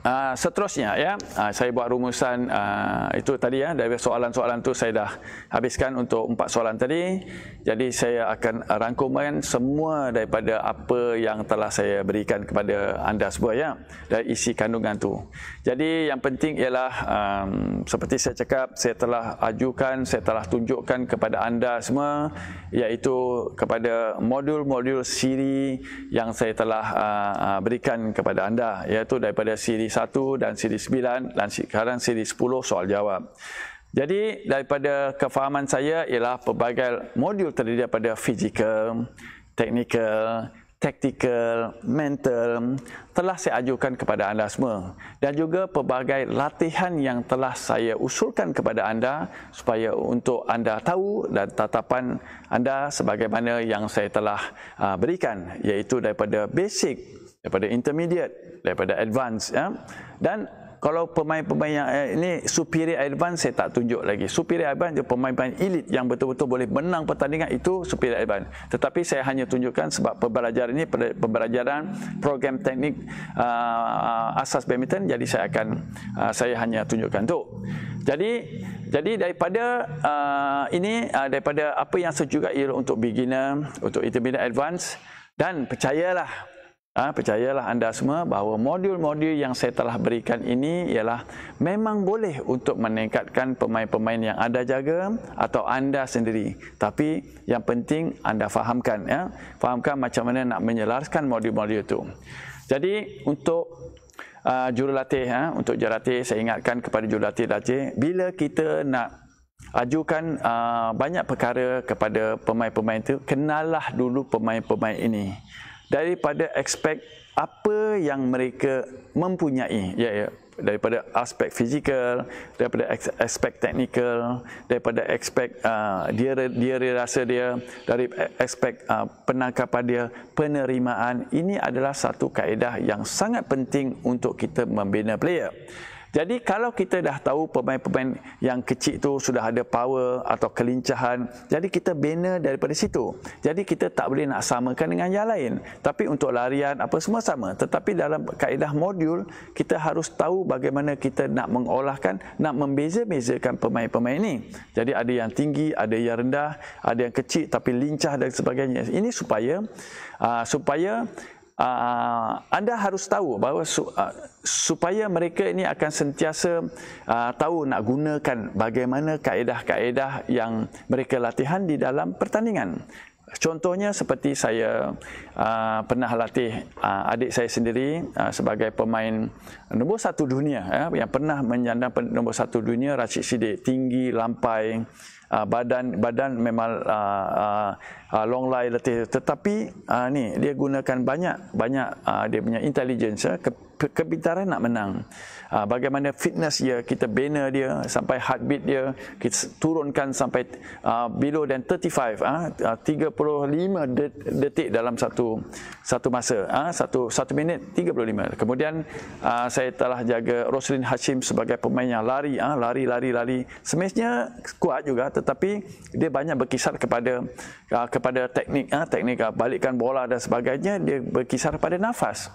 Uh, seterusnya ya uh, saya buat rumusan uh, itu tadi ya dari soalan-soalan tu saya dah habiskan untuk empat soalan tadi jadi saya akan rangkuman semua daripada apa yang telah saya berikan kepada anda semua ya dari isi kandungan tu jadi yang penting ialah um, seperti saya cakap saya telah ajukan saya telah tunjukkan kepada anda semua iaitu kepada modul-modul siri yang saya telah uh, berikan kepada anda iaitu daripada siri 1 dan siri 9 dan sekarang siri 10 soal jawab. Jadi daripada kefahaman saya ialah pelbagai modul terdiri daripada fizikal, teknikal, tactical, mental telah saya ajukan kepada anda semua dan juga pelbagai latihan yang telah saya usulkan kepada anda supaya untuk anda tahu dan tatapan anda sebagaimana yang saya telah ah, berikan iaitu daripada basic daripada intermediate daripada advance ya. Dan kalau pemain-pemain yang eh, ini superior advance saya tak tunjuk lagi. Superior advance dia pemain-pemain elit yang betul-betul boleh menang pertandingan itu superior advance. Tetapi saya hanya tunjukkan sebab pembelajaran ini pembelajaran program teknik uh, asas badminton jadi saya akan uh, saya hanya tunjukkan tu. Jadi jadi daripada uh, ini uh, daripada apa yang saya juga untuk beginner, untuk intermediate advance dan percayalah Ha, percayalah anda semua bahawa modul-modul yang saya telah berikan ini ialah memang boleh untuk meningkatkan pemain-pemain yang anda jaga atau anda sendiri. Tapi yang penting anda fahamkan ya. Fahamkan macam mana nak menjelaskan modul-modul itu. Jadi untuk uh, jurulatih ha, untuk jurulatih saya ingatkan kepada jurulatih-latih bila kita nak ajukan uh, banyak perkara kepada pemain-pemain itu kenallah dulu pemain-pemain ini daripada aspek apa yang mereka mempunyai ya ya daripada aspek fizikal daripada aspek teknikal daripada aspek uh, dia dia rasa dia dari aspek uh, penangkapan dia penerimaan ini adalah satu kaedah yang sangat penting untuk kita membina player jadi kalau kita dah tahu pemain-pemain yang kecil tu sudah ada power atau kelincahan, jadi kita bina daripada situ. Jadi kita tak boleh nak samakan dengan yang lain. Tapi untuk larian apa semua sama. Tetapi dalam kaedah modul, kita harus tahu bagaimana kita nak mengolahkan, nak membeza-bezakan pemain-pemain ini. Jadi ada yang tinggi, ada yang rendah, ada yang kecil tapi lincah dan sebagainya. Ini supaya ah, supaya Ah, anda harus tahu bahawa ah, supaya mereka ini akan sentiasa ah, tahu nak gunakan bagaimana kaedah-kaedah yang mereka latihan di dalam pertandingan. Contohnya seperti saya pernah latih adik saya sendiri sebagai pemain nombor satu dunia ya, yang pernah menyandang nombor satu dunia Rashid Sidik, tinggi, lampai, uh, badan badan memang uh, uh, long lay letih tetapi uh, ni dia gunakan banyak banyak uh, dia punya intelligence uh, ke, kepintaran nak menang Ah, bagaimana fitness dia, kita bina dia sampai heartbeat dia kita turunkan sampai ah, below dan 35 ah, ah uh, 35 detik dalam satu satu masa ah satu satu minit 35. Kemudian saya telah jaga Roslin Hashim sebagai pemain yang lari ah lari lari lari. Semestinya kuat juga tetapi dia banyak berkisar kepada kepada teknik ah teknik uh, balikkan bola dan sebagainya dia berkisar pada nafas.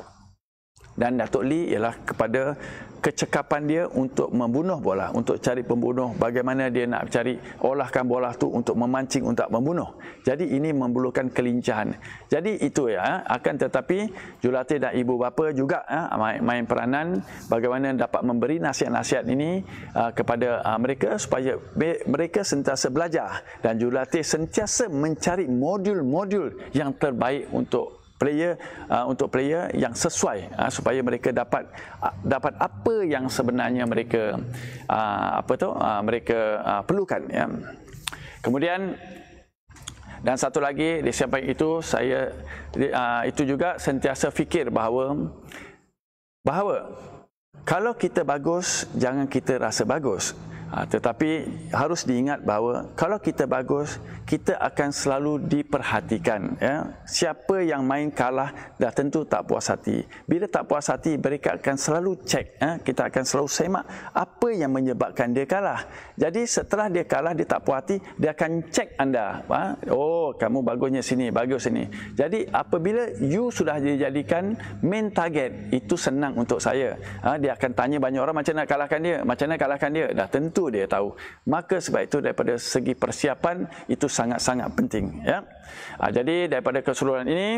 Dan Datuk Lee ialah kepada kecekapan dia untuk membunuh bola, untuk cari pembunuh, bagaimana dia nak cari olahkan bola tu untuk memancing untuk membunuh. Jadi ini memerlukan kelincahan. Jadi itu ya, akan tetapi jurulatih dan ibu bapa juga ah, main, main peranan bagaimana dapat memberi nasihat-nasihat ini ah, kepada ah, mereka supaya mereka sentiasa belajar dan jurulatih sentiasa mencari modul-modul yang terbaik untuk player uh, untuk player yang sesuai uh, supaya mereka dapat uh, dapat apa yang sebenarnya mereka uh, apa tu uh, mereka uh, perlukan ya. Kemudian dan satu lagi di samping itu saya uh, itu juga sentiasa fikir bahawa bahawa kalau kita bagus jangan kita rasa bagus. Ah, tetapi harus diingat bahawa kalau kita bagus kita akan selalu diperhatikan ya siapa yang main kalah dah tentu tak puas hati bila tak puas hati mereka akan selalu cek ya kita akan selalu semak apa yang menyebabkan dia kalah jadi setelah dia kalah dia tak puas hati dia akan cek anda ha? oh kamu bagusnya sini bagus sini jadi apabila you sudah dijadikan main target itu senang untuk saya ha? dia akan tanya banyak orang macam nak kalahkan dia macam mana kalahkan dia dah tentu dia tahu. Maka sebab itu daripada segi persiapan itu sangat-sangat penting. Ya. Ha, jadi daripada keseluruhan ini,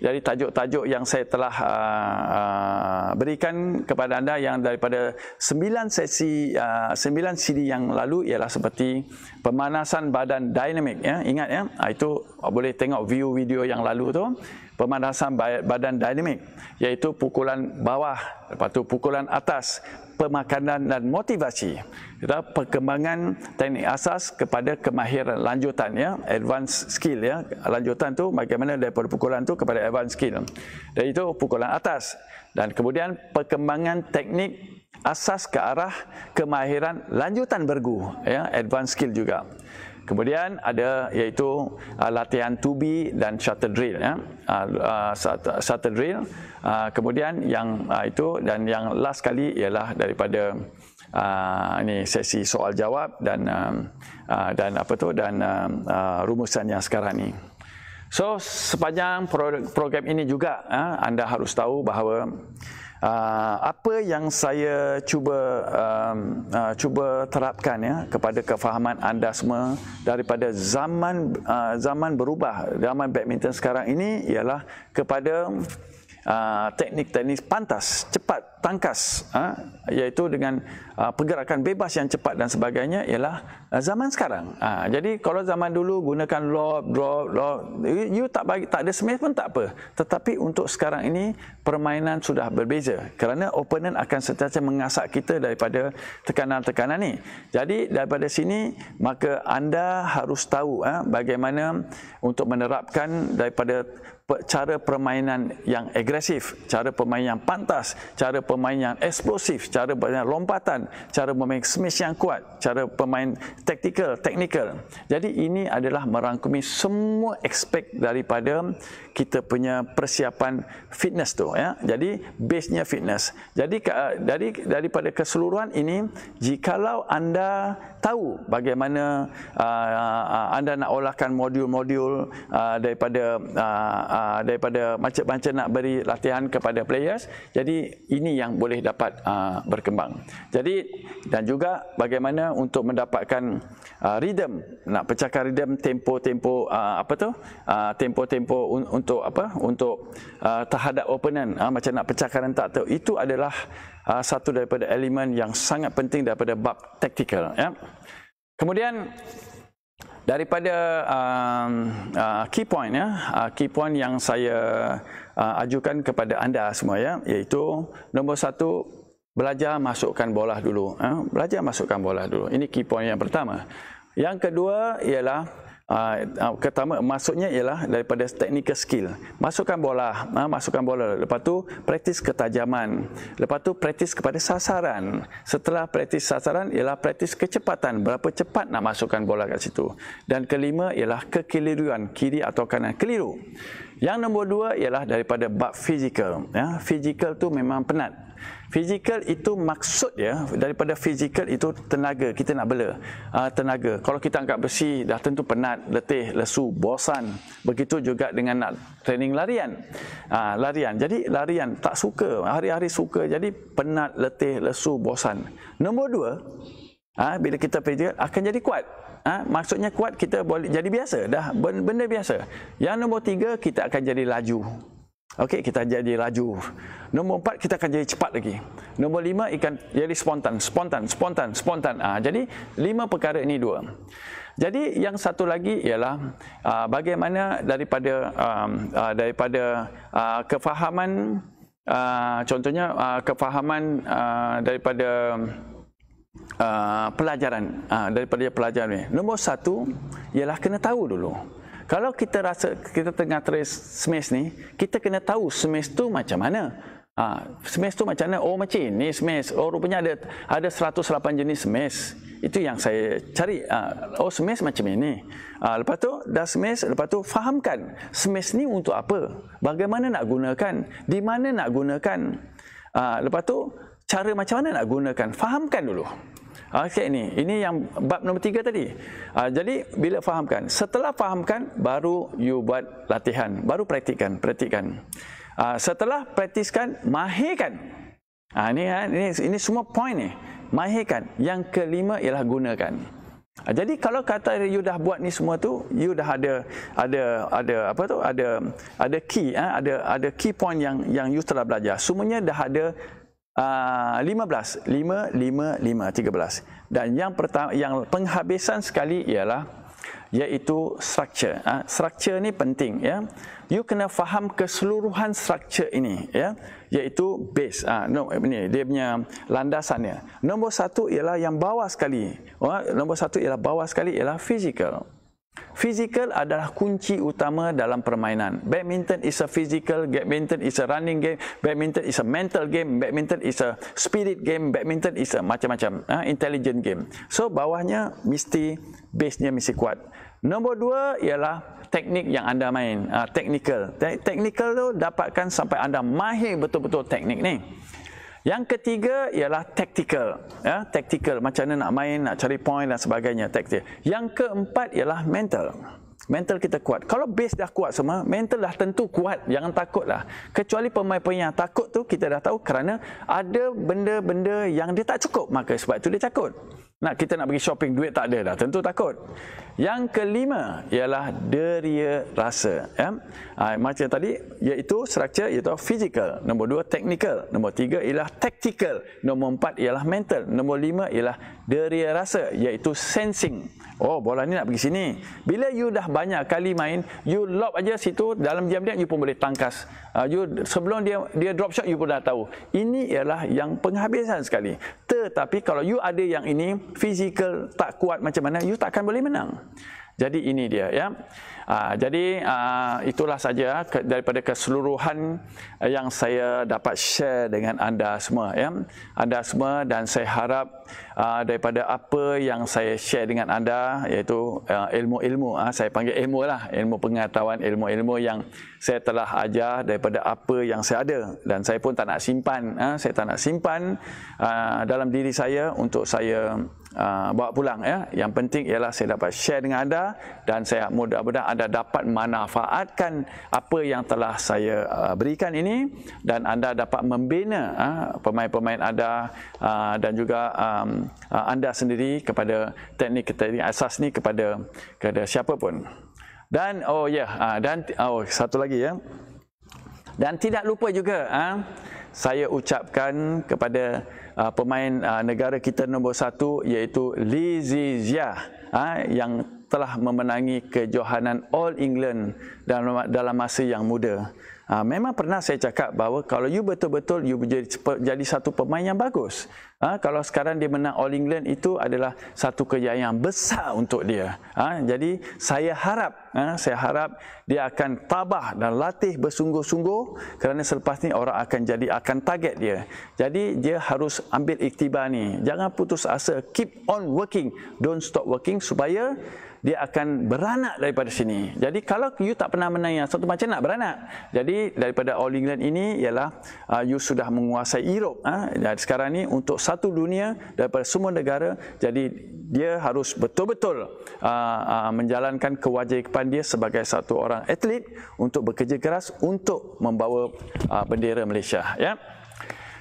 dari tajuk-tajuk yang saya telah uh, uh, berikan kepada anda yang daripada sembilan sesi, uh, 9 CD yang lalu ialah seperti pemanasan badan dynamic. Ya. Ingat ya, ha, itu boleh tengok view video yang lalu tu pemanasan badan dinamik iaitu pukulan bawah lepas tu pukulan atas pemakanan dan motivasi. Kita perkembangan teknik asas kepada kemahiran lanjutan ya, advanced skill ya. Lanjutan tu bagaimana daripada pukulan tu kepada advanced skill. Dan itu pukulan atas. Dan kemudian perkembangan teknik asas ke arah kemahiran lanjutan bergu ya, advanced skill juga. Kemudian ada iaitu uh, latihan tubi dan shuttle drill ya. Uh, uh, shutter drill Ah, kemudian yang uh, itu dan yang last kali ialah daripada uh, ini sesi soal jawab dan uh, uh, dan apa tu dan uh, uh, rumusan yang sekarang ni. So sepanjang program ini juga uh, anda harus tahu bahawa Uh, apa yang saya cuba um, uh, cuba terapkan ya kepada kefahaman anda semua daripada zaman uh, zaman berubah zaman badminton sekarang ini ialah kepada Ah, teknik-teknik pantas, cepat, tangkas uh, iaitu dengan uh, pergerakan bebas yang cepat dan sebagainya ialah uh, zaman sekarang. Uh, jadi kalau zaman dulu gunakan lob, drop, lob, you, you tak bagi tak ada smash pun tak apa. Tetapi untuk sekarang ini permainan sudah berbeza kerana opponent akan sentiasa mengasak kita daripada tekanan-tekanan ni. Jadi daripada sini maka anda harus tahu uh, bagaimana untuk menerapkan daripada cara permainan yang agresif, cara permainan yang pantas, cara permainan yang eksplosif, cara bermain lompatan, cara bermain smash yang kuat, cara bermain taktikal, teknikal. Jadi ini adalah merangkumi semua aspek daripada kita punya persiapan fitness tu ya. Jadi base-nya fitness. Jadi dari daripada keseluruhan ini jikalau anda tahu bagaimana uh, uh, uh, anda nak olahkan modul-modul uh, daripada uh, uh, daripada macam-macam nak beri latihan kepada players jadi ini yang boleh dapat uh, berkembang jadi dan juga bagaimana untuk mendapatkan uh, rhythm nak pecahkan rhythm tempo-tempo uh, apa tu uh, tempo-tempo un- untuk apa untuk uh, terhadap opponent uh, macam nak pecahkan rentak tu itu adalah uh, satu daripada elemen yang sangat penting daripada bab taktikal ya. Kemudian daripada um, uh, key point ya, uh, key point yang saya uh, ajukan kepada anda semua ya, iaitu nombor satu belajar masukkan bola dulu ya. belajar masukkan bola dulu. Ini key point yang pertama. Yang kedua ialah Uh, pertama maksudnya ialah daripada technical skill masukkan bola ha, masukkan bola lepas tu praktis ketajaman lepas tu praktis kepada sasaran setelah praktis sasaran ialah praktis kecepatan berapa cepat nak masukkan bola kat situ dan kelima ialah kekeliruan kiri atau kanan keliru yang nombor dua ialah daripada bab fizikal. Ya, fizikal tu memang penat. Fizikal itu maksud ya daripada fizikal itu tenaga kita nak bela uh, tenaga. Kalau kita angkat besi dah tentu penat, letih, lesu, bosan. Begitu juga dengan nak training larian. Uh, larian. Jadi larian tak suka, hari-hari suka jadi penat, letih, lesu, bosan. Nombor dua, uh, bila kita pergi akan jadi kuat. Ha? Maksudnya kuat kita boleh jadi biasa. Dah benda biasa. Yang nombor tiga, kita akan jadi laju. Okey, kita jadi laju. Nombor empat, kita akan jadi cepat lagi. Nombor lima, ikan jadi spontan. Spontan, spontan, spontan. Ha, jadi, lima perkara ini dua. Jadi yang satu lagi ialah uh, bagaimana daripada um, uh, daripada uh, kefahaman uh, contohnya uh, kefahaman uh, daripada uh, pelajaran uh, daripada pelajaran ni. Nombor satu ialah kena tahu dulu. Kalau kita rasa kita tengah trace semes ni, kita kena tahu semes tu macam mana. Ha, ah, smash tu macam mana? Oh macam ini semes. Oh rupanya ada ada 108 jenis semes. Itu yang saya cari. Ha, oh semes macam ini. Ha, lepas tu dah semes. lepas tu fahamkan Semes ni untuk apa? Bagaimana nak gunakan? Di mana nak gunakan? Ha, lepas tu cara macam mana nak gunakan? Fahamkan dulu. Okey ah, ni, ini yang bab nombor tiga tadi. Uh, jadi bila fahamkan, setelah fahamkan baru you buat latihan, baru praktikkan, praktikkan. Uh, setelah praktiskan, mahirkan. Uh, ini, uh, ini, ini semua point ni. Mahirkan. Yang kelima ialah gunakan. Uh, jadi kalau kata you dah buat ni semua tu, you dah ada ada ada apa tu? Ada ada key, uh, ada ada key point yang yang you telah belajar. Semuanya dah ada uh, 15 5 5 5 13 dan yang pertama yang penghabisan sekali ialah iaitu structure uh, structure ni penting ya you kena faham keseluruhan structure ini ya yeah? iaitu base ah no ini dia punya landasannya nombor satu ialah yang bawah sekali uh, nombor satu ialah bawah sekali ialah physical Physical adalah kunci utama dalam permainan. Badminton is a physical, badminton is a running game, badminton is a mental game, badminton is a spirit game, badminton is a macam-macam, uh, intelligent game. So, bawahnya mesti, base-nya mesti kuat. Nombor dua ialah teknik yang anda main, uh, technical. Te- technical tu dapatkan sampai anda mahir betul-betul teknik ni. Yang ketiga ialah tactical. Ya, tactical macam mana nak main, nak cari point dan sebagainya. Tactical. Yang keempat ialah mental. Mental kita kuat. Kalau base dah kuat semua, mental dah tentu kuat. Jangan takutlah. Kecuali pemain-pemain yang takut tu, kita dah tahu kerana ada benda-benda yang dia tak cukup. Maka sebab itu dia takut. Nak kita nak pergi shopping, duit tak ada dah. Tentu takut. Yang kelima ialah deria rasa. Ya? Ha, macam tadi, iaitu structure, iaitu physical. Nombor dua, technical. Nombor tiga ialah tactical. Nombor empat ialah mental. Nombor lima ialah deria rasa, iaitu sensing. Oh, bola ni nak pergi sini. Bila you dah banyak kali main, you lob aja situ, dalam diam-diam you pun boleh tangkas. Uh, you, sebelum dia dia drop shot, you pun dah tahu. Ini ialah yang penghabisan sekali. Tetapi kalau you ada yang ini, physical tak kuat macam mana, you takkan boleh menang. Jadi ini dia ya. Aa, ah, jadi aa, ah, itulah saja ke, daripada keseluruhan eh, yang saya dapat share dengan anda semua ya. Anda semua dan saya harap aa, ah, daripada apa yang saya share dengan anda iaitu ilmu-ilmu saya panggil ilmu lah, ilmu pengetahuan, ilmu-ilmu yang saya telah ajar daripada apa yang saya ada dan saya pun tak nak simpan aa, saya tak nak simpan aa, dalam diri saya untuk saya uh, bawa pulang ya. Yang penting ialah saya dapat share dengan anda dan saya mudah-mudahan anda dapat manfaatkan apa yang telah saya uh, berikan ini dan anda dapat membina uh, pemain-pemain anda uh, dan juga um, uh, anda sendiri kepada teknik-teknik asas ni kepada kepada siapa pun. Dan oh ya yeah, uh, dan oh satu lagi ya. Dan tidak lupa juga uh, saya ucapkan kepada uh, pemain uh, negara kita nombor satu iaitu Lee Zizia uh, yang telah memenangi kejohanan All England dalam, dalam masa yang muda. Uh, memang pernah saya cakap bahawa kalau you betul-betul you menjadi jadi satu pemain yang bagus. Uh, kalau sekarang dia menang All England itu adalah satu kejayaan besar untuk dia. Uh, jadi saya harap uh, saya harap dia akan tabah dan latih bersungguh-sungguh kerana selepas ni orang akan jadi akan target dia. Jadi dia harus ambil iktibar ni. Jangan putus asa. Keep on working. Don't stop working supaya dia akan beranak daripada sini. Jadi kalau you tak pernah menaya satu macam nak beranak. Jadi daripada All England ini ialah uh, you sudah menguasai Europe ha? Dan sekarang ni untuk satu dunia daripada semua negara jadi dia harus betul-betul uh, uh, menjalankan kewajipan dia sebagai satu orang atlet untuk bekerja keras untuk membawa uh, bendera Malaysia ya. Yeah?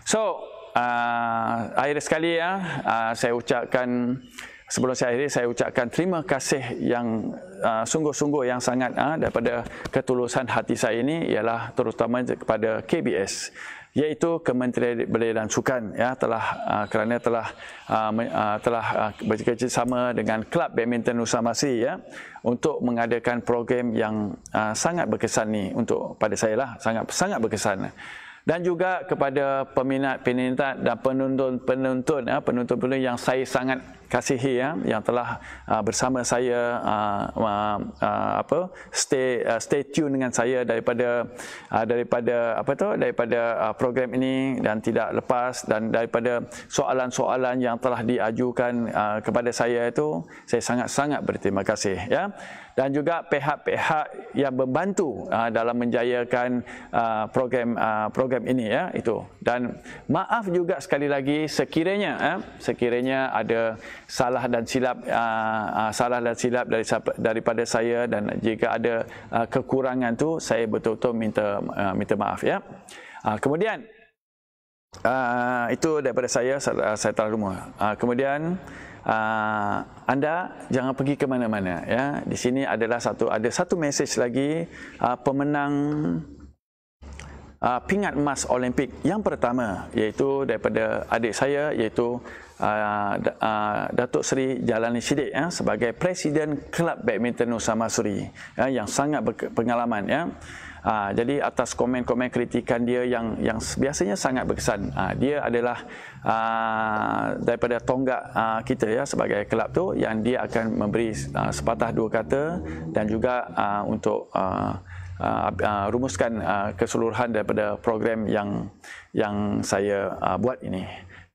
So uh, akhir sekali ya uh, saya ucapkan Sebelum saya akhiri, saya ucapkan terima kasih yang uh, sungguh-sungguh yang sangat uh, daripada ketulusan hati saya ini ialah terutama kepada KBS iaitu Kementerian Belia dan Sukan ya telah uh, kerana telah uh, uh, telah uh, bekerja dengan Kelab Badminton Nusamasi ya untuk mengadakan program yang uh, sangat berkesan ni untuk pada saya lah sangat sangat berkesan dan juga kepada peminat peminat dan penonton penonton ya penonton penonton yang saya sangat kasihi ya yang telah ah, bersama saya apa stay stay tune dengan saya daripada daripada apa tu daripada program ini dan tidak lepas dan daripada soalan-soalan yang telah diajukan kepada saya itu saya sangat-sangat berterima kasih ya dan juga pihak-pihak yang membantu uh, dalam menjayakan program-program ah, uh, ah, uh, ini ya itu dan maaf juga sekali lagi sekiranya eh, sekiranya ada salah dan silap uh, uh, salah dan silap dari daripada saya dan jika ada uh, kekurangan tu saya betul-betul minta uh, minta maaf ya uh, kemudian uh, itu daripada saya saya terlalu lama uh, kemudian uh, anda jangan pergi ke mana-mana ya di sini adalah satu ada satu mesej lagi uh, pemenang uh, pingat emas olimpik yang pertama iaitu daripada adik saya iaitu uh, uh, Datuk Seri Jalani Sidik ya sebagai presiden kelab badminton Usama Suri ya, yang sangat berpengalaman ya Ha, jadi atas komen-komen kritikan dia yang yang biasanya sangat berkesan. Ha, dia adalah ha, daripada tonggak ha, kita ya sebagai kelab tu yang dia akan memberi ha, sepatah dua kata dan juga ha, untuk ha, Uh, uh, rumuskan uh, keseluruhan daripada program yang yang saya uh, buat ini.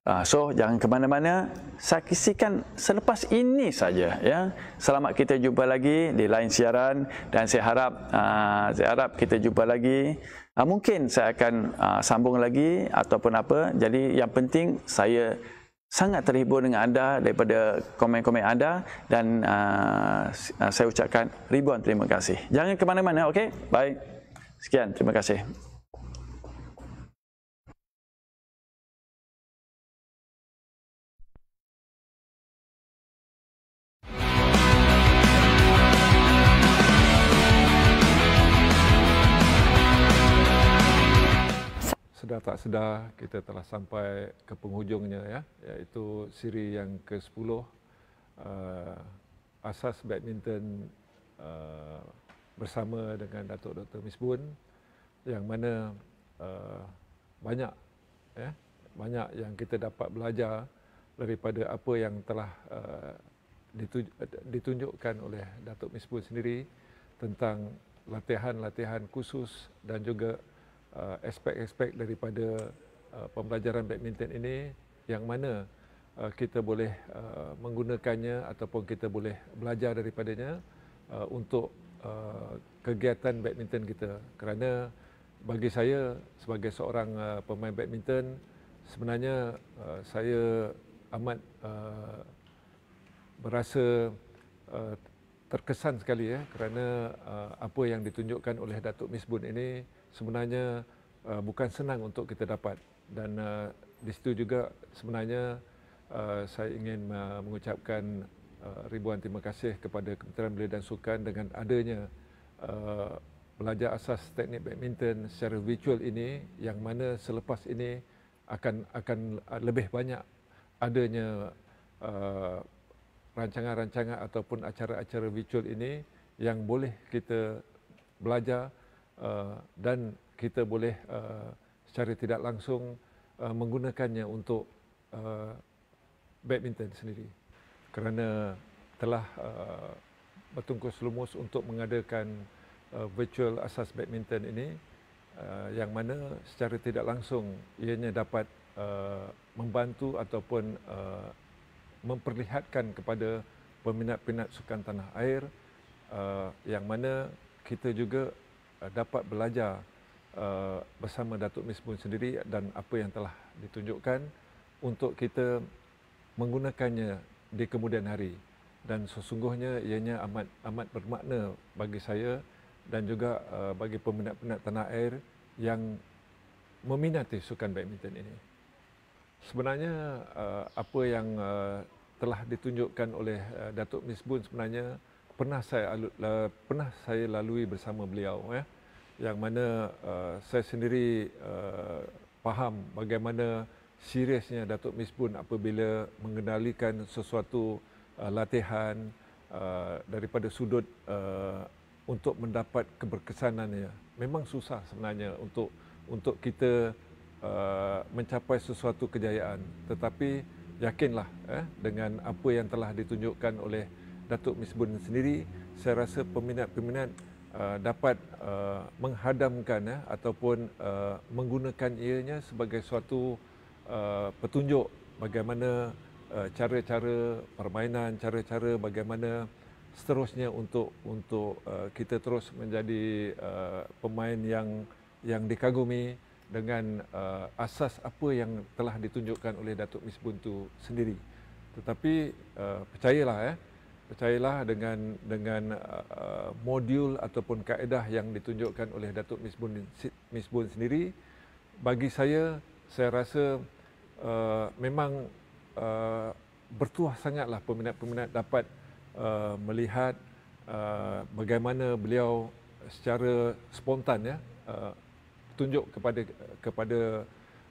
Ah, so jangan ke mana-mana. Saksikan selepas ini saja. Ya. Selamat kita jumpa lagi di lain siaran dan saya harap ah, saya harap kita jumpa lagi. Ah, mungkin saya akan sambung lagi ataupun apa. Jadi yang penting saya sangat terhibur dengan anda daripada komen-komen anda dan saya ucapkan ribuan terima kasih. Jangan ke mana-mana. Okay. bye. Sekian. Terima kasih. sudah tak sedar kita telah sampai ke penghujungnya ya iaitu siri yang ke-10 uh, asas badminton uh, bersama dengan Datuk Dr Misbun yang mana uh, banyak ya banyak yang kita dapat belajar daripada apa yang telah uh, ditunjukkan oleh Datuk Misbun sendiri tentang latihan-latihan khusus dan juga aspek-aspek uh, daripada uh, pembelajaran badminton ini yang mana uh, kita boleh uh, menggunakannya ataupun kita boleh belajar daripadanya uh, untuk uh, kegiatan badminton kita kerana bagi saya sebagai seorang uh, pemain badminton sebenarnya uh, saya amat uh, berasa uh, terkesan sekali ya kerana uh, apa yang ditunjukkan oleh Datuk Misbun ini sebenarnya uh, bukan senang untuk kita dapat dan uh, di situ juga sebenarnya uh, saya ingin uh, mengucapkan uh, ribuan terima kasih kepada Kementerian Belia dan Sukan dengan adanya uh, belajar asas teknik badminton secara virtual ini yang mana selepas ini akan akan lebih banyak adanya uh, rancangan-rancangan ataupun acara-acara virtual ini yang boleh kita belajar Uh, dan kita boleh uh, secara tidak langsung uh, menggunakannya untuk uh, badminton sendiri kerana telah uh, bertungkus lumus untuk mengadakan uh, virtual asas badminton ini uh, yang mana secara tidak langsung ianya dapat uh, membantu ataupun uh, memperlihatkan kepada peminat-peminat sukan tanah air uh, yang mana kita juga Eh, dapat belajar eh, bersama Datuk Mizmun sendiri dan apa yang telah ditunjukkan untuk kita menggunakannya di kemudian hari dan sesungguhnya ianya amat amat bermakna bagi saya dan juga eh, bagi peminat-peminat tanah air yang meminati sukan badminton ini. Sebenarnya apa yang telah ditunjukkan oleh Datuk Misbun sebenarnya pernah saya uh, pernah saya lalui bersama beliau ya yang mana uh, saya sendiri uh, faham bagaimana seriusnya Datuk Misbun apabila mengendalikan sesuatu uh, latihan uh, daripada sudut uh, untuk mendapat keberkesanannya memang susah sebenarnya untuk untuk kita uh, mencapai sesuatu kejayaan tetapi yakinlah eh, dengan apa yang telah ditunjukkan oleh Datuk Misbun sendiri, saya rasa peminat-peminat uh, dapat uh, menghadamkan uh, ataupun uh, menggunakan ianya sebagai suatu uh, petunjuk bagaimana uh, cara-cara permainan, cara-cara bagaimana seterusnya untuk untuk uh, kita terus menjadi uh, pemain yang yang dikagumi dengan uh, asas apa yang telah ditunjukkan oleh Datuk Misbun itu sendiri. Tetapi uh, percayalah eh, percayalah dengan dengan uh, modul ataupun kaedah yang ditunjukkan oleh Datuk Misbun Bun, sendiri bagi saya saya rasa uh, memang uh, bertuah sangatlah peminat-peminat dapat uh, melihat uh, bagaimana beliau secara spontan ya uh, tunjuk kepada kepada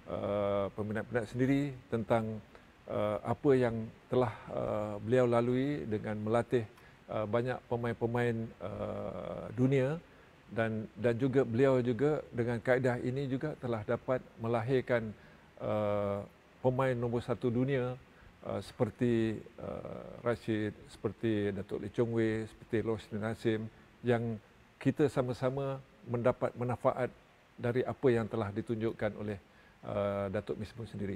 uh, peminat-peminat sendiri tentang uh, apa yang telah uh, beliau lalui dengan melatih uh, banyak pemain-pemain uh, dunia dan dan juga beliau juga dengan kaedah ini juga telah dapat melahirkan uh, pemain nombor satu dunia uh, seperti uh, Rashid, seperti Datuk Lee Chong Wei, seperti Lohsin Nasim yang kita sama-sama mendapat manfaat dari apa yang telah ditunjukkan oleh uh, Datuk Mismun sendiri.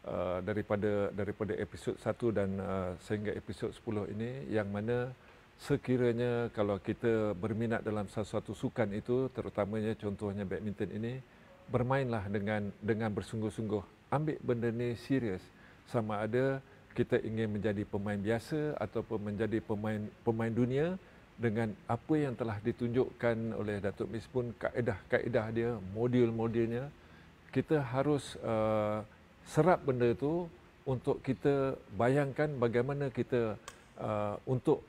Uh, daripada daripada episod 1 dan uh, sehingga episod 10 ini yang mana sekiranya kalau kita berminat dalam sesuatu sukan itu terutamanya contohnya badminton ini bermainlah dengan dengan bersungguh-sungguh ambil benda ni serius sama ada kita ingin menjadi pemain biasa ataupun menjadi pemain pemain dunia dengan apa yang telah ditunjukkan oleh Datuk Mis pun kaedah-kaedah dia modul-modulnya kita harus uh, serap benda itu untuk kita bayangkan bagaimana kita uh, untuk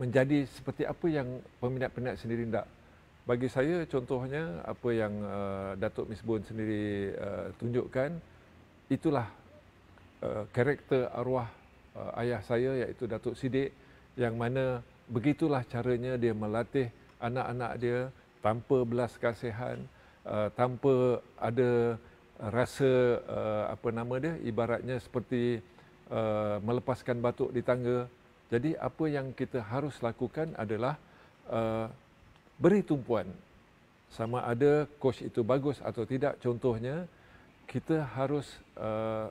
menjadi seperti apa yang peminat-peminat sendiri nak. Bagi saya contohnya apa yang uh, Datuk Misbun sendiri uh, tunjukkan itulah uh, karakter arwah uh, ayah saya iaitu Datuk Sidik yang mana begitulah caranya dia melatih anak-anak dia tanpa belas kasihan uh, tanpa ada rasa uh, apa nama dia ibaratnya seperti uh, melepaskan batuk di tangga jadi apa yang kita harus lakukan adalah uh, beri tumpuan sama ada coach itu bagus atau tidak contohnya kita harus uh,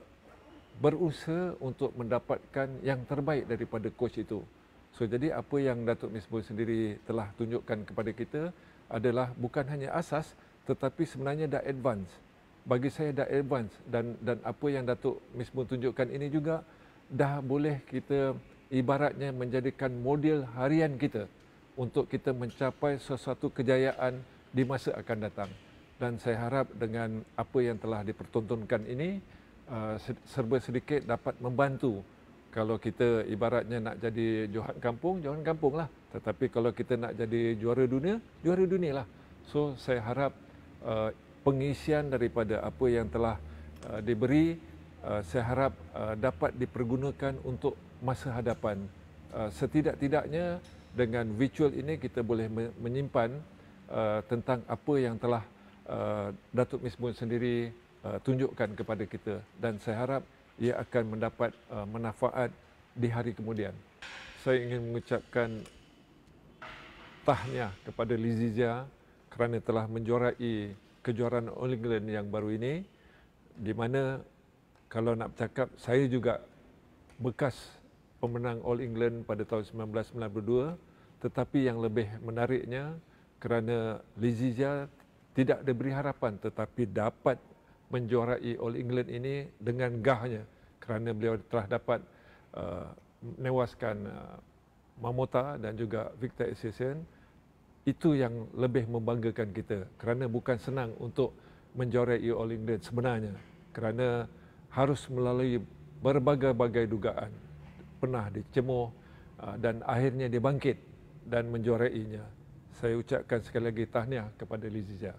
berusaha untuk mendapatkan yang terbaik daripada coach itu so jadi apa yang Datuk Misbun sendiri telah tunjukkan kepada kita adalah bukan hanya asas tetapi sebenarnya dah advance bagi saya dah advance dan dan apa yang Datuk Mismun tunjukkan ini juga dah boleh kita ibaratnya menjadikan model harian kita untuk kita mencapai sesuatu kejayaan di masa akan datang. Dan saya harap dengan apa yang telah dipertontonkan ini uh, serba sedikit dapat membantu kalau kita ibaratnya nak jadi johan kampung, johan kampung lah. Tetapi kalau kita nak jadi juara dunia, juara dunia lah. So saya harap uh, pengisian daripada apa yang telah uh, diberi uh, saya harap uh, dapat dipergunakan untuk masa hadapan uh, setidak-tidaknya dengan virtual ini kita boleh menyimpan uh, tentang apa yang telah uh, Datuk Mismun sendiri uh, tunjukkan kepada kita dan saya harap ia akan mendapat uh, manfaat di hari kemudian. Saya ingin mengucapkan tahniah kepada Lizizia kerana telah menjorai kejuaraan All England yang baru ini di mana kalau nak bercakap saya juga bekas pemenang All England pada tahun 1992 tetapi yang lebih menariknya kerana Lizzie tidak diberi harapan tetapi dapat menjuarai All England ini dengan gahnya kerana beliau telah dapat uh, newaskan uh, Mamota dan juga Victor Essien itu yang lebih membanggakan kita kerana bukan senang untuk menjorek you all England sebenarnya kerana harus melalui berbagai-bagai dugaan pernah dicemuh ah, dan akhirnya dia bangkit dan menjoreinya saya ucapkan sekali lagi tahniah kepada Lizzie uh,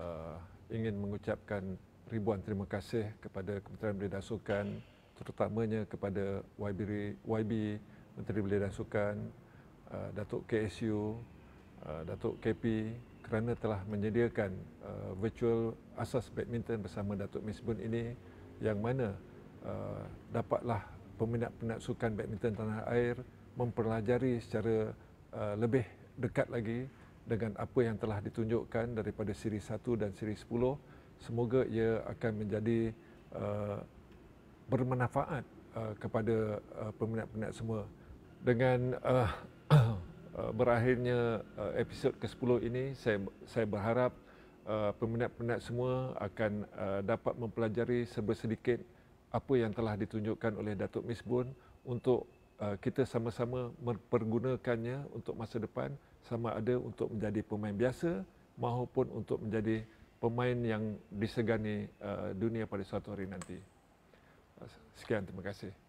ah, ingin mengucapkan ribuan terima kasih kepada Kementerian Belia dan Sukan terutamanya kepada YB, YB Menteri Belia dan Sukan uh, Datuk KSU Uh, Datuk KP kerana telah menyediakan uh, virtual asas badminton bersama Datuk Misbun ini yang mana uh, dapatlah peminat-peminat sukan badminton tanah air mempelajari secara uh, lebih dekat lagi dengan apa yang telah ditunjukkan daripada siri 1 dan siri 10 semoga ia akan menjadi uh, bermanfaat uh, kepada uh, peminat-peminat semua dengan uh, Eh, berakhirnya uh, episod ke-10 ini saya saya berharap uh, peminat-peminat semua akan uh, dapat mempelajari sedikit apa yang telah ditunjukkan oleh Datuk Misbun untuk uh, kita sama-sama mempergunakannya untuk masa depan sama ada untuk menjadi pemain biasa maupun untuk menjadi pemain yang disegani uh, dunia pada suatu hari nanti. Sekian terima kasih.